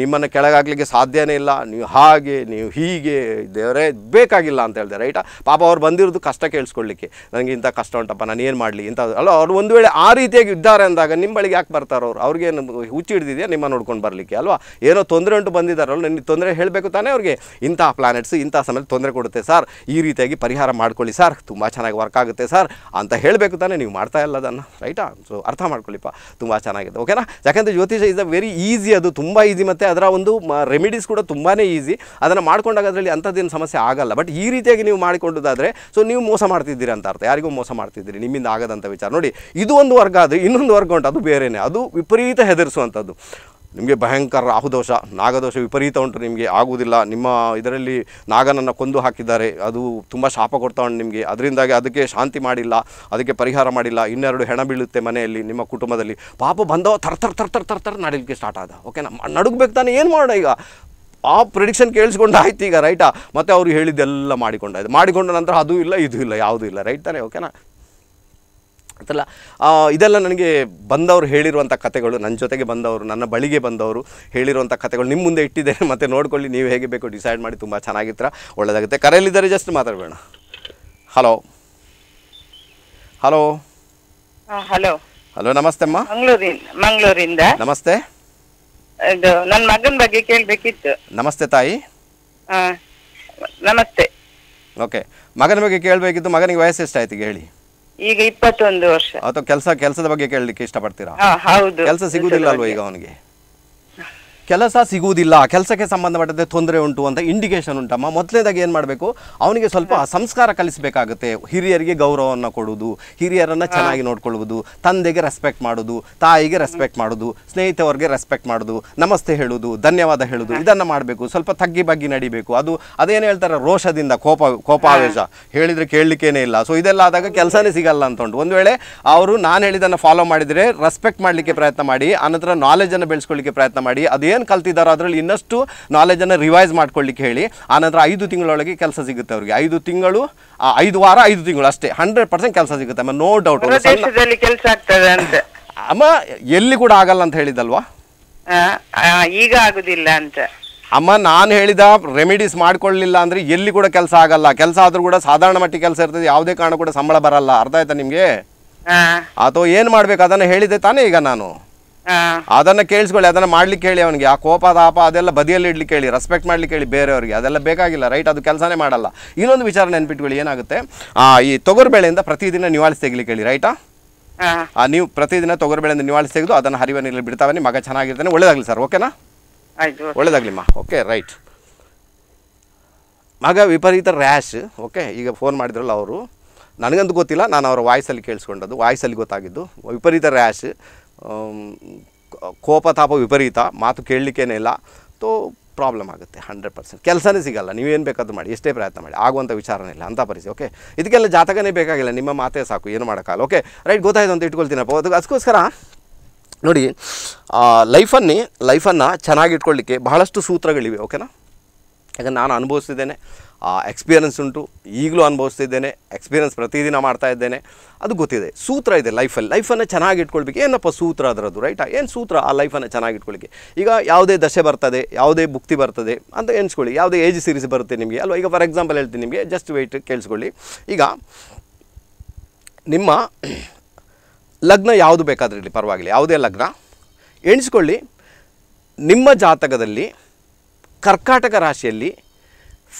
ನಿಮ್ಮನ್ನು ಕೆಳಗಾಗಲಿಕ್ಕೆ ಸಾಧ್ಯವೇ ಇಲ್ಲ ನೀವು ಹಾಗೆ ನೀವು ಹೀಗೆ ದೇವರೇ ಬೇಕಾಗಿಲ್ಲ ಅಂತ ಹೇಳಿದೆ ರೈಟಾ ಪಾಪ ಅವ್ರು ಬಂದಿರೋದು ಕಷ್ಟ ಕೇಳಿಸ್ಕೊಳ್ಳಿಕ್ಕೆ ನನಗೆ ಇಂಥ ಕಷ್ಟ ಉಂಟಪ್ಪ ನಾನು ಏನು ಮಾಡಲಿ ಇಂಥ ಅಲ್ಲ ಅವ್ರು ಒಂದು ವೇಳೆ ಆ ರೀತಿಯಾಗಿ ಇದ್ದಾರೆ ಅಂದಾಗ ನಿಮ್ಮ ಬಳಿಗೆ ಯಾಕೆ ಬರ್ತಾರೋ ಅವ್ರು ಅವ್ರಿಗೆ ಹುಚ್ಚಿ ಹಿಡಿದಿದೆಯಾ ನಿಮ್ಮ ನೋಡ್ಕೊಂಡು ಬರಲಿಕ್ಕೆ ಅಲ್ವಾ ಏನೋ ತೊಂದರೆ ಉಂಟು ಬಂದಿದ್ದಾರಲ್ಲ ನನಗೆ ತೊಂದರೆ ಹೇಳಬೇಕು ತಾನೇ ಅವ್ರಿಗೆ ಇಂಥ ಪ್ಲಾನೆಟ್ಸ್ ಇಂಥ ಸಮಯದಲ್ಲಿ ತೊಂದರೆ ಕೊಡುತ್ತೆ ಸರ್ ಈ ರೀತಿಯಾಗಿ ಪರಿಹಾರ ಮಾಡ್ಕೊಳ್ಳಿ ಸರ್ ತುಂಬ ಚೆನ್ನಾಗಿ ವರ್ಕ್ ಆಗುತ್ತೆ ಸರ್ ಅಂತ ಹೇಳಬೇಕು ತಾನೇ ನೀವು ಮಾಡ್ತಾ ಇಲ್ಲ ಅದನ್ನು ರೈಟಾ ಸೊ ಅರ್ಥ ಮಾಡ್ಕೊಳ್ಳಿಪ್ಪ ತುಂಬ ಚೆನ್ನಾಗಿದೆ ಓಕೆನಾ ಯಾಕಂದರೆ ಜ್ಯೋತಿಷ ಇಸ್ ಅ ವೆರಿ ಈಸಿ ಅದು ತುಂಬ ಈಸಿ ಮತ್ತು ಅದರ ಒಂದು ರೆಮಿಡೀಸ್ ಕೂಡ ತುಂಬಾ ಈಸಿ ಅದನ್ನು ಮಾಡ್ಕೊಂಡಾಗ ಅದರಲ್ಲಿ ಅಂಥದ್ದೇನು ಸಮಸ್ಯೆ ಆಗಲ್ಲ ಬಟ್ ಈ ರೀತಿಯಾಗಿ ನೀವು ಮಾಡಿಕೊಂಡುದಾದರೆ ಸೊ ನೀವು ಮೋಸ ಮಾಡ್ತಿದ್ದೀರಿ ಅಂತ ಅರ್ಥ ಯಾರಿಗೂ ಮೋಸ ಮಾಡ್ತಿದ್ದೀರಿ ನಿಮ್ಮಿಂದ ಆಗದಂಥ ವಿಚಾರ ನೋಡಿ ಇದು ಒಂದು ವರ್ಗ ಆದರೆ ಇನ್ನೊಂದು ವರ್ಗ ಉಂಟು ಅದು ಬೇರೆಯೇ ಅದು ವಿಪರೀತ ಹೆದರಿಸುವಂಥದ್ದು ನಿಮಗೆ ಭಯಂಕರ ರಾಹುದೋಷ ನಾಗದೋಷ ವಿಪರೀತ ಉಂಟು ನಿಮಗೆ ಆಗುವುದಿಲ್ಲ ನಿಮ್ಮ ಇದರಲ್ಲಿ ನಾಗನನ್ನು ಕೊಂದು ಹಾಕಿದ್ದಾರೆ ಅದು ತುಂಬ ಶಾಪ ಕೊಡ್ತಾ ಉಂಟು ನಿಮಗೆ ಅದರಿಂದಾಗಿ ಅದಕ್ಕೆ ಶಾಂತಿ ಮಾಡಿಲ್ಲ ಅದಕ್ಕೆ ಪರಿಹಾರ ಮಾಡಿಲ್ಲ ಇನ್ನೆರಡು ಹೆಣ ಬೀಳುತ್ತೆ ಮನೆಯಲ್ಲಿ ನಿಮ್ಮ ಕುಟುಂಬದಲ್ಲಿ ಪಾಪ ಬಂದವ ಥರ ಥರ ಥರ ಥರ ಥರ ನಡಲಿಕ್ಕೆ ಸ್ಟಾರ್ಟ್ ಆದ ಓಕೆನಾ ನಡುಗಬೇಕು ತಾನೆ ಏನು ಮಾಡೋಣ ಈಗ ಆ ಪ್ರಿಡಿಕ್ಷನ್ ಆಯ್ತು ಈಗ ರೈಟಾ ಮತ್ತು ಅವರು ಹೇಳಿದ್ದೆಲ್ಲ ಮಾಡಿಕೊಂಡಾಯ್ತು ಮಾಡಿಕೊಂಡ ನಂತರ ಅದು ಇಲ್ಲ ಇದು ಇಲ್ಲ ಯಾವುದೂ ಇಲ್ಲ ರೈಟ್ ತಾನೆ ಓಕೆನಾ ಇದೆಲ್ಲ ನನಗೆ ಬಂದವರು ಹೇಳಿರುವಂಥ ಕಥೆಗಳು ನನ್ನ ಜೊತೆಗೆ ಬಂದವರು ನನ್ನ ಬಳಿಗೆ ಬಂದವರು ಹೇಳಿರುವಂಥ ಕತೆಗಳು ನಿಮ್ಮ ಮುಂದೆ ಇಟ್ಟಿದ್ದೇನೆ ಮತ್ತು ನೋಡ್ಕೊಳ್ಳಿ ನೀವು ಹೇಗೆ ಬೇಕು ಡಿಸೈಡ್ ಮಾಡಿ ತುಂಬ ಚೆನ್ನಾಗಿತ್ತರ ಒಳ್ಳೆಯದಾಗುತ್ತೆ ಕರೆಯಲ್ಲಿದ್ದಾರೆ ಜಸ್ಟ್ ಮಾತಾಡಬೇಡ ಹಲೋ ಹಲೋ ಹಲೋ ಹಲೋ ನಮಸ್ತೆ ಅಮ್ಮ ಮಂಗಳೂರಿಂದ ನಮಸ್ತೆ ನನ್ನ ಮಗನ ಬಗ್ಗೆ ಕೇಳಬೇಕಿತ್ತು ನಮಸ್ತೆ ತಾಯಿ ನಮಸ್ತೆ ಓಕೆ ಮಗನ ಬಗ್ಗೆ ಕೇಳಬೇಕಿತ್ತು ಮಗನಿಗೆ ವಯಸ್ಸು ಎಷ್ಟಾಯ್ತು ಹೇಳಿ ಈಗ ಇಪ್ಪತ್ತೊಂದು ವರ್ಷ ಅಥವಾ ಕೆಲಸ ಕೆಲಸದ ಬಗ್ಗೆ ಕೇಳಲಿಕ್ಕೆ ಇಷ್ಟಪಡ್ತೀರಾ ಹೌದು ಕೆಲಸ ಸಿಗುದಿಲ್ಲ ಅಲ್ವಾ ಈಗ ಅವನಿಗೆ ಕೆಲಸ ಸಿಗುವುದಿಲ್ಲ ಕೆಲಸಕ್ಕೆ ಸಂಬಂಧಪಟ್ಟಂತೆ ತೊಂದರೆ ಉಂಟು ಅಂತ ಇಂಡಿಕೇಶನ್ ಉಂಟಮ್ಮ ಮೊದಲನೇದಾಗಿ ಏನು ಮಾಡಬೇಕು ಅವನಿಗೆ ಸ್ವಲ್ಪ ಸಂಸ್ಕಾರ ಕಲಿಸಬೇಕಾಗುತ್ತೆ ಹಿರಿಯರಿಗೆ ಗೌರವವನ್ನು ಕೊಡುವುದು ಹಿರಿಯರನ್ನು ಚೆನ್ನಾಗಿ ನೋಡ್ಕೊಳ್ಳುವುದು ತಂದೆಗೆ ರೆಸ್ಪೆಕ್ಟ್ ಮಾಡೋದು ತಾಯಿಗೆ ರೆಸ್ಪೆಕ್ಟ್ ಮಾಡೋದು ಸ್ನೇಹಿತವರಿಗೆ ರೆಸ್ಪೆಕ್ಟ್ ಮಾಡೋದು ನಮಸ್ತೆ ಹೇಳುವುದು ಧನ್ಯವಾದ ಹೇಳುವುದು ಇದನ್ನು ಮಾಡಬೇಕು ಸ್ವಲ್ಪ ತಗ್ಗಿ ಬಗ್ಗಿ ನಡಿಬೇಕು ಅದು ಅದೇನು ಹೇಳ್ತಾರೆ ರೋಷದಿಂದ ಕೋಪ ಕೋಪಾವೇಶ ಹೇಳಿದರೆ ಕೇಳಲಿಕ್ಕೇನೆ ಇಲ್ಲ ಸೊ ಇದೆಲ್ಲ ಆದಾಗ ಕೆಲಸನೇ ಸಿಗಲ್ಲ ಅಂತ ಉಂಟು ಒಂದು ವೇಳೆ ಅವರು ನಾನು ಹೇಳಿದ್ದನ್ನು ಫಾಲೋ ಮಾಡಿದರೆ ರೆಸ್ಪೆಕ್ಟ್ ಮಾಡಲಿಕ್ಕೆ ಪ್ರಯತ್ನ ಮಾಡಿ ಆನಂತರ ನಾಲೆಜನ್ನು ಬೆಳೆಸ್ಕೊಳ್ಳಿಕ್ಕೆ ಪ್ರಯತ್ನ ಮಾಡಿ ಅದೇ ಏನು ಕಲ್ತಿದ್ದಾರೋ ಅದರಲ್ಲಿ ಇನ್ನಷ್ಟು ನಾಲೆಜನ್ನು ರಿವೈಸ್ ಮಾಡ್ಕೊಳ್ಳಿಕ್ಕೆ ಹೇಳಿ ಆನಂತರ ಐದು ತಿಂಗಳೊಳಗೆ ಕೆಲಸ ಸಿಗುತ್ತೆ ಅವರಿಗೆ ಐದು ತಿಂಗಳು ಐದು ವಾರ ಐದು ತಿಂಗಳು ಅಷ್ಟೇ ಹಂಡ್ರೆಡ್ ಪರ್ಸೆಂಟ್ ಕೆಲಸ ಸಿಗುತ್ತೆ ಅಮ್ಮ ನೋ ಡೌಟ್ ಕೆಲಸ ಆಗ್ತದೆ ಅಮ್ಮ ಎಲ್ಲಿ ಕೂಡ ಆಗಲ್ಲ ಅಂತ ಹೇಳಿದಲ್ವಾ ಈಗ ಆಗುದಿಲ್ಲ ಅಂತ ಅಮ್ಮ ನಾನು ಹೇಳಿದ ರೆಮಿಡೀಸ್ ಮಾಡ್ಕೊಳ್ಳಿಲ್ಲ ಅಂದ್ರೆ ಎಲ್ಲಿ ಕೂಡ ಕೆಲಸ ಆಗಲ್ಲ ಕೆಲಸ ಆದ್ರೂ ಕೂಡ ಸಾಧಾರಣ ಮಟ್ಟಿಗೆ ಕೆಲಸ ಇರ್ತದೆ ಯಾವುದೇ ಕಾರಣ ಕೂಡ ಸಂಬಳ ಬರಲ್ಲ ಅರ್ಥ ಆಯ್ತಾ ನಿಮಗೆ ಅಥವಾ ಏನ್ ಮಾಡ್ಬೇಕು ಅದನ್ನ ಹೇಳಿದೆ ತಾನೇ ಈಗ ನಾನು ಅದನ್ನ ಕೇಳಿಸ್ಕೊಳ್ಳಿ ಅದನ್ನ ಮಾಡ್ಲಿಕ್ಕೆ ಹೇಳಿ ಅವನಿಗೆ ಆ ಕೋಪ ತಾಪ ಅದೆಲ್ಲ ಬದಿಯಲ್ಲಿ ಇಡ್ಲಿಕ್ಕೆ ಹೇಳಿ ರೆಸ್ಪೆಕ್ಟ್ ಮಾಡ್ಲಿಕ್ಕೆ ಹೇಳಿ ಬೇರೆಯವರಿಗೆ ಅದೆಲ್ಲ ಬೇಕಾಗಿಲ್ಲ ರೈಟ್ ಅದು ಕೆಲಸನೇ ಮಾಡಲ್ಲ ಇನ್ನೊಂದು ವಿಚಾರ ನೆನ್ಪಿಟ್ಕೊಳ್ಳಿ ಏನಾಗುತ್ತೆ ಈ ತೊಗರು ಬೆಳೆಯಿಂದ ಪ್ರತಿದಿನ ನಿವಾಳಿಸಿ ತೆಗಿಲಿಕ್ಕೆ ಹೇಳಿ ರೈಟಾ ಆ ನೀವು ಪ್ರತಿದಿನ ತೊಗರ್ಬೇಳೆಯಿಂದ ಬೆಳೆಯಿಂದ ನಿವಾಳಿಸಿ ತೆಗೆದು ಅದನ್ನ ಹರಿವ ನೀರಲ್ಲಿ ಬಿಡ್ತಾವನೆ ಮಗ ಚೆನ್ನಾಗಿರ್ತಾನೆ ಒಳ್ಳೇದಾಗ್ಲಿ ಸರ್ ಓಕೆನಾ ಒಳ್ಳೇದಾಗ್ಲಿಮ್ಮ ಓಕೆ ರೈಟ್ ಮಗ ವಿಪರೀತ ರ್ಯಾಶ್ ಓಕೆ ಈಗ ಫೋನ್ ಮಾಡಿದ್ರಲ್ಲ ಅವರು ನನಗಂತೂ ಗೊತ್ತಿಲ್ಲ ನಾನು ಅವರ ವಾಯ್ಸಲ್ಲಿ ಕೇಳಿಸ್ಕೊಂಡದ್ದು ವಾಯ್ಸಲ್ಲಿ ಗೊತ್ತಾಗಿದ್ದು ವಿಪರೀತ ರ್ಯಾಶ್ ಕೋಪ ತಾಪ ವಿಪರೀತ ಮಾತು ಕೇಳಲಿಕ್ಕೇನೇ ಇಲ್ಲ ತೋ ಪ್ರಾಬ್ಲಮ್ ಆಗುತ್ತೆ ಹಂಡ್ರೆಡ್ ಪರ್ಸೆಂಟ್ ಕೆಲಸನೇ ಸಿಗಲ್ಲ ನೀವೇನು ಬೇಕಾದರೂ ಮಾಡಿ ಎಷ್ಟೇ ಪ್ರಯತ್ನ ಮಾಡಿ ಆಗುವಂಥ ವಿಚಾರನೇ ಇಲ್ಲ ಅಂತ ಪರಿಸ್ಥಿತಿ ಓಕೆ ಇದಕ್ಕೆಲ್ಲ ಜಾತಕನೇ ಬೇಕಾಗಿಲ್ಲ ನಿಮ್ಮ ಮಾತೇ ಸಾಕು ಏನು ಮಾಡೋಕ್ಕಾಗಲ್ಲ ಓಕೆ ರೈಟ್ ಗೊತ್ತಾಯ್ತು ಅಂತ ಇಟ್ಕೊಳ್ತೀನಪ್ಪ ಅದಕ್ಕೆ ಅದಕ್ಕೋಸ್ಕರ ನೋಡಿ ಲೈಫನ್ನೇ ಲೈಫನ್ನು ಚೆನ್ನಾಗಿಟ್ಕೊಳ್ಳಿಕ್ಕೆ ಬಹಳಷ್ಟು ಸೂತ್ರಗಳಿವೆ ಓಕೆನಾ ಯಾಕಂದ್ರೆ ನಾನು ಅನುಭವಿಸ್ತಿದ್ದೇನೆ ಆ ಎಕ್ಸ್ಪೀರಿಯನ್ಸ್ ಉಂಟು ಈಗಲೂ ಅನುಭವಿಸ್ತಿದ್ದೇನೆ ಎಕ್ಸ್ಪೀರಿಯನ್ಸ್ ಪ್ರತಿದಿನ ಮಾಡ್ತಾ ಇದ್ದೇನೆ ಅದು ಗೊತ್ತಿದೆ ಸೂತ್ರ ಇದೆ ಲೈಫಲ್ಲಿ ಲೈಫನ್ನು ಚೆನ್ನಾಗಿ ಇಟ್ಕೊಳ್ಬೇಕು ಏನಪ್ಪ ಸೂತ್ರ ಅದರದ್ದು ರೈಟಾ ಏನು ಸೂತ್ರ ಆ ಲೈಫನ್ನು ಚೆನ್ನಾಗಿ ಇಟ್ಕೊಳ್ಳಿಕ್ಕೆ ಈಗ ಯಾವುದೇ ದಶೆ ಬರ್ತದೆ ಯಾವುದೇ ಬುಕ್ತಿ ಬರ್ತದೆ ಅಂತ ಎಣಿಸ್ಕೊಳ್ಳಿ ಯಾವುದೇ ಏಜ್ ಸೀರೀಸ್ ಬರುತ್ತೆ ನಿಮಗೆ ಅಲ್ವಾ ಈಗ ಫಾರ್ ಎಕ್ಸಾಂಪಲ್ ಹೇಳ್ತೀನಿ ನಿಮಗೆ ಜಸ್ಟ್ ವೆಯ್ಟ್ ಕೇಳಿಸ್ಕೊಳ್ಳಿ ಈಗ ನಿಮ್ಮ ಲಗ್ನ ಯಾವುದು ಬೇಕಾದ್ರಲ್ಲಿ ಪರವಾಗಿಲ್ಲ ಯಾವುದೇ ಲಗ್ನ ಎಣಿಸ್ಕೊಳ್ಳಿ ನಿಮ್ಮ ಜಾತಕದಲ್ಲಿ ಕರ್ಕಾಟಕ ರಾಶಿಯಲ್ಲಿ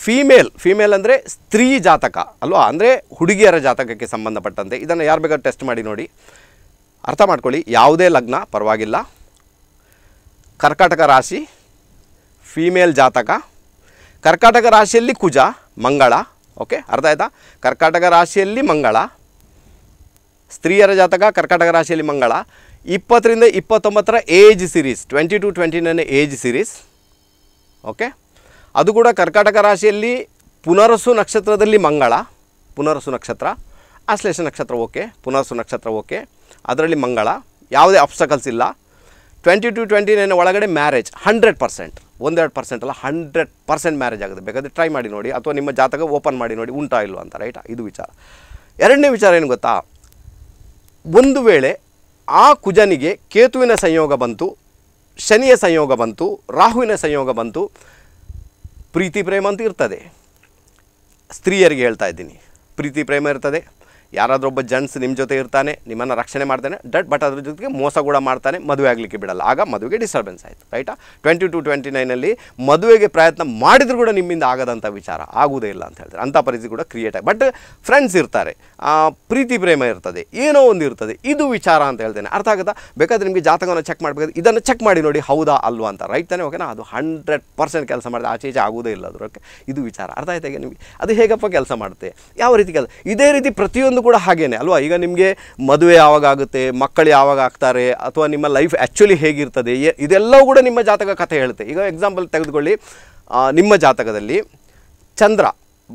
ಫೀಮೇಲ್ ಫೀಮೇಲ್ ಅಂದರೆ ಸ್ತ್ರೀ ಜಾತಕ ಅಲ್ವಾ ಅಂದರೆ ಹುಡುಗಿಯರ ಜಾತಕಕ್ಕೆ ಸಂಬಂಧಪಟ್ಟಂತೆ ಇದನ್ನು ಯಾರು ಬೇಕಾದ್ರೂ ಟೆಸ್ಟ್ ಮಾಡಿ ನೋಡಿ ಅರ್ಥ ಮಾಡ್ಕೊಳ್ಳಿ ಯಾವುದೇ ಲಗ್ನ ಪರವಾಗಿಲ್ಲ ಕರ್ಕಾಟಕ ರಾಶಿ ಫೀಮೇಲ್ ಜಾತಕ ಕರ್ಕಾಟಕ ರಾಶಿಯಲ್ಲಿ ಕುಜ ಮಂಗಳ ಓಕೆ ಅರ್ಥ ಆಯಿತಾ ಕರ್ಕಾಟಕ ರಾಶಿಯಲ್ಲಿ ಮಂಗಳ ಸ್ತ್ರೀಯರ ಜಾತಕ ಕರ್ಕಾಟಕ ರಾಶಿಯಲ್ಲಿ ಮಂಗಳ ಇಪ್ಪತ್ತರಿಂದ ಇಪ್ಪತ್ತೊಂಬತ್ತರ age series twenty to twenty nine age series okay ಅದು ಕೂಡ ಕರ್ಕಾಟಕ ರಾಶಿಯಲ್ಲಿ ಪುನರಸು ನಕ್ಷತ್ರದಲ್ಲಿ ಮಂಗಳ ಪುನರಸು ನಕ್ಷತ್ರ ಆಶ್ಲೇಷ ನಕ್ಷತ್ರ ಓಕೆ ಪುನರಸು ನಕ್ಷತ್ರ ಓಕೆ ಅದರಲ್ಲಿ ಮಂಗಳ ಯಾವುದೇ ಆಬ್ಸ್ಟಕಲ್ಸ್ ಇಲ್ಲ ಟ್ವೆಂಟಿ ಟು ಟ್ವೆಂಟಿ ನೈನ್ ಒಳಗಡೆ ಮ್ಯಾರೇಜ್ ಹಂಡ್ರೆಡ್ ಪರ್ಸೆಂಟ್ ಒಂದೆರಡು ಪರ್ಸೆಂಟ್ ಅಲ್ಲ ಹಂಡ್ರೆಡ್ ಪರ್ಸೆಂಟ್ ಮ್ಯಾರೇಜ್ ಆಗುತ್ತೆ ಬೇಕಾದರೆ ಟ್ರೈ ಮಾಡಿ ನೋಡಿ ಅಥವಾ ನಿಮ್ಮ ಜಾತಕ ಓಪನ್ ಮಾಡಿ ನೋಡಿ ಉಂಟಾ ಇಲ್ಲ ಅಂತ ರೈಟ್ ಇದು ವಿಚಾರ ಎರಡನೇ ವಿಚಾರ ಏನು ಗೊತ್ತಾ ಒಂದು ವೇಳೆ ಆ ಕುಜನಿಗೆ ಕೇತುವಿನ ಸಂಯೋಗ ಬಂತು ಶನಿಯ ಸಂಯೋಗ ಬಂತು ರಾಹುವಿನ ಸಂಯೋಗ ಬಂತು ಪ್ರೀತಿ ಪ್ರೇಮ ಅಂತ ಇರ್ತದೆ ಸ್ತ್ರೀಯರಿಗೆ ಹೇಳ್ತಾ ಇದ್ದೀನಿ ಪ್ರೀತಿ ಪ್ರೇಮ ಇರ್ತದೆ ಒಬ್ಬ ಜೆಂಟ್ಸ್ ನಿಮ್ಮ ಜೊತೆ ಇರ್ತಾನೆ ನಿಮ್ಮನ್ನು ರಕ್ಷಣೆ ಮಾಡ್ತಾನೆ ಡಟ್ ಬಟ್ ಅದ್ರ ಜೊತೆಗೆ ಮೋಸ ಕೂಡ ಮಾಡ್ತಾನೆ ಮದುವೆ ಆಗಲಿಕ್ಕೆ ಬಿಡಲ್ಲ ಆಗ ಮದುವೆಗೆ ಡಿಸ್ಟರ್ಬೆನ್ಸ್ ಆಯಿತು ರೈಟಾ ಟ್ವೆಂಟಿ ಟು ಟ್ವೆಂಟಿ ನೈನಲ್ಲಿ ಮದುವೆಗೆ ಪ್ರಯತ್ನ ಮಾಡಿದರೂ ಕೂಡ ನಿಮ್ಮಿಂದ ಆಗದಂಥ ವಿಚಾರ ಆಗುವುದೇ ಇಲ್ಲ ಅಂತ ಹೇಳ್ತಾರೆ ಅಂಥ ಪರಿಸ್ಥಿತಿ ಕೂಡ ಕ್ರಿಯೇಟ್ ಆಗಿ ಬಟ್ ಫ್ರೆಂಡ್ಸ್ ಇರ್ತಾರೆ ಪ್ರೀತಿ ಪ್ರೇಮ ಇರ್ತದೆ ಏನೋ ಒಂದು ಇರ್ತದೆ ಇದು ವಿಚಾರ ಅಂತ ಹೇಳ್ತೇನೆ ಅರ್ಥ ಆಗುತ್ತಾ ಬೇಕಾದ್ರೆ ನಿಮಗೆ ಜಾತಕವನ್ನು ಚೆಕ್ ಮಾಡಬೇಕು ಇದನ್ನು ಚೆಕ್ ಮಾಡಿ ನೋಡಿ ಹೌದಾ ಅಲ್ವಾ ಅಂತ ರೈಟ್ ತಾನೆ ಓಕೆನಾ ಅದು ಹಂಡ್ರೆಡ್ ಪರ್ಸೆಂಟ್ ಕೆಲಸ ಮಾಡಿದೆ ಆಚೆ ಈಚೆ ಆಗೋದೇ ಇಲ್ಲ ಅದು ಓಕೆ ಇದು ವಿಚಾರ ಅರ್ಥ ಆಯ್ತಾಗೆ ನಿಮಗೆ ಅದು ಹೇಗಪ್ಪ ಕೆಲಸ ಮಾಡುತ್ತೆ ಯಾವ ರೀತಿ ಕೆಲಸ ಇದೇ ರೀತಿ ಪ್ರತಿಯೊಂದು ಕೂಡ ಹಾಗೇನೆ ಅಲ್ವಾ ಈಗ ನಿಮಗೆ ಮದುವೆ ಯಾವಾಗ ಆಗುತ್ತೆ ಮಕ್ಕಳು ಯಾವಾಗ ಆಗ್ತಾರೆ ಅಥವಾ ನಿಮ್ಮ ಲೈಫ್ ಆ್ಯಕ್ಚುಲಿ ಹೇಗಿರ್ತದೆ ಇದೆಲ್ಲವೂ ಕೂಡ ನಿಮ್ಮ ಜಾತಕ ಕಥೆ ಹೇಳುತ್ತೆ ಈಗ ಎಕ್ಸಾಂಪಲ್ ತೆಗೆದುಕೊಳ್ಳಿ ನಿಮ್ಮ ಜಾತಕದಲ್ಲಿ ಚಂದ್ರ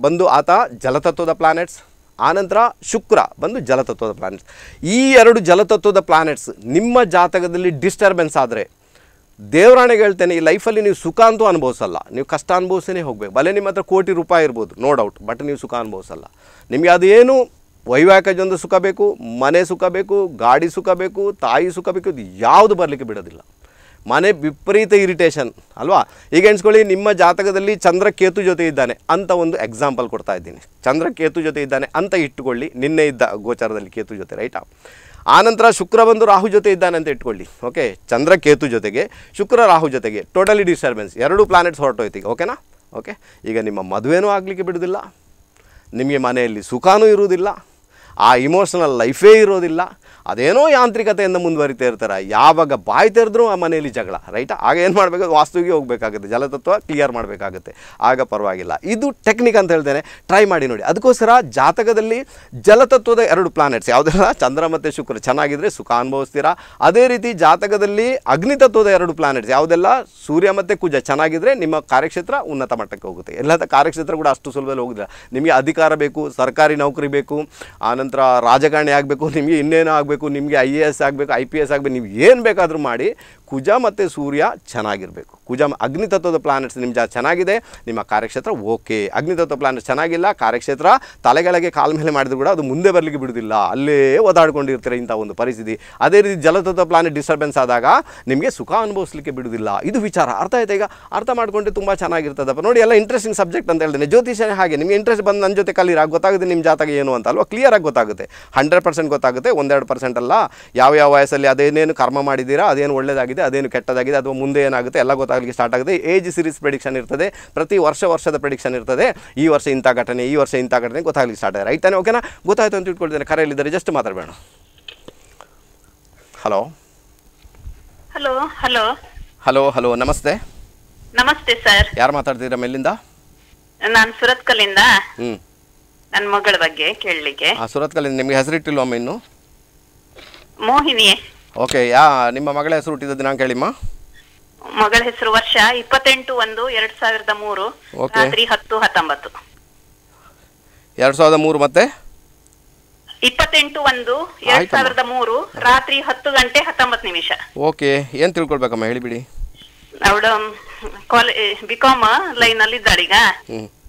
ಬಂದು ಆತ ಜಲತತ್ವದ ಪ್ಲಾನೆಟ್ಸ್ ಆನಂತರ ಶುಕ್ರ ಬಂದು ಜಲತತ್ವದ ಪ್ಲಾನೆಟ್ಸ್ ಈ ಎರಡು ಜಲತತ್ವದ ಪ್ಲಾನೆಟ್ಸ್ ನಿಮ್ಮ ಜಾತಕದಲ್ಲಿ ಡಿಸ್ಟರ್ಬೆನ್ಸ್ ಆದರೆ ದೇವರಾಣಿಗೆ ಹೇಳ್ತೇನೆ ಈ ಲೈಫಲ್ಲಿ ನೀವು ಸುಖ ಅಂತೂ ಅನುಭವಿಸಲ್ಲ ನೀವು ಕಷ್ಟ ಅನುಭವಿಸೇ ಹೋಗಬೇಕು ಭಲೇ ನಿಮ್ಮ ಹತ್ರ ಕೋಟಿ ರೂಪಾಯಿ ಇರ್ಬೋದು ನೋ ಡೌಟ್ ಬಟ್ ನೀವು ಸುಖ ಅನುಭವಿಸಲ್ಲ ನಿಮಗೆ ಅದೇನು ವೈವಾಹಿಕ ಜೊಂದು ಸುಖ ಬೇಕು ಮನೆ ಸುಖ ಬೇಕು ಗಾಡಿ ಸುಖ ಬೇಕು ತಾಯಿ ಸುಖ ಬೇಕು ಇದು ಯಾವುದು ಬರಲಿಕ್ಕೆ ಬಿಡೋದಿಲ್ಲ ಮನೆ ವಿಪರೀತ ಇರಿಟೇಷನ್ ಅಲ್ವಾ ಈಗ ಎಣಿಸ್ಕೊಳ್ಳಿ ನಿಮ್ಮ ಜಾತಕದಲ್ಲಿ ಚಂದ್ರ ಕೇತು ಜೊತೆ ಇದ್ದಾನೆ ಅಂತ ಒಂದು ಎಕ್ಸಾಂಪಲ್ ಕೊಡ್ತಾ ಇದ್ದೀನಿ ಚಂದ್ರ ಕೇತು ಜೊತೆ ಇದ್ದಾನೆ ಅಂತ ಇಟ್ಟುಕೊಳ್ಳಿ ನಿನ್ನೆ ಇದ್ದ ಗೋಚಾರದಲ್ಲಿ ಕೇತು ಜೊತೆ ರೈಟಾ ಆನಂತರ ಶುಕ್ರ ಬಂದು ರಾಹು ಜೊತೆ ಇದ್ದಾನೆ ಅಂತ ಇಟ್ಕೊಳ್ಳಿ ಓಕೆ ಚಂದ್ರ ಕೇತು ಜೊತೆಗೆ ಶುಕ್ರ ರಾಹು ಜೊತೆಗೆ ಟೋಟಲಿ ಡಿಸ್ಟರ್ಬೆನ್ಸ್ ಎರಡು ಪ್ಲಾನೆಟ್ಸ್ ಹೊರಟೋಯ್ತು ಓಕೆನಾ ಓಕೆ ಈಗ ನಿಮ್ಮ ಮದುವೆನೂ ಆಗಲಿಕ್ಕೆ ಬಿಡೋದಿಲ್ಲ ನಿಮಗೆ ಮನೆಯಲ್ಲಿ ಸುಖಾನೂ ಇರುವುದಿಲ್ಲ ಆ ಇಮೋಷನಲ್ ಲೈಫೇ ಇರೋದಿಲ್ಲ ಅದೇನೋ ಯಾಂತ್ರಿಕತೆಯಿಂದ ಮುಂದುವರಿತಾ ಇರ್ತಾರೆ ಯಾವಾಗ ಬಾಯಿ ತೆರೆದ್ರೂ ಆ ಮನೆಯಲ್ಲಿ ಜಗಳ ರೈಟ್ ಆಗ ಏನು ಮಾಡಬೇಕು ವಾಸ್ತುವಿಗೆ ಹೋಗಬೇಕಾಗುತ್ತೆ ಜಲತತ್ವ ಕ್ಲಿಯರ್ ಮಾಡಬೇಕಾಗುತ್ತೆ ಆಗ ಪರವಾಗಿಲ್ಲ ಇದು ಟೆಕ್ನಿಕ್ ಅಂತ ಹೇಳ್ತೇನೆ ಟ್ರೈ ಮಾಡಿ ನೋಡಿ ಅದಕ್ಕೋಸ್ಕರ ಜಾತಕದಲ್ಲಿ ಜಲತತ್ವದ ಎರಡು ಪ್ಲಾನೆಟ್ಸ್ ಯಾವುದೆಲ್ಲ ಚಂದ್ರ ಮತ್ತು ಶುಕ್ರ ಚೆನ್ನಾಗಿದ್ದರೆ ಸುಖ ಅನುಭವಿಸ್ತೀರಾ ಅದೇ ರೀತಿ ಜಾತಕದಲ್ಲಿ ಅಗ್ನಿತತ್ವದ ಎರಡು ಪ್ಲಾನೆಟ್ಸ್ ಯಾವುದೆಲ್ಲ ಸೂರ್ಯ ಮತ್ತು ಕುಜ ಚೆನ್ನಾಗಿದ್ದರೆ ನಿಮ್ಮ ಕಾರ್ಯಕ್ಷೇತ್ರ ಉನ್ನತ ಮಟ್ಟಕ್ಕೆ ಹೋಗುತ್ತೆ ಎಲ್ಲದ ಕಾರ್ಯಕ್ಷೇತ್ರ ಕೂಡ ಅಷ್ಟು ಸುಲಭದಲ್ಲಿ ಹೋಗಿಲ್ಲ ನಿಮಗೆ ಅಧಿಕಾರ ಬೇಕು ಸರ್ಕಾರಿ ನೌಕರಿ ಬೇಕು ಆನಂತರ ರಾಜಕಾರಣಿ ಆಗಬೇಕು ನಿಮಗೆ ಇನ್ನೇನೋ ಆಗಬೇಕು ಆಗಬೇಕು ನಿಮಗೆ ಐ ಎ ಎಸ್ ಆಗಬೇಕು ಐ ಪಿ ಎಸ್ ಆಗಬೇಕು ನೀವು ಏನು ಬೇಕಾದರೂ ಮಾಡಿ ಕುಜ ಮತ್ತು ಸೂರ್ಯ ಚೆನ್ನಾಗಿರಬೇಕು ಕುಜ ಅಗ್ನಿತತ್ವದ ಪ್ಲಾನೆಟ್ಸ್ ನಿಮ್ಮ ಜಾ ಚೆನ್ನಾಗಿದೆ ನಿಮ್ಮ ಕಾರ್ಯಕ್ಷೇತ್ರ ಓಕೆ ಅಗ್ನಿತತ್ವ ಪ್ಲಾನೆಟ್ಸ್ ಚೆನ್ನಾಗಿಲ್ಲ ಕಾರ್ಯಕ್ಷೇತ್ರ ತಲೆಗಳಿಗೆ ಕಾಲ ಮೇಲೆ ಮಾಡಿದ್ರು ಕೂಡ ಅದು ಮುಂದೆ ಬರಲಿಕ್ಕೆ ಬಿಡುವುದಿಲ್ಲ ಅಲ್ಲೇ ಓದಾಡ್ಕೊಂಡಿರ್ತಾರೆ ಇಂಥ ಒಂದು ಪರಿಸ್ಥಿತಿ ಅದೇ ರೀತಿ ಜಲತತ್ವ ಪ್ಲಾನೆಟ್ ಡಿಸ್ಟರ್ಬೆನ್ಸ್ ಆದಾಗ ನಿಮಗೆ ಸುಖ ಅನುಭವಿಸಲಿಕ್ಕೆ ಬಿಡುವುದಿಲ್ಲ ಇದು ವಿಚಾರ ಅರ್ಥ ಆಯ್ತು ಈಗ ಅರ್ಥ ಮಾಡಿಕೊಂಡ್ರೆ ತುಂಬ ಚೆನ್ನಾಗಿರ್ತದಪ್ಪ ನೋಡಿ ಎಲ್ಲ ಇಂಟ್ರೆಸ್ಟಿಂಗ್ ಸಬ್ಜೆಕ್ಟ್ ಅಂತ ಹೇಳ್ತೇನೆ ಜ್ಯೋತಿಷನೇ ಹಾಗೆ ನಿಮಗೆ ಇಂಟ್ರೆಸ್ಟ್ ಬಂದು ನನ್ನ ಜೊತೆ ಕಲೀರ ಗೊತ್ತಾಗುತ್ತೆ ನಿಮ್ಮ ಜಾತಕ ಏನು ಅಂತ ಅಲ್ವಾ ಕ್ಲಿಯರ್ ಆಗಿ ಗೊತ್ತಾಗುತ್ತೆ ಹಂಡ್ರೆಡ್ ಪರ್ಸೆಂಟ್ ಗೊತ್ತಾಗುತ್ತೆ ಒಂದೆರಡು ಪರ್ಸೆಂಟ್ ಅಲ್ಲ ಯಾವ ಯಾವ ವಯಸ್ಸಲ್ಲಿ ಅದೇನೇನು ಕರ್ಮ ಮಾಡಿದ್ದೀರಾ ಅದೇನು ಒಳ್ಳೆಯದಾಗಿದೆ ಅದೇನು ಕೆಟ್ಟದಾಗಿದೆ ಅಥವಾ ಮುಂದೆ ಏನಾಗುತ್ತೆ ಎಲ್ಲ ಗೊತ್ತಾಗುತ್ತೆ ಆಗಲಿಕ್ಕೆ ಸ್ಟಾರ್ಟ್ ಆಗುತ್ತೆ ಏಜ್ ಸೀರೀಸ್ ಪ್ರಿಡಿಕ್ಷನ್ ಇರ್ತದೆ ಪ್ರತಿ ವರ್ಷ ವರ್ಷದ ಪ್ರಿಡಿಕ್ಷನ್ ಇರ್ತದೆ ಈ ವರ್ಷ ಇಂಥ ಘಟನೆ ಈ ವರ್ಷ ಇಂಥ ಘಟನೆ ಗೊತ್ತಾಗಲಿಕ್ಕೆ ಸ್ಟಾರ್ಟ್ ಆಗಿದೆ ರೈಟ್ ಓಕೆನಾ ಗೊತ್ತಾಯ್ತು ಅಂತ ಇಟ್ಕೊಳ್ತೇನೆ ಕರೆಯಲ್ಲಿದ್ದಾರೆ ಜಸ್ಟ್ ಮಾತಾಡಬೇಡ hello hello hello hello hello ನಮಸ್ತೆ ನಮಸ್ತೆ ಸರ್ ಯಾರು ಮಾತಾಡ್ತಿದ್ದೀರಾ ಮೇಲಿಂದ ನಾನು ಸುರತ್ಕಲಿಂದ ಹ್ಮ್ ನನ್ನ ಮಗಳ ಬಗ್ಗೆ ಕೇಳಲಿಕ್ಕೆ ಸುರತ್ಕಲಿಂದ ನಿಮಗೆ ಅಮ್ಮ ಇನ್ನು ಮೋಹಿನಿ ಓಕೆ ಯಾ ನಿಮ್ಮ ಮಗಳ ಹೆಸರು ಹುಟ್ಟಿದ ದಿನಾಂಕ ಹೇಳಿಮ್ಮ ಮಗಳ ಹೆಸರು ವರ್ಷ ಇಪ್ಪತ್ತೆಂಟು ಒಂದು ಎರಡ್ ಸಾವಿರದ ಮೂರು ರಾತ್ರಿ ಹತ್ತು ಹತ್ತೊಂಬತ್ತು ಎರಡ್ ಸಾವಿರದ ಮೂರು ಮತ್ತೆ ಇಪ್ಪತ್ತೆಂಟು ಒಂದು ಎರಡ್ ಸಾವಿರದ ಮೂರು ರಾತ್ರಿ ಹತ್ತು ಗಂಟೆ ಹತ್ತೊಂಬತ್ತು ನಿಮಿಷ ಓಕೆ ಏನ್ ತಿಳ್ಕೊಳ್ಬೇಕಮ್ಮ ಹೇಳಿಬಿಡಿ ಅವಳು ಕಾಲೇ ಬಿಕಾಮ್ ಲೈನ್ ಅಲ್ಲಿ ಇದ್ದಾಳೆ ಈಗ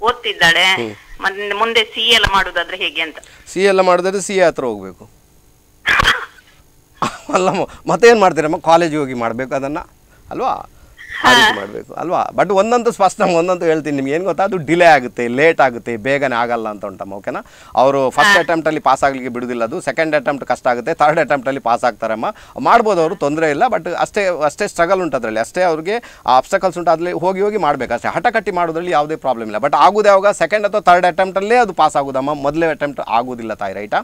ಓದ್ತಿದ್ದಾಳೆ ಮುಂದೆ ಸಿ ಎಲ್ಲ ಮಾಡುದಾದ್ರೆ ಹೇಗೆ ಅಂತ ಸಿ ಎಲ್ಲ ಮಾಡುದಾದ್ರೆ ಸಿ ಹತ್ರ ಹೋಗ್ಬೇಕು ಅಲ್ಲ ಮತ್ತೆ ಏನ್ ಮಾಡ್ತೀರಮ್ಮ ಕಾಲೇಜ್ ಹೋಗಿ ಮಾಡ್ಬೇಕು ಅದನ್ನ ಅಲ್ವಾ ಮಾಡಬೇಕು ಅಲ್ವಾ ಬಟ್ ಒಂದಂತೂ ಸ್ಪಷ್ಟ ನಾವು ಒಂದಂತೂ ಹೇಳ್ತೀನಿ ನಿಮ್ಗೆ ಏನು ಗೊತ್ತಾ ಅದು ಡಿಲೇ ಆಗುತ್ತೆ ಲೇಟ್ ಆಗುತ್ತೆ ಬೇಗನೆ ಆಗಲ್ಲ ಅಂತ ಉಂಟಮ್ಮ ಓಕೆನಾ ಅವರು ಫಸ್ಟ್ ಅಟೆಂಪ್ಟಲ್ಲಿ ಪಾಸ್ ಆಗಲಿಕ್ಕೆ ಬಿಡುವುದಿಲ್ಲ ಅದು ಸೆಕೆಂಡ್ ಅಟೆಂಪ್ಟ್ ಕಷ್ಟ ಆಗುತ್ತೆ ಥರ್ಡ್ ಅಟೆಂಪ್ಟಲ್ಲಿ ಪಾಸ್ ಆಗ್ತಾರಮ್ಮ ಮಾಡ್ಬೋದು ಅವರು ತೊಂದರೆ ಇಲ್ಲ ಬಟ್ ಅಷ್ಟೇ ಅಷ್ಟೇ ಸ್ಟ್ರಗಲ್ ಉಂಟು ಅದರಲ್ಲಿ ಅಷ್ಟೇ ಅವ್ರಿಗೆ ಆ ಅಬ್ಸ್ಟಕಲ್ಸ್ ಉಂಟು ಅದರಲ್ಲಿ ಹೋಗಿ ಹೋಗಿ ಮಾಡಬೇಕು ಅಷ್ಟೇ ಹಠಕಟ್ಟಿ ಮಾಡೋದ್ರಲ್ಲಿ ಯಾವುದೇ ಪ್ರಾಬ್ಲಮ್ ಇಲ್ಲ ಬಟ್ ಆಗೋದೇ ಯಾವಾಗ ಸೆಕೆಂಡ್ ಅಥವಾ ಥರ್ಡ್ ಅಟೆಂಪ್ಟಲ್ಲೇ ಅದು ಪಾಸ್ ಆಗೋದಮ್ಮ ಮೊದಲೇ ಅಟೆಂಪ್ಟ್ ಆಗೋದಿಲ್ಲ ತಾಯಿ ರೈಟಾ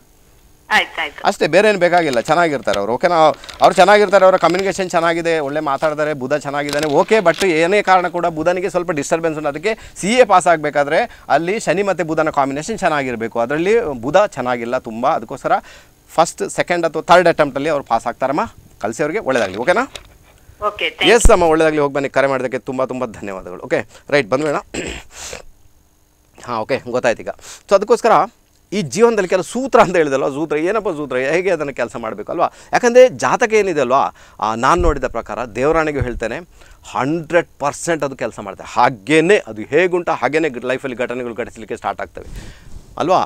ಅಷ್ಟೇ ಬೇರೆ ಏನು ಬೇಕಾಗಿಲ್ಲ ಚೆನ್ನಾಗಿರ್ತಾರೆ ಅವರು ಓಕೆನಾ ಅವ್ರು ಚೆನ್ನಾಗಿರ್ತಾರೆ ಅವರ ಕಮ್ಯುನಿಕೇಷನ್ ಚೆನ್ನಾಗಿದೆ ಒಳ್ಳೆ ಮಾತಾಡ್ತಾರೆ ಬುಧ ಚೆನ್ನಾಗಿದ್ದಾನೆ ಓಕೆ ಬಟ್ ಏನೇ ಕಾರಣ ಕೂಡ ಬುಧನಿಗೆ ಸ್ವಲ್ಪ ಡಿಸ್ಟರ್ಬೆನ್ಸ್ ಉಂಟು ಅದಕ್ಕೆ ಸಿ ಎ ಪಾಸ್ ಆಗಬೇಕಾದ್ರೆ ಅಲ್ಲಿ ಶನಿ ಮತ್ತು ಬುಧನ ಕಾಂಬಿನೇಷನ್ ಚೆನ್ನಾಗಿರಬೇಕು ಅದರಲ್ಲಿ ಬುಧ ಚೆನ್ನಾಗಿಲ್ಲ ತುಂಬ ಅದಕ್ಕೋಸ್ಕರ ಫಸ್ಟ್ ಸೆಕೆಂಡ್ ಅಥವಾ ಥರ್ಡ್ ಅಟೆಂಪ್ಟಲ್ಲಿ ಅವ್ರು ಪಾಸ್ ಆಗ್ತಾರಮ್ಮ ಕಲಸಿ ಅವರಿಗೆ ಒಳ್ಳೇದಾಗಲಿ ಓಕೆನಾ ಓಕೆ ಎಸ್ ಅಮ್ಮ ಒಳ್ಳೇದಾಗಲಿ ಹೋಗಿ ಬನ್ನಿ ಕರೆ ಮಾಡೋದಕ್ಕೆ ತುಂಬ ತುಂಬ ಧನ್ಯವಾದಗಳು ಓಕೆ ರೈಟ್ ಬಂದ್ಬೇಡ ಹಾಂ ಓಕೆ ಗೊತ್ತಾಯ್ತು ಈಗ ಸೊ ಅದಕ್ಕೋಸ್ಕರ ಈ ಜೀವನದಲ್ಲಿ ಕೆಲವು ಸೂತ್ರ ಅಂತ ಹೇಳಿದಲ್ವ ಸೂತ್ರ ಏನಪ್ಪ ಸೂತ್ರ ಹೇಗೆ ಅದನ್ನು ಕೆಲಸ ಮಾಡಬೇಕು ಅಲ್ವಾ ಯಾಕಂದರೆ ಜಾತಕ ಏನಿದೆ ಅಲ್ವಾ ನಾನು ನೋಡಿದ ಪ್ರಕಾರ ದೇವರಾಣಿಗೂ ಹೇಳ್ತೇನೆ ಹಂಡ್ರೆಡ್ ಪರ್ಸೆಂಟ್ ಅದು ಕೆಲಸ ಮಾಡುತ್ತೆ ಹಾಗೇನೆ ಅದು ಹೇಗುಂಟ ಹಾಗೇನೆ ಲೈಫಲ್ಲಿ ಘಟನೆಗಳು ಘಟಿಸಲಿಕ್ಕೆ ಸ್ಟಾರ್ಟ್ ಆಗ್ತವೆ ಅಲ್ವಾ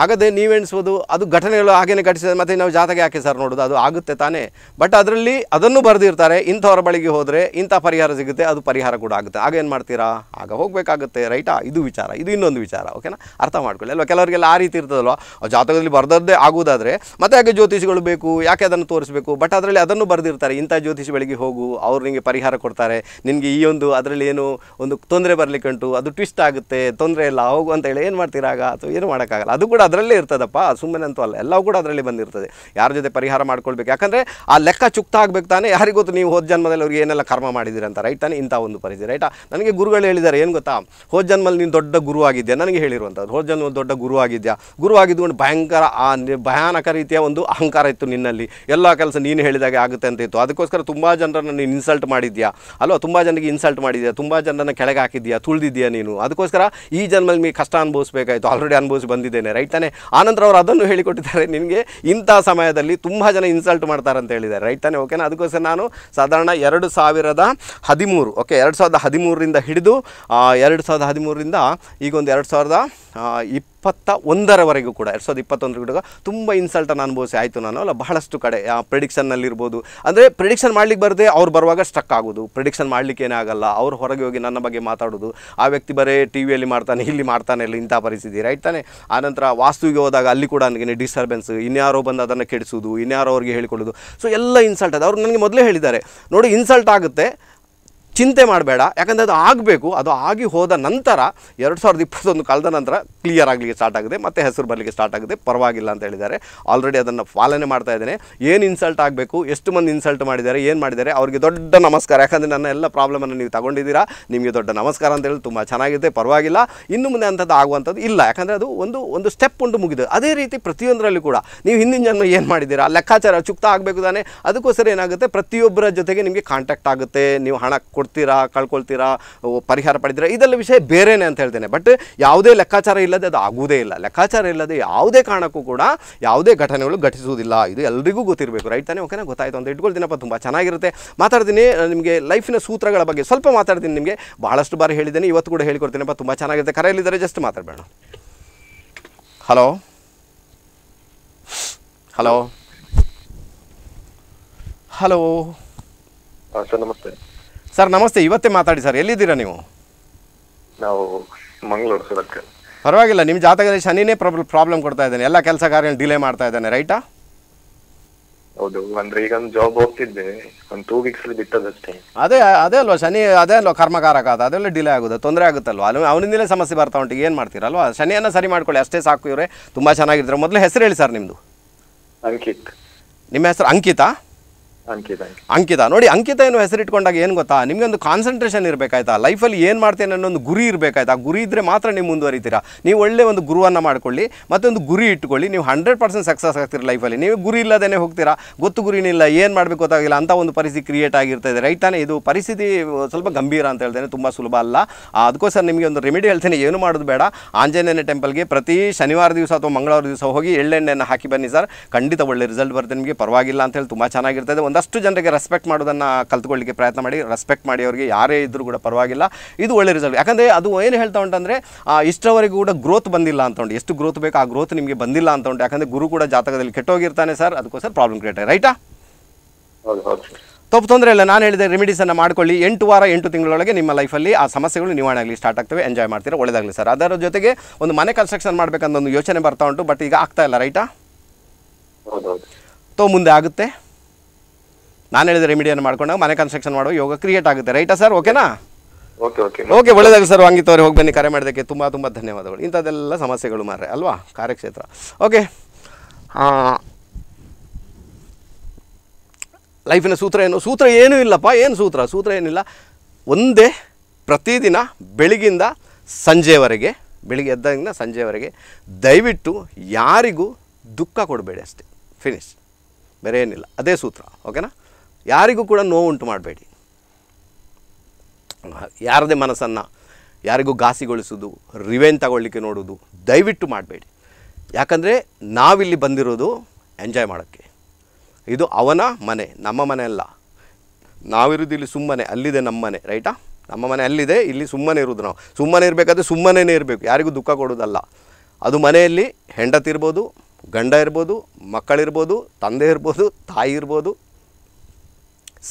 ಹಾಗಾದರೆ ನೀವೆಣಿಸೋದು ಅದು ಘಟನೆಗಳು ಹಾಗೇನೆ ಘಟಿಸಿದ ಮತ್ತು ನಾವು ಜಾತಕ ಯಾಕೆ ಸರ್ ನೋಡೋದು ಅದು ಆಗುತ್ತೆ ತಾನೇ ಬಟ್ ಅದರಲ್ಲಿ ಅದನ್ನು ಬರೆದಿರ್ತಾರೆ ಇಂಥವ್ರ ಬಳಿಗೆ ಹೋದರೆ ಇಂಥ ಪರಿಹಾರ ಸಿಗುತ್ತೆ ಅದು ಪರಿಹಾರ ಕೂಡ ಆಗುತ್ತೆ ಆಗ ಏನು ಮಾಡ್ತೀರಾ ಆಗ ಹೋಗಬೇಕಾಗುತ್ತೆ ರೈಟಾ ಇದು ವಿಚಾರ ಇದು ಇನ್ನೊಂದು ವಿಚಾರ ಓಕೆನಾ ಅರ್ಥ ಮಾಡ್ಕೊಳ್ಳಿ ಅಲ್ವಾ ಕೆಲವರಿಗೆಲ್ಲ ಆ ರೀತಿ ಇರ್ತದಲ್ವ ಜಾತಕದಲ್ಲಿ ಬರೆದದ್ದೇ ಆಗುವುದಾದರೆ ಮತ್ತೆ ಯಾಕೆ ಜ್ಯೋತಿಷಿಗಳು ಬೇಕು ಯಾಕೆ ಅದನ್ನು ತೋರಿಸಬೇಕು ಬಟ್ ಅದರಲ್ಲಿ ಅದನ್ನು ಬರೆದಿರ್ತಾರೆ ಇಂಥ ಜ್ಯೋತಿಷಿ ಬಳಿಗೆ ಹೋಗು ಅವ್ರು ನಿಮಗೆ ಪರಿಹಾರ ಕೊಡ್ತಾರೆ ನಿನಗೆ ಈ ಒಂದು ಅದರಲ್ಲಿ ಏನು ಒಂದು ತೊಂದರೆ ಬರಲಿಕ್ಕಂಟು ಅದು ಟ್ವಿಸ್ಟ್ ಆಗುತ್ತೆ ತೊಂದರೆ ಇಲ್ಲ ಹೋಗು ಅಂತ ಹೇಳಿ ಏನು ಮಾಡ್ತೀರಾ ಆಗ ಅಥವಾ ಏನು ಮಾಡೋಕ್ಕಾಗಲ್ಲ ಅದು ಕೂಡ ಅದರಲ್ಲೇ ಇರ್ತದಪ್ಪ ಸುಮ್ಮನೆ ಅಂತೂ ಅಲ್ಲ ಎಲ್ಲವೂ ಕೂಡ ಅದರಲ್ಲಿ ಬಂದಿರ್ತದೆ ಯಾರ ಜೊತೆ ಪರಿಹಾರ ಮಾಡ್ಕೊಳ್ಬೇಕು ಯಾಕಂದರೆ ಆ ಲೆಕ್ಕ ಚುಕ್ತ ಆಗಬೇಕು ತಾನೆ ಯಾರಿಗೊತ್ತು ನೀವು ಹೋದ ಜನ್ಮದಲ್ಲಿ ಅವ್ರಿಗೆ ಏನೆಲ್ಲ ಕರ್ಮ ಅಂತ ರೈಟ್ ತಾನೆ ಇಂಥ ಒಂದು ಪರಿಸ್ಥಿತಿ ರೈಟಾ ನನಗೆ ಗುರುಗಳು ಹೇಳಿದ್ದಾರೆ ಏನು ಗೊತ್ತಾ ಹೋದ ಜನ್ಮಲ್ಲಿ ನೀನು ದೊಡ್ಡ ಗುರು ಆಗಿದ್ಯಾ ನನಗೆ ಹೇಳಿರುವಂಥದ್ದು ಹೋದ ಜನ್ಮ ದೊಡ್ಡ ಗುರು ಆಗಿದ್ಯಾ ಗುರು ಆಗಿದ್ದುಕೊಂಡು ಭಯಂಕರ ಆ ಭಯಾನಕ ರೀತಿಯ ಒಂದು ಅಹಂಕಾರ ಇತ್ತು ನಿನ್ನಲ್ಲಿ ಎಲ್ಲ ಕೆಲಸ ನೀನು ಹೇಳಿದಾಗೆ ಆಗುತ್ತೆ ಅಂತ ಇತ್ತು ಅದಕ್ಕೋಸ್ಕರ ತುಂಬ ಜನರನ್ನು ನೀನು ಇನ್ಸಲ್ಟ್ ಮಾಡಿದ್ಯಾ ಅಲ್ವಾ ತುಂಬ ಜನರಿಗೆ ಇನ್ಸಲ್ಟ್ ಮಾಡಿದ್ಯಾ ತುಂಬ ಜನರನ್ನು ಕೆಳಗೆ ಹಾಕಿದ್ಯಾ ತುಳಿದಿದ್ಯಾ ನೀನು ಅದಕ್ಕೋಸ್ಕರ ಈ ಜನ್ಮಲ್ಲಿ ನೀವು ಕಷ್ಟ ಅನುಭವಿಸಬೇಕಾಯ್ತು ಆಲ್ರೆಡಿ ಅನುಭವಿಸಿ ಬಂದಿದ್ದೇನೆ ರೈಟ್ ತಾನೆ ಆನಂತರ ಅವರು ಅದನ್ನು ಹೇಳಿಕೊಟ್ಟಿದ್ದಾರೆ ನಿನಗೆ ಇಂಥ ಸಮಯದಲ್ಲಿ ತುಂಬ ಜನ ಇನ್ಸಲ್ಟ್ ಮಾಡ್ತಾರೆ ಅಂತ ಹೇಳಿದ್ದಾರೆ ರೈಟ್ ತಾನೆ ಓಕೆನಾ ಅದಕ್ಕೋಸ್ಕರ ನಾನು ಸಾಧಾರಣ ಎರಡು ಸಾವಿರದ ಹದಿಮೂರು ಓಕೆ ಎರಡು ಸಾವಿರದ ಹದಿಮೂರರಿಂದ ಹಿಡಿದು ಎರಡು ಸಾವಿರದ ಹದಿಮೂರರಿಂದ ಈಗ ಒಂದು ಎರಡು ಸಾವಿರದ ಇಪ್ಪ ಇಪ್ಪತ್ತ ಒಂದರವರೆಗೂ ಕೂಡ ಎರಡು ಸಾವಿರದ ಇಪ್ಪತ್ತೊಂದರ ಕೂಡ ತುಂಬ ಇನ್ಸಲ್ಟನ್ನು ಅನುಭವಿಸಿ ಆಯಿತು ನಾನು ಅಲ್ಲ ಬಹಳಷ್ಟು ಕಡೆ ಆ ಪ್ರಿಡಿಕ್ಷನ್ನಲ್ಲಿರ್ಬೋದು ಅಂದರೆ ಪ್ರಿಡಿಕ್ಷನ್ ಮಾಡಲಿಕ್ಕೆ ಬರದೆ ಅವ್ರು ಬರುವಾಗ ಸ್ಟಕ್ ಆಗೋದು ಪ್ರಿಡಿಕ್ಷನ್ ಮಾಡಲಿಕ್ಕೇನೇ ಆಗಲ್ಲ ಅವ್ರು ಹೊರಗೆ ಹೋಗಿ ನನ್ನ ಬಗ್ಗೆ ಮಾತಾಡೋದು ಆ ವ್ಯಕ್ತಿ ಬರೇ ಟಿ ವಿಯಲ್ಲಿ ಮಾಡ್ತಾನೆ ಇಲ್ಲಿ ಮಾಡ್ತಾನೆ ಇಲ್ಲ ಇಂಥ ಪರಿಸ್ಥಿತಿ ರೈಟ್ ತಾನೆ ಆನಂತರ ವಾಸ್ತುವಿಗೆ ಹೋದಾಗ ಅಲ್ಲಿ ಕೂಡ ನನಗೆ ಡಿಸ್ಟರ್ಬೆನ್ಸ್ ಇನ್ಯಾರೋ ಬಂದು ಅದನ್ನು ಕೆಡಿಸೋದು ಇನ್ಯಾರೋ ಅವ್ರಿಗೆ ಹೇಳಿಕೊಳ್ಳೋದು ಸೊ ಎಲ್ಲ ಇನ್ಸಲ್ಟ್ ಅದು ಅವ್ರು ನನಗೆ ಮೊದಲೇ ಹೇಳಿದ್ದಾರೆ ನೋಡಿ ಇನ್ಸಲ್ಟ್ ಆಗುತ್ತೆ ಚಿಂತೆ ಮಾಡಬೇಡ ಯಾಕಂದರೆ ಅದು ಆಗಬೇಕು ಅದು ಆಗಿ ಹೋದ ನಂತರ ಎರಡು ಸಾವಿರದ ಇಪ್ಪತ್ತೊಂದು ಕಾಲದ ನಂತರ ಕ್ಲಿಯರ್ ಆಗಲಿಕ್ಕೆ ಸ್ಟಾರ್ಟ್ ಆಗಿದೆ ಮತ್ತೆ ಹೆಸರು ಬರಲಿಕ್ಕೆ ಸ್ಟಾರ್ಟ್ ಆಗಿದೆ ಪರವಾಗಿಲ್ಲ ಅಂತ ಹೇಳಿದ್ದಾರೆ ಆಲ್ರೆಡಿ ಅದನ್ನು ಪಾಲನೆ ಮಾಡ್ತಾ ಇದ್ದೇನೆ ಏನು ಇನ್ಸಲ್ಟ್ ಆಗಬೇಕು ಎಷ್ಟು ಮಂದಿ ಇನ್ಸಲ್ಟ್ ಮಾಡಿದ್ದಾರೆ ಏನು ಮಾಡಿದ್ದಾರೆ ಅವರಿಗೆ ದೊಡ್ಡ ನಮಸ್ಕಾರ ಯಾಕಂದರೆ ನನ್ನ ಎಲ್ಲ ಪ್ರಾಬ್ಲಮನ್ನು ನೀವು ತಗೊಂಡಿದ್ದೀರಾ ನಿಮಗೆ ದೊಡ್ಡ ನಮಸ್ಕಾರ ಅಂತ ಹೇಳಿ ತುಂಬ ಚೆನ್ನಾಗಿದೆ ಪರವಾಗಿಲ್ಲ ಇನ್ನು ಮುಂದೆ ಅಂಥದ್ದು ಆಗುವಂಥದ್ದು ಇಲ್ಲ ಯಾಕಂದರೆ ಅದು ಒಂದು ಒಂದು ಸ್ಟೆಪ್ ಉಂಟು ಮುಗಿದು ಅದೇ ರೀತಿ ಪ್ರತಿಯೊಂದರಲ್ಲಿ ಕೂಡ ನೀವು ಹಿಂದಿನ ಜನ್ಮ ಏನು ಮಾಡಿದ್ದೀರಾ ಲೆಕ್ಕಾಚಾರ ಚುಕ್ತ ಆಗಬೇಕು ತಾನೆ ಅದಕ್ಕೋಸ್ಕರ ಏನಾಗುತ್ತೆ ಪ್ರತಿಯೊಬ್ಬರ ಜೊತೆಗೆ ನಿಮಗೆ ಕಾಂಟ್ಯಾಕ್ಟ್ ಆಗುತ್ತೆ ನೀವು ಹಣ ಕೊಡ್ತೀವಿ ಕೊಡ್ತೀರಾ ಕಳ್ಕೊಳ್ತೀರಾ ಪರಿಹಾರ ಪಡೆದಿರಾ ಇದೆಲ್ಲ ವಿಷಯ ಬೇರೆನೆ ಅಂತ ಹೇಳ್ತೇನೆ ಬಟ್ ಯಾವುದೇ ಲೆಕ್ಕಾಚಾರ ಇಲ್ಲದೆ ಅದು ಆಗುವುದೇ ಇಲ್ಲ ಲೆಕ್ಕಾಚಾರ ಇಲ್ಲದೆ ಯಾವುದೇ ಕಾರಣಕ್ಕೂ ಕೂಡ ಯಾವುದೇ ಘಟನೆಗಳು ಘಟಿಸುವುದಿಲ್ಲ ಇದು ಎಲ್ಲರಿಗೂ ಗೊತ್ತಿರಬೇಕು ರೈಟ್ ತಾನೇ ಓಕೆನಾ ಗೊತ್ತಾಯಿತು ಅಂತ ಇಟ್ಕೊಳ್ತೀನಪ್ಪ ತುಂಬ ಚೆನ್ನಾಗಿರುತ್ತೆ ಮಾತಾಡ್ತೀನಿ ನಿಮಗೆ ಲೈಫಿನ ಸೂತ್ರಗಳ ಬಗ್ಗೆ ಸ್ವಲ್ಪ ಮಾತಾಡ್ತೀನಿ ನಿಮಗೆ ಭಾಳಷ್ಟು ಬಾರಿ ಹೇಳಿದ್ದೇನೆ ಇವತ್ತು ಕೂಡ ಹೇಳಿಕೊಡ್ತೀನಪ್ಪ ತುಂಬ ಚೆನ್ನಾಗಿರುತ್ತೆ ಕರೆಯಲ್ಲಿದ್ದಾರೆ ಜಸ್ಟ್ ಮಾತಾಡಬೇಡ ಹಲೋ ಹಲೋ ಹಲೋ ಸರ್ ನಮಸ್ತೆ ಸರ್ ನಮಸ್ತೆ ಇವತ್ತೇ ಮಾತಾಡಿ ಸರ್ ಎಲ್ಲಿದ್ದೀರಾ ನೀವು ನಾವು ಮಂಗಳೂರು ಸರ್ ಪರವಾಗಿಲ್ಲ ನಿಮ್ಮ ಜಾತಕದಲ್ಲಿ ಶನಿನೇ ಪ್ರಾಬ್ಲಮ್ ಕೊಡ್ತಾ ಇದ್ದಾನೆ ಎಲ್ಲ ಕೆಲಸ ಕಾರ್ಯನ ಡಿಲೇ ಮಾಡ್ತಾ ಇದ್ದಾನೆ ರೈಟಾ ಹೌದು ಅಂದ್ರೆ ಈಗ ಒಂದು ಜಾಬ್ ಹೋಗ್ತಿದ್ದೆ ಒಂದು ಟೂ ವೀಕ್ಸ್ ಬಿಟ್ಟದಷ್ಟೇ ಅದೇ ಅದೇ ಅಲ್ವಾ ಶನಿ ಅದೇ ಅಲ್ವಾ ಕರ್ಮಕಾರಕ ಅದು ಅದೆಲ್ಲ ಡಿಲೇ ಆಗೋದು ತೊಂದರೆ ಆಗುತ್ತಲ್ವಾ ಅಲ್ಲಿ ಅವನಿಂದಲೇ ಸಮಸ್ಯೆ ಬರ್ತಾ ಉಂಟು ಏನು ಮಾಡ್ತೀರಲ್ವಾ ಶನಿಯನ್ನು ಸರಿ ಮಾಡ್ಕೊಳ್ಳಿ ಅಷ್ಟೇ ಸಾಕು ಇವರೇ ತುಂಬ ಚೆನ್ನಾಗಿದ್ರೆ ಮೊದಲು ಹೆಸರು ಹೇಳಿ ಸರ್ ನಿಮ್ಮದು ಅಂಕಿತ್ ನಿಮ್ಮ ಹೆಸರು ಅಂಕಿತಾ ಅಂಕಿತ ನೋಡಿ ಅಂಕಿತ ಏನು ಹೆಸರಿಟ್ಕೊಂಡಾಗ ಏನು ಗೊತ್ತಾ ನಿಮಗೆ ಒಂದು ಕಾನ್ಸಂಟ್ರೇಷನ್ ಇರಬೇಕಾಯ್ತಾ ಲೈಫಲ್ಲಿ ಏನು ಮಾಡ್ತೇನೆ ಅನ್ನೋ ಒಂದು ಗುರಿ ಇರಬೇಕಾಯ್ತಾ ಆ ಗುರಿ ಇದ್ದರೆ ಮಾತ್ರ ನೀವು ಮುಂದುವರಿತೀರಾ ನೀವು ಒಳ್ಳೆ ಒಂದು ಗುರುವನ್ನು ಮಾಡ್ಕೊಳ್ಳಿ ಮತ್ತೊಂದು ಗುರಿ ಇಟ್ಕೊಳ್ಳಿ ನೀವು ಹಂಡ್ರೆಡ್ ಪರ್ಸೆಂಟ್ ಸಕ್ಸಸ್ ಆಗ್ತೀರ ಲೈಫಲ್ಲಿ ನೀವು ಗುರಿ ಇಲ್ಲದೇ ಹೋಗ್ತೀರಾ ಗೊತ್ತು ಗುರಿನಿಲ್ಲ ಏನು ಮಾಡಬೇಕು ಗೊತ್ತಾಗಿಲ್ಲ ಅಂತ ಒಂದು ಪರಿಸ್ಥಿತಿ ಕ್ರಿಯೇಟ್ ಆಗಿರ್ತಾ ಇದೆ ರೈಟ್ ತಾನೇ ಇದು ಪರಿಸ್ಥಿತಿ ಸ್ವಲ್ಪ ಗಂಭೀರ ಅಂತ ಹೇಳ್ತೇನೆ ತುಂಬ ಸುಲಭ ಅಲ್ಲ ಅದಕ್ಕೋಸ್ಕರ ನಿಮಗೆ ಒಂದು ರೆಮಿಡಿ ಹೇಳ್ತೇನೆ ಏನು ಮಾಡೋದು ಬೇಡ ಆಂಜನೇಯನ ಟೆಂಪಲ್ಗೆ ಪ್ರತಿ ಶನಿವಾರ ದಿವಸ ಅಥವಾ ಮಂಗಳವಾರ ದಿವಸ ಹೋಗಿ ಎಳ್ಳೆಣ್ಣೆಯನ್ನು ಹಾಕಿ ಬನ್ನಿ ಸರ್ ಖಂಡಿತ ಒಳ್ಳೆ ರಿಸಲ್ಟ್ ಬರುತ್ತೆ ನಿಮಗೆ ಪರವಾಗಿಲ್ಲ ಅಂತ ಹೇಳಿ ತುಂಬ ಚೆನ್ನಾಗಿರ್ತದೆ ಒಂದು ಒಂದಷ್ಟು ಜನರಿಗೆ ರೆಸ್ಪೆಕ್ಟ್ ಮಾಡೋದನ್ನು ಕಲ್ತ್ಕೊಳ್ಳಿಕ್ಕೆ ಪ್ರಯತ್ನ ಮಾಡಿ ರೆಸ್ಪೆಕ್ಟ್ ಮಾಡಿ ಅವರಿಗೆ ಯಾರೇ ಇದ್ದರೂ ಕೂಡ ಪರವಾಗಿಲ್ಲ ಇದು ಒಳ್ಳೆ ರಿಸಲ್ಟ್ ಯಾಕಂದರೆ ಅದು ಏನು ಹೇಳ್ತಾ ಉಂಟಂದರೆ ಇಷ್ಟವರೆಗೂ ಕೂಡ ಗ್ರೋತ್ ಬಂದಿಲ್ಲ ಅಂತ ಉಂಟು ಎಷ್ಟು ಗ್ರೋತ್ ಬೇಕು ಆ ಗ್ರೋತ್ ನಿಮಗೆ ಬಂದಿಲ್ಲ ಅಂತ ಉಂಟು ಯಾಕಂದರೆ ಗುರು ಕೂಡ ಜಾತಕದಲ್ಲಿ ಕೆಟ್ಟೋಗಿರ್ತಾನೆ ಸರ್ ಅದಕ್ಕೋಸ್ಕರ ಪ್ರಾಬ್ಲಮ್ ಕ್ರಿಯೇಟ್ ರೈಟಾ ತಪ್ಪು ತೊಂದರೆ ಇಲ್ಲ ನಾನು ಹೇಳಿದೆ ರೆಮಿಡೀಸನ್ನು ಮಾಡ್ಕೊಳ್ಳಿ ಎಂಟು ವಾರ ಎಂಟು ತಿಂಗಳೊಳಗೆ ನಿಮ್ಮ ಲೈಫಲ್ಲಿ ಆ ಸಮಸ್ಯೆಗಳು ನಿವಾರಣೆ ಆಗಲಿ ಸ್ಟಾರ್ಟ್ ಆಗ್ತವೆ ಎಂಜಾಯ್ ಮಾಡ್ತೀರಾ ಒಳ್ಳೆದಾಗಲಿ ಸರ್ ಅದರ ಜೊತೆಗೆ ಒಂದು ಮನೆ ಕನ್ಸ್ಟ್ರಕ್ಷನ್ ಮಾಡ್ಬೇಕಂದೊಂದು ಒಂದು ಯೋಚನೆ ಬರ್ತಾ ಉಂಟು ಬಟ್ ಈಗ ಆಗ್ತಾ ಇಲ್ಲ ರೈಟಾ ತೋ ಮುಂದೆ ಆಗುತ್ತೆ ನಾನು ಹೇಳಿದ ರೆಮಿಡಿಯನ್ನು ಮಾಡ್ಕೊಂಡಾಗ ಮನೆ ಕನ್ಸ್ಟ್ರಕ್ಷನ್ ಮಾಡೋ ಯೋಗ ಕ್ರಿಯೇಟ್ ಆಗುತ್ತೆ ರೈಟಾ ಸರ್ ಓಕೆನಾ ಓಕೆ ಓಕೆ ಓಕೆ ಒಳ್ಳೆದಾಗ ಸರ್ ವಾಂಗಿತ್ ಅವ್ರಿಗೆ ಹೋಗಿ ಬನ್ನಿ ಕರೆ ಮಾಡೋದಕ್ಕೆ ತುಂಬ ತುಂಬ ಧನ್ಯವಾದಗಳು ಇಂಥದ್ದೆಲ್ಲ ಸಮಸ್ಯೆಗಳು ಮಾರ್ರೆ ಅಲ್ವಾ ಕಾರ್ಯಕ್ಷೇತ್ರ ಓಕೆ ಲೈಫಿನ ಸೂತ್ರ ಏನು ಸೂತ್ರ ಏನೂ ಇಲ್ಲಪ್ಪ ಏನು ಸೂತ್ರ ಸೂತ್ರ ಏನಿಲ್ಲ ಒಂದೇ ಪ್ರತಿದಿನ ಬೆಳಗಿಂದ ಸಂಜೆವರೆಗೆ ಬೆಳಿಗ್ಗೆ ಎದ್ದಾಗಿಂದ ಸಂಜೆವರೆಗೆ ದಯವಿಟ್ಟು ಯಾರಿಗೂ ದುಃಖ ಕೊಡಬೇಡಿ ಅಷ್ಟೇ ಫಿನಿಶ್ ಬೇರೆ ಏನಿಲ್ಲ ಅದೇ ಸೂತ್ರ ಓಕೆನಾ ಯಾರಿಗೂ ಕೂಡ ನೋವು ಉಂಟು ಮಾಡಬೇಡಿ ಯಾರದೇ ಮನಸ್ಸನ್ನು ಯಾರಿಗೂ ಘಾಸಿಗೊಳಿಸೋದು ರಿವೆನ್ ತಗೊಳ್ಳಿಕ್ಕೆ ನೋಡೋದು ದಯವಿಟ್ಟು ಮಾಡಬೇಡಿ ಯಾಕಂದರೆ ನಾವಿಲ್ಲಿ ಬಂದಿರೋದು ಎಂಜಾಯ್ ಮಾಡೋಕ್ಕೆ ಇದು ಅವನ ಮನೆ ನಮ್ಮ ಮನೆ ಅಲ್ಲ ನಾವಿರೋದು ಇಲ್ಲಿ ಸುಮ್ಮನೆ ಅಲ್ಲಿದೆ ನಮ್ಮ ಮನೆ ರೈಟಾ ನಮ್ಮ ಮನೆ ಅಲ್ಲಿದೆ ಇಲ್ಲಿ ಸುಮ್ಮನೆ ಇರೋದು ನಾವು ಸುಮ್ಮನೆ ಇರಬೇಕಾದ್ರೆ ಸುಮ್ಮನೆ ಇರಬೇಕು ಯಾರಿಗೂ ದುಃಖ ಕೊಡೋದಲ್ಲ ಅದು ಮನೆಯಲ್ಲಿ ಹೆಂಡತಿರ್ಬೋದು ಗಂಡ ಇರ್ಬೋದು ಮಕ್ಕಳಿರ್ಬೋದು ತಂದೆ ಇರ್ಬೋದು ತಾಯಿ ಇರ್ಬೋದು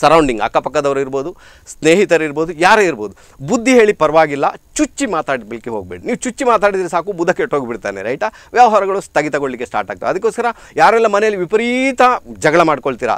ಸರೌಂಡಿಂಗ್ ಅಕ್ಕಪಕ್ಕದವರು ಇರ್ಬೋದು ಸ್ನೇಹಿತರಿರ್ಬೋದು ಯಾರೇ ಇರ್ಬೋದು ಬುದ್ಧಿ ಹೇಳಿ ಪರವಾಗಿಲ್ಲ ಚುಚ್ಚಿ ಮಾತಾಡಲಿಕ್ಕೆ ಹೋಗಬೇಡಿ ನೀವು ಚುಚ್ಚಿ ಮಾತಾಡಿದರೆ ಸಾಕು ಬುಧ ಕೆಟ್ಟೋಗ್ಬಿಡ್ತಾನೆ ರೈಟಾ ವ್ಯವಹಾರಗಳು ಸ್ಥಗಿತಗೊಳ್ಳಲಿಕ್ಕೆ ಸ್ಟಾರ್ಟ್ ಆಗ್ತವೆ ಅದಕ್ಕೋಸ್ಕರ ಯಾರೆಲ್ಲ ಮನೆಯಲ್ಲಿ ವಿಪರೀತ ಜಗಳ ಮಾಡ್ಕೊಳ್ತೀರಾ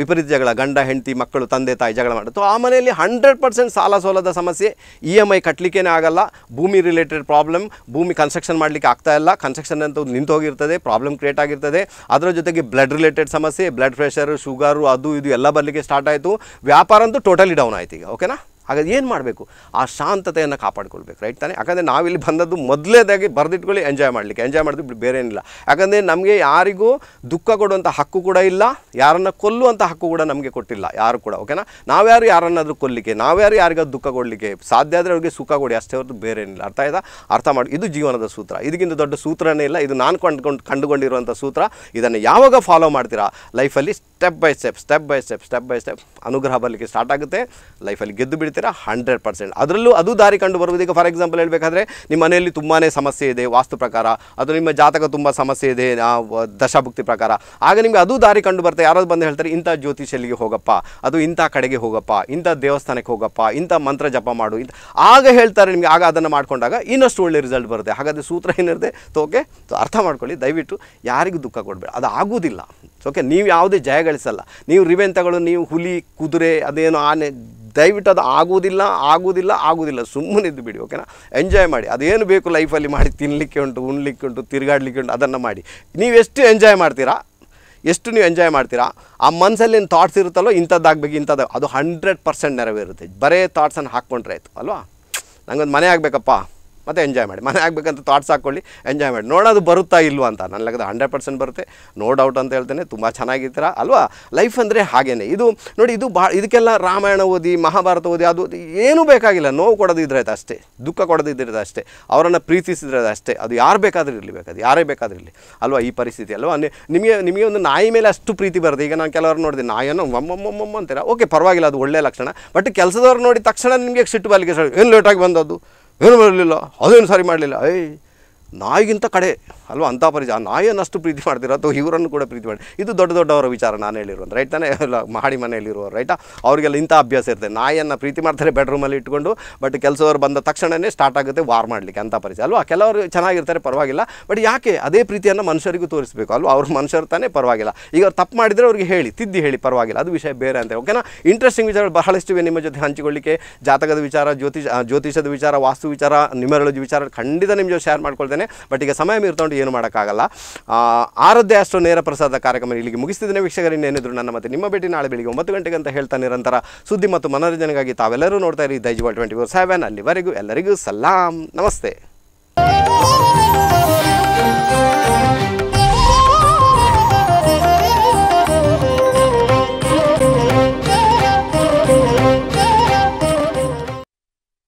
ವಿಪರೀತ ಜಗಳ ಗಂಡ ಹೆಂಡತಿ ಮಕ್ಕಳು ತಂದೆ ತಾಯಿ ಜಗಳ ಮಾಡುತ್ತೋ ಆ ಮನೆಯಲ್ಲಿ ಹಂಡ್ರೆಡ್ ಪರ್ಸೆಂಟ್ ಸಾಲ ಸೋಲದ ಸಮಸ್ಯೆ ಇ e ಎಮ್ ಐ ಕಟ್ಟಲಿಕ್ಕೇ ಆಗಲ್ಲ ಭೂಮಿ ರಿಲೇಟೆಡ್ ಪ್ರಾಬ್ಲಮ್ ಭೂಮಿ ಕನ್ಸ್ಟ್ರಕ್ಷನ್ ಮಾಡಲಿಕ್ಕೆ ಆಗ್ತಾ ಇಲ್ಲ ಕನ್ಸ್ಟ್ರಕ್ಷನ್ ಅಂತ ನಿಂತು ಹೋಗಿರ್ತದೆ ಪ್ರಾಬ್ಲಮ್ ಕ್ರಿಯೇಟ್ ಆಗಿರ್ತದೆ ಅದರ ಜೊತೆಗೆ ಬ್ಲಡ್ ರಿಲೇಟೆಡ್ ಸಮಸ್ಯೆ ಬ್ಲಡ್ ಪ್ರೆಷರ್ ಶುಗರು ಅದು ಇದು ಎಲ್ಲ ಬರಲಿಕ್ಕೆ ಸ್ಟಾರ್ಟ್ ಸ್ಟಾರ್ಟ್ ಆಯಿತು ವ್ಯಾಪಾರ ಅಂತೂ ಟೋಟಲಿ ಡೌನ್ ಆಯ್ತು ಈಗ ಓಕೆನಾ ಹಾಗಾದ್ರೆ ಏನು ಮಾಡಬೇಕು ಆ ಶಾಂತತೆಯನ್ನು ಕಾಪಾಡಿಕೊಳ್ಬೇಕು ರೈಟ್ ತಾನೇ ಯಾಕಂದರೆ ನಾವಿಲ್ಲಿ ಬಂದದ್ದು ಮೊದಲೇದಾಗಿ ಬರೆದಿಟ್ಕೊಳ್ಳಿ ಎಂಜಾಯ್ ಮಾಡಲಿಕ್ಕೆ ಎಂಜಾಯ್ ಮಾಡಿದ್ರೆ ಬೇರೆ ಏನಿಲ್ಲ ಯಾಕಂದರೆ ನಮಗೆ ಯಾರಿಗೂ ದುಃಖ ಕೊಡುವಂಥ ಹಕ್ಕು ಕೂಡ ಇಲ್ಲ ಯಾರನ್ನು ಕೊಲ್ಲುವಂಥ ಹಕ್ಕು ಕೂಡ ನಮಗೆ ಕೊಟ್ಟಿಲ್ಲ ಯಾರು ಕೂಡ ಓಕೆನಾ ನಾವ್ಯಾರು ಯಾರನ್ನಾದರೂ ಕೊಲ್ಲಿಕ್ಕೆ ನಾವ್ಯಾರು ಯಾರಿಗಾದ್ರು ದುಃಖ ಕೊಡಲಿಕ್ಕೆ ಸಾಧ್ಯ ಆದರೆ ಅವ್ರಿಗೆ ಸುಖ ಕೊಡಿ ಅಷ್ಟೇ ಹೊರತು ಬೇರೆ ಏನಿಲ್ಲ ಅರ್ಥ ಆಯ್ತಾ ಅರ್ಥ ಮಾಡಿ ಇದು ಜೀವನದ ಸೂತ್ರ ಇದಕ್ಕಿಂತ ದೊಡ್ಡ ಸೂತ್ರನೇ ಇಲ್ಲ ಇದು ನಾನು ಕಂಡುಕೊಂಡು ಕಂಡುಕೊಂಡಿರುವಂಥ ಸೂತ್ರ ಇದನ್ನು ಯಾವಾಗ ಫಾಲೋ ಮಾಡ್ತೀರಾ ಲೈಫಲ್ಲಿ step by step step by step step by step ಅನುಗ್ರಹ ಬರಲಿಕ್ಕೆ ಸ್ಟಾರ್ಟ್ ಆಗುತ್ತೆ ಲೈಫಲ್ಲಿ ಗೆದ್ದು ಬಿಡ್ತೀರಾ ಹೇಳ್ತೀರಾ ಹಂಡ್ರೆಡ್ ಪರ್ಸೆಂಟ್ ಅದರಲ್ಲೂ ಅದು ದಾರಿ ಕಂಡು ಬರುವುದು ಈಗ ಫಾರ್ ಎಕ್ಸಾಂಪಲ್ ಹೇಳಬೇಕಾದ್ರೆ ನಿಮ್ಮ ಮನೆಯಲ್ಲಿ ತುಂಬಾ ಸಮಸ್ಯೆ ಇದೆ ವಾಸ್ತು ಪ್ರಕಾರ ಅದು ನಿಮ್ಮ ಜಾತಕ ತುಂಬ ಸಮಸ್ಯೆ ಇದೆ ದಶಾಭುಕ್ತಿ ಪ್ರಕಾರ ಆಗ ನಿಮಗೆ ಅದು ದಾರಿ ಕಂಡು ಬರ್ತಾ ಯಾರಾದ್ರು ಬಂದು ಹೇಳ್ತಾರೆ ಇಂಥ ಜ್ಯೋತಿಷಲ್ಲಿಗೆ ಹೋಗಪ್ಪ ಅದು ಇಂಥ ಕಡೆಗೆ ಹೋಗಪ್ಪ ಇಂಥ ದೇವಸ್ಥಾನಕ್ಕೆ ಹೋಗಪ್ಪ ಇಂಥ ಮಂತ್ರ ಜಪ ಮಾಡು ಇಂಥ ಆಗ ಹೇಳ್ತಾರೆ ನಿಮಗೆ ಆಗ ಅದನ್ನು ಮಾಡಿಕೊಂಡಾಗ ಇನ್ನಷ್ಟು ಒಳ್ಳೆ ರಿಸಲ್ಟ್ ಬರುತ್ತೆ ಹಾಗಾದರೆ ಸೂತ್ರ ಏನಿರುತ್ತೆ ತೋಕೆ ಅರ್ಥ ಮಾಡ್ಕೊಳ್ಳಿ ದಯವಿಟ್ಟು ಯಾರಿಗೂ ದುಃಖ ಕೊಡಬೇಡ ಅದು ಆಗುವುದಿಲ್ಲ ಓಕೆ ನೀವು ಯಾವುದೇ ಜಯ ಗಳಿಸಲ್ಲ ನೀವು ರಿವೆನ್ ತಗೊಳ್ಳೋ ನೀವು ಹುಲಿ ಕುದುರೆ ಅದೇನೋ ಆನೆ ದಯವಿಟ್ಟು ಅದು ಆಗುವುದಿಲ್ಲ ಆಗುವುದಿಲ್ಲ ಆಗುವುದಿಲ್ಲ ಸುಮ್ಮನಿದ್ದು ಬಿಡಿ ಓಕೆನಾ ಎಂಜಾಯ್ ಮಾಡಿ ಅದೇನು ಬೇಕು ಲೈಫಲ್ಲಿ ಮಾಡಿ ತಿನ್ನಲಿಕ್ಕೆ ಉಂಟು ಉಣ್ಲಿಕ್ಕೆ ಉಂಟು ತಿರುಗಾಡಲಿಕ್ಕೆ ಉಂಟು ಅದನ್ನು ಮಾಡಿ ನೀವು ಎಷ್ಟು ಎಂಜಾಯ್ ಮಾಡ್ತೀರಾ ಎಷ್ಟು ನೀವು ಎಂಜಾಯ್ ಮಾಡ್ತೀರಾ ಆ ಮನಸ್ಸಲ್ಲಿ ಥಾಟ್ಸ್ ಇರುತ್ತಲ್ಲೋ ಇಂಥದ್ದಾಗಬೇಕು ಇಂಥದ್ದು ಅದು ಹಂಡ್ರೆಡ್ ಪರ್ಸೆಂಟ್ ನೆರವೇರುತ್ತೆ ಬರೇ ಥಾಟ್ಸನ್ನು ಹಾಕ್ಕೊಂಡ್ರೆ ಆಯಿತು ಅಲ್ವಾ ನನಗೊಂದು ಮನೆ ಆಗಬೇಕಪ್ಪ ಮತ್ತು ಎಂಜಾಯ್ ಮಾಡಿ ಮನೆ ಆಗಬೇಕಂತ ಥಾಟ್ಸ್ ಹಾಕ್ಕೊಳ್ಳಿ ಎಂಜಾಯ್ ಮಾಡಿ ನೋಡೋದು ಬರುತ್ತಾ ಇಲ್ವಾ ಅಂತ ನನ್ನ ಲೆಕ್ಕದ ಹಂಡ್ರೆಡ್ ಪರ್ಸೆಂಟ್ ಬರುತ್ತೆ ನೋ ಡೌಟ್ ಅಂತ ಹೇಳ್ತೇನೆ ತುಂಬ ಚೆನ್ನಾಗಿರ್ತೀರ ಅಲ್ವಾ ಲೈಫ್ ಅಂದರೆ ಹಾಗೇನೆ ಇದು ನೋಡಿ ಇದು ಬಾ ಇದಕ್ಕೆಲ್ಲ ರಾಮಾಯಣ ಓದಿ ಮಹಾಭಾರತ ಓದಿ ಅದು ಏನೂ ಬೇಕಾಗಿಲ್ಲ ನೋವು ಕೊಡೋದಿದ್ರೆ ಅದು ಅಷ್ಟೇ ದುಃಖ ಕೊಡೋದಿದ್ರೆ ಅಷ್ಟೇ ಅವರನ್ನು ಪ್ರೀತಿಸಿದ್ರೆ ಅಷ್ಟೇ ಅದು ಯಾರು ಬೇಕಾದರೂ ಇರಲಿ ಅದು ಯಾರೇ ಬೇಕಾದರೂ ಇರಲಿ ಅಲ್ವಾ ಈ ಪರಿಸ್ಥಿತಿ ಅಲ್ವಾ ನಿಮಗೆ ನಿಮಗೆ ಒಂದು ನಾಯಿ ಮೇಲೆ ಅಷ್ಟು ಪ್ರೀತಿ ಬರುತ್ತೆ ಈಗ ನಾನು ಕೆಲವರು ನೋಡಿದೆ ನಾಯನ್ನು ಮಮ್ಮಮ್ಮಮ್ಮ ಅಂತೀರ ಓಕೆ ಪರವಾಗಿಲ್ಲ ಅದು ಒಳ್ಳೆಯ ಲಕ್ಷಣ ಬಟ್ ಕೆಲಸದವ್ರು ನೋಡಿ ತಕ್ಷಣ ನಿಮಗೆ ಸಿಟ್ಟು ಬಾಲಿಗೆ ಏನು ಲೇಟಾಗಿ ಬಂದದ್ದು ಏನೂ ಬರಲಿಲ್ಲ ಅದೇನು ಸರಿ ಮಾಡಲಿಲ್ಲ ಐ ನಾಯಿಗಿಂತ ಕಡೆ ಅಲ್ವಾ ಅಂಥ ಪರಿಚಯ ಆ ಪ್ರೀತಿ ಮಾಡ್ತೀರ ಅಥವಾ ಇವರನ್ನು ಕೂಡ ಪ್ರೀತಿ ಮಾಡಿ ಇದು ದೊಡ್ಡ ದೊಡ್ಡವರ ವಿಚಾರ ನಾನು ಹೇಳಿರೋದು ರೈಟ್ ತಾನೇ ಎಲ್ಲ ಮಹಡಿ ಮನೆಯಲ್ಲಿರುವವರು ರೈಟಾ ಅವರಿಗೆಲ್ಲ ಇಂಥ ಅಭ್ಯಾಸ ಇರ್ತದೆ ನಾಯಿಯನ್ನು ಪ್ರೀತಿ ಮಾಡ್ತಾರೆ ಬೆಡ್ರೂಮಲ್ಲಿ ಇಟ್ಕೊಂಡು ಬಟ್ ಕೆಲಸವರು ಬಂದ ತಕ್ಷಣವೇ ಸ್ಟಾರ್ಟ್ ಆಗುತ್ತೆ ವಾರ್ ಮಾಡಲಿಕ್ಕೆ ಅಂಥ ಪರಿಚಯ ಅಲ್ವಾ ಕೆಲವರು ಚೆನ್ನಾಗಿರ್ತಾರೆ ಪರವಾಗಿಲ್ಲ ಬಟ್ ಯಾಕೆ ಅದೇ ಪ್ರೀತಿಯನ್ನು ಮನುಷ್ಯರಿಗೂ ತೋರಿಸಬೇಕು ಅಲ್ವಾ ಅವ್ರ ಮನುಷ್ಯರು ತಾನೇ ಪರವಾಗಿಲ್ಲ ಈಗ ಅವ್ರು ತಪ್ಪು ಮಾಡಿದರೆ ಅವ್ರಿಗೆ ಹೇಳಿ ತಿದ್ದಿ ಹೇಳಿ ಪರವಾಗಿಲ್ಲ ಅದು ವಿಷಯ ಬೇರೆ ಅಂತ ಓಕೆನಾ ಇಂಟ್ರೆಸ್ಟಿಂಗ್ ವಿಚಾರಗಳು ಬಹಳಷ್ಟು ನಿಮ್ಮ ಜೊತೆ ಹಂಚಿಕೊಳ್ಳಿಕ್ಕೆ ಜಾತಕದ ವಿಚಾರ ಜ್ಯೋತಿಷ ಜ್ಯೋತಿಷದ ವಿಚಾರ ವಾಸ್ತು ವಿಚಾರ ನ್ಯೂಮರಾಲಜಿ ವಿಚಾರ ಖಂಡಿತ ನಿಮ್ಮ ಜೊತೆ ಶೇರ್ ಮಾಡ್ಕೊಳ್ತೇನೆ ಬಟ್ ಈಗ ಸಮಯ ಮೀರ್ತೊಂಡು ಏನು ಮಾಡೋಕ್ಕಾಗಲ್ಲ ಆರದ್ದೇ ಅಷ್ಟು ನೇರ ಪ್ರಸಾದ ಕಾರ್ಯಕ್ರಮ ಇಲ್ಲಿಗೆ ಮುಗಿಸ್ತಿದ್ದೇನೆ ವೀಕ್ಷಕರು ಇನ್ನೇನಿದ್ರು ನನ್ನ ಮತ್ತೆ ನಿಮ್ಮ ಭೇಟಿ ನಾಳೆ ಬೆಳಿಗ್ಗೆ ಒಂಬತ್ತು ಗಂಟೆಗೆ ಅಂತ ಹೇಳ್ತಾ ನಿರಂತರ ಸುದ್ದಿ ಮತ್ತು ಮನೋರಂಜನೆಗಾಗಿ ತಾವೆಲ್ಲರೂ ನೋಡ್ತಾ ಇರಿ ವಾಲ್ ಟ್ವೆಂಟಿ ಫೋರ್ ಸೆವೆನ್ ಅಲ್ಲಿವರೆಗೂ ಎಲ್ಲರಿಗೂ ಸಲಾಂ ನಮಸ್ತೆ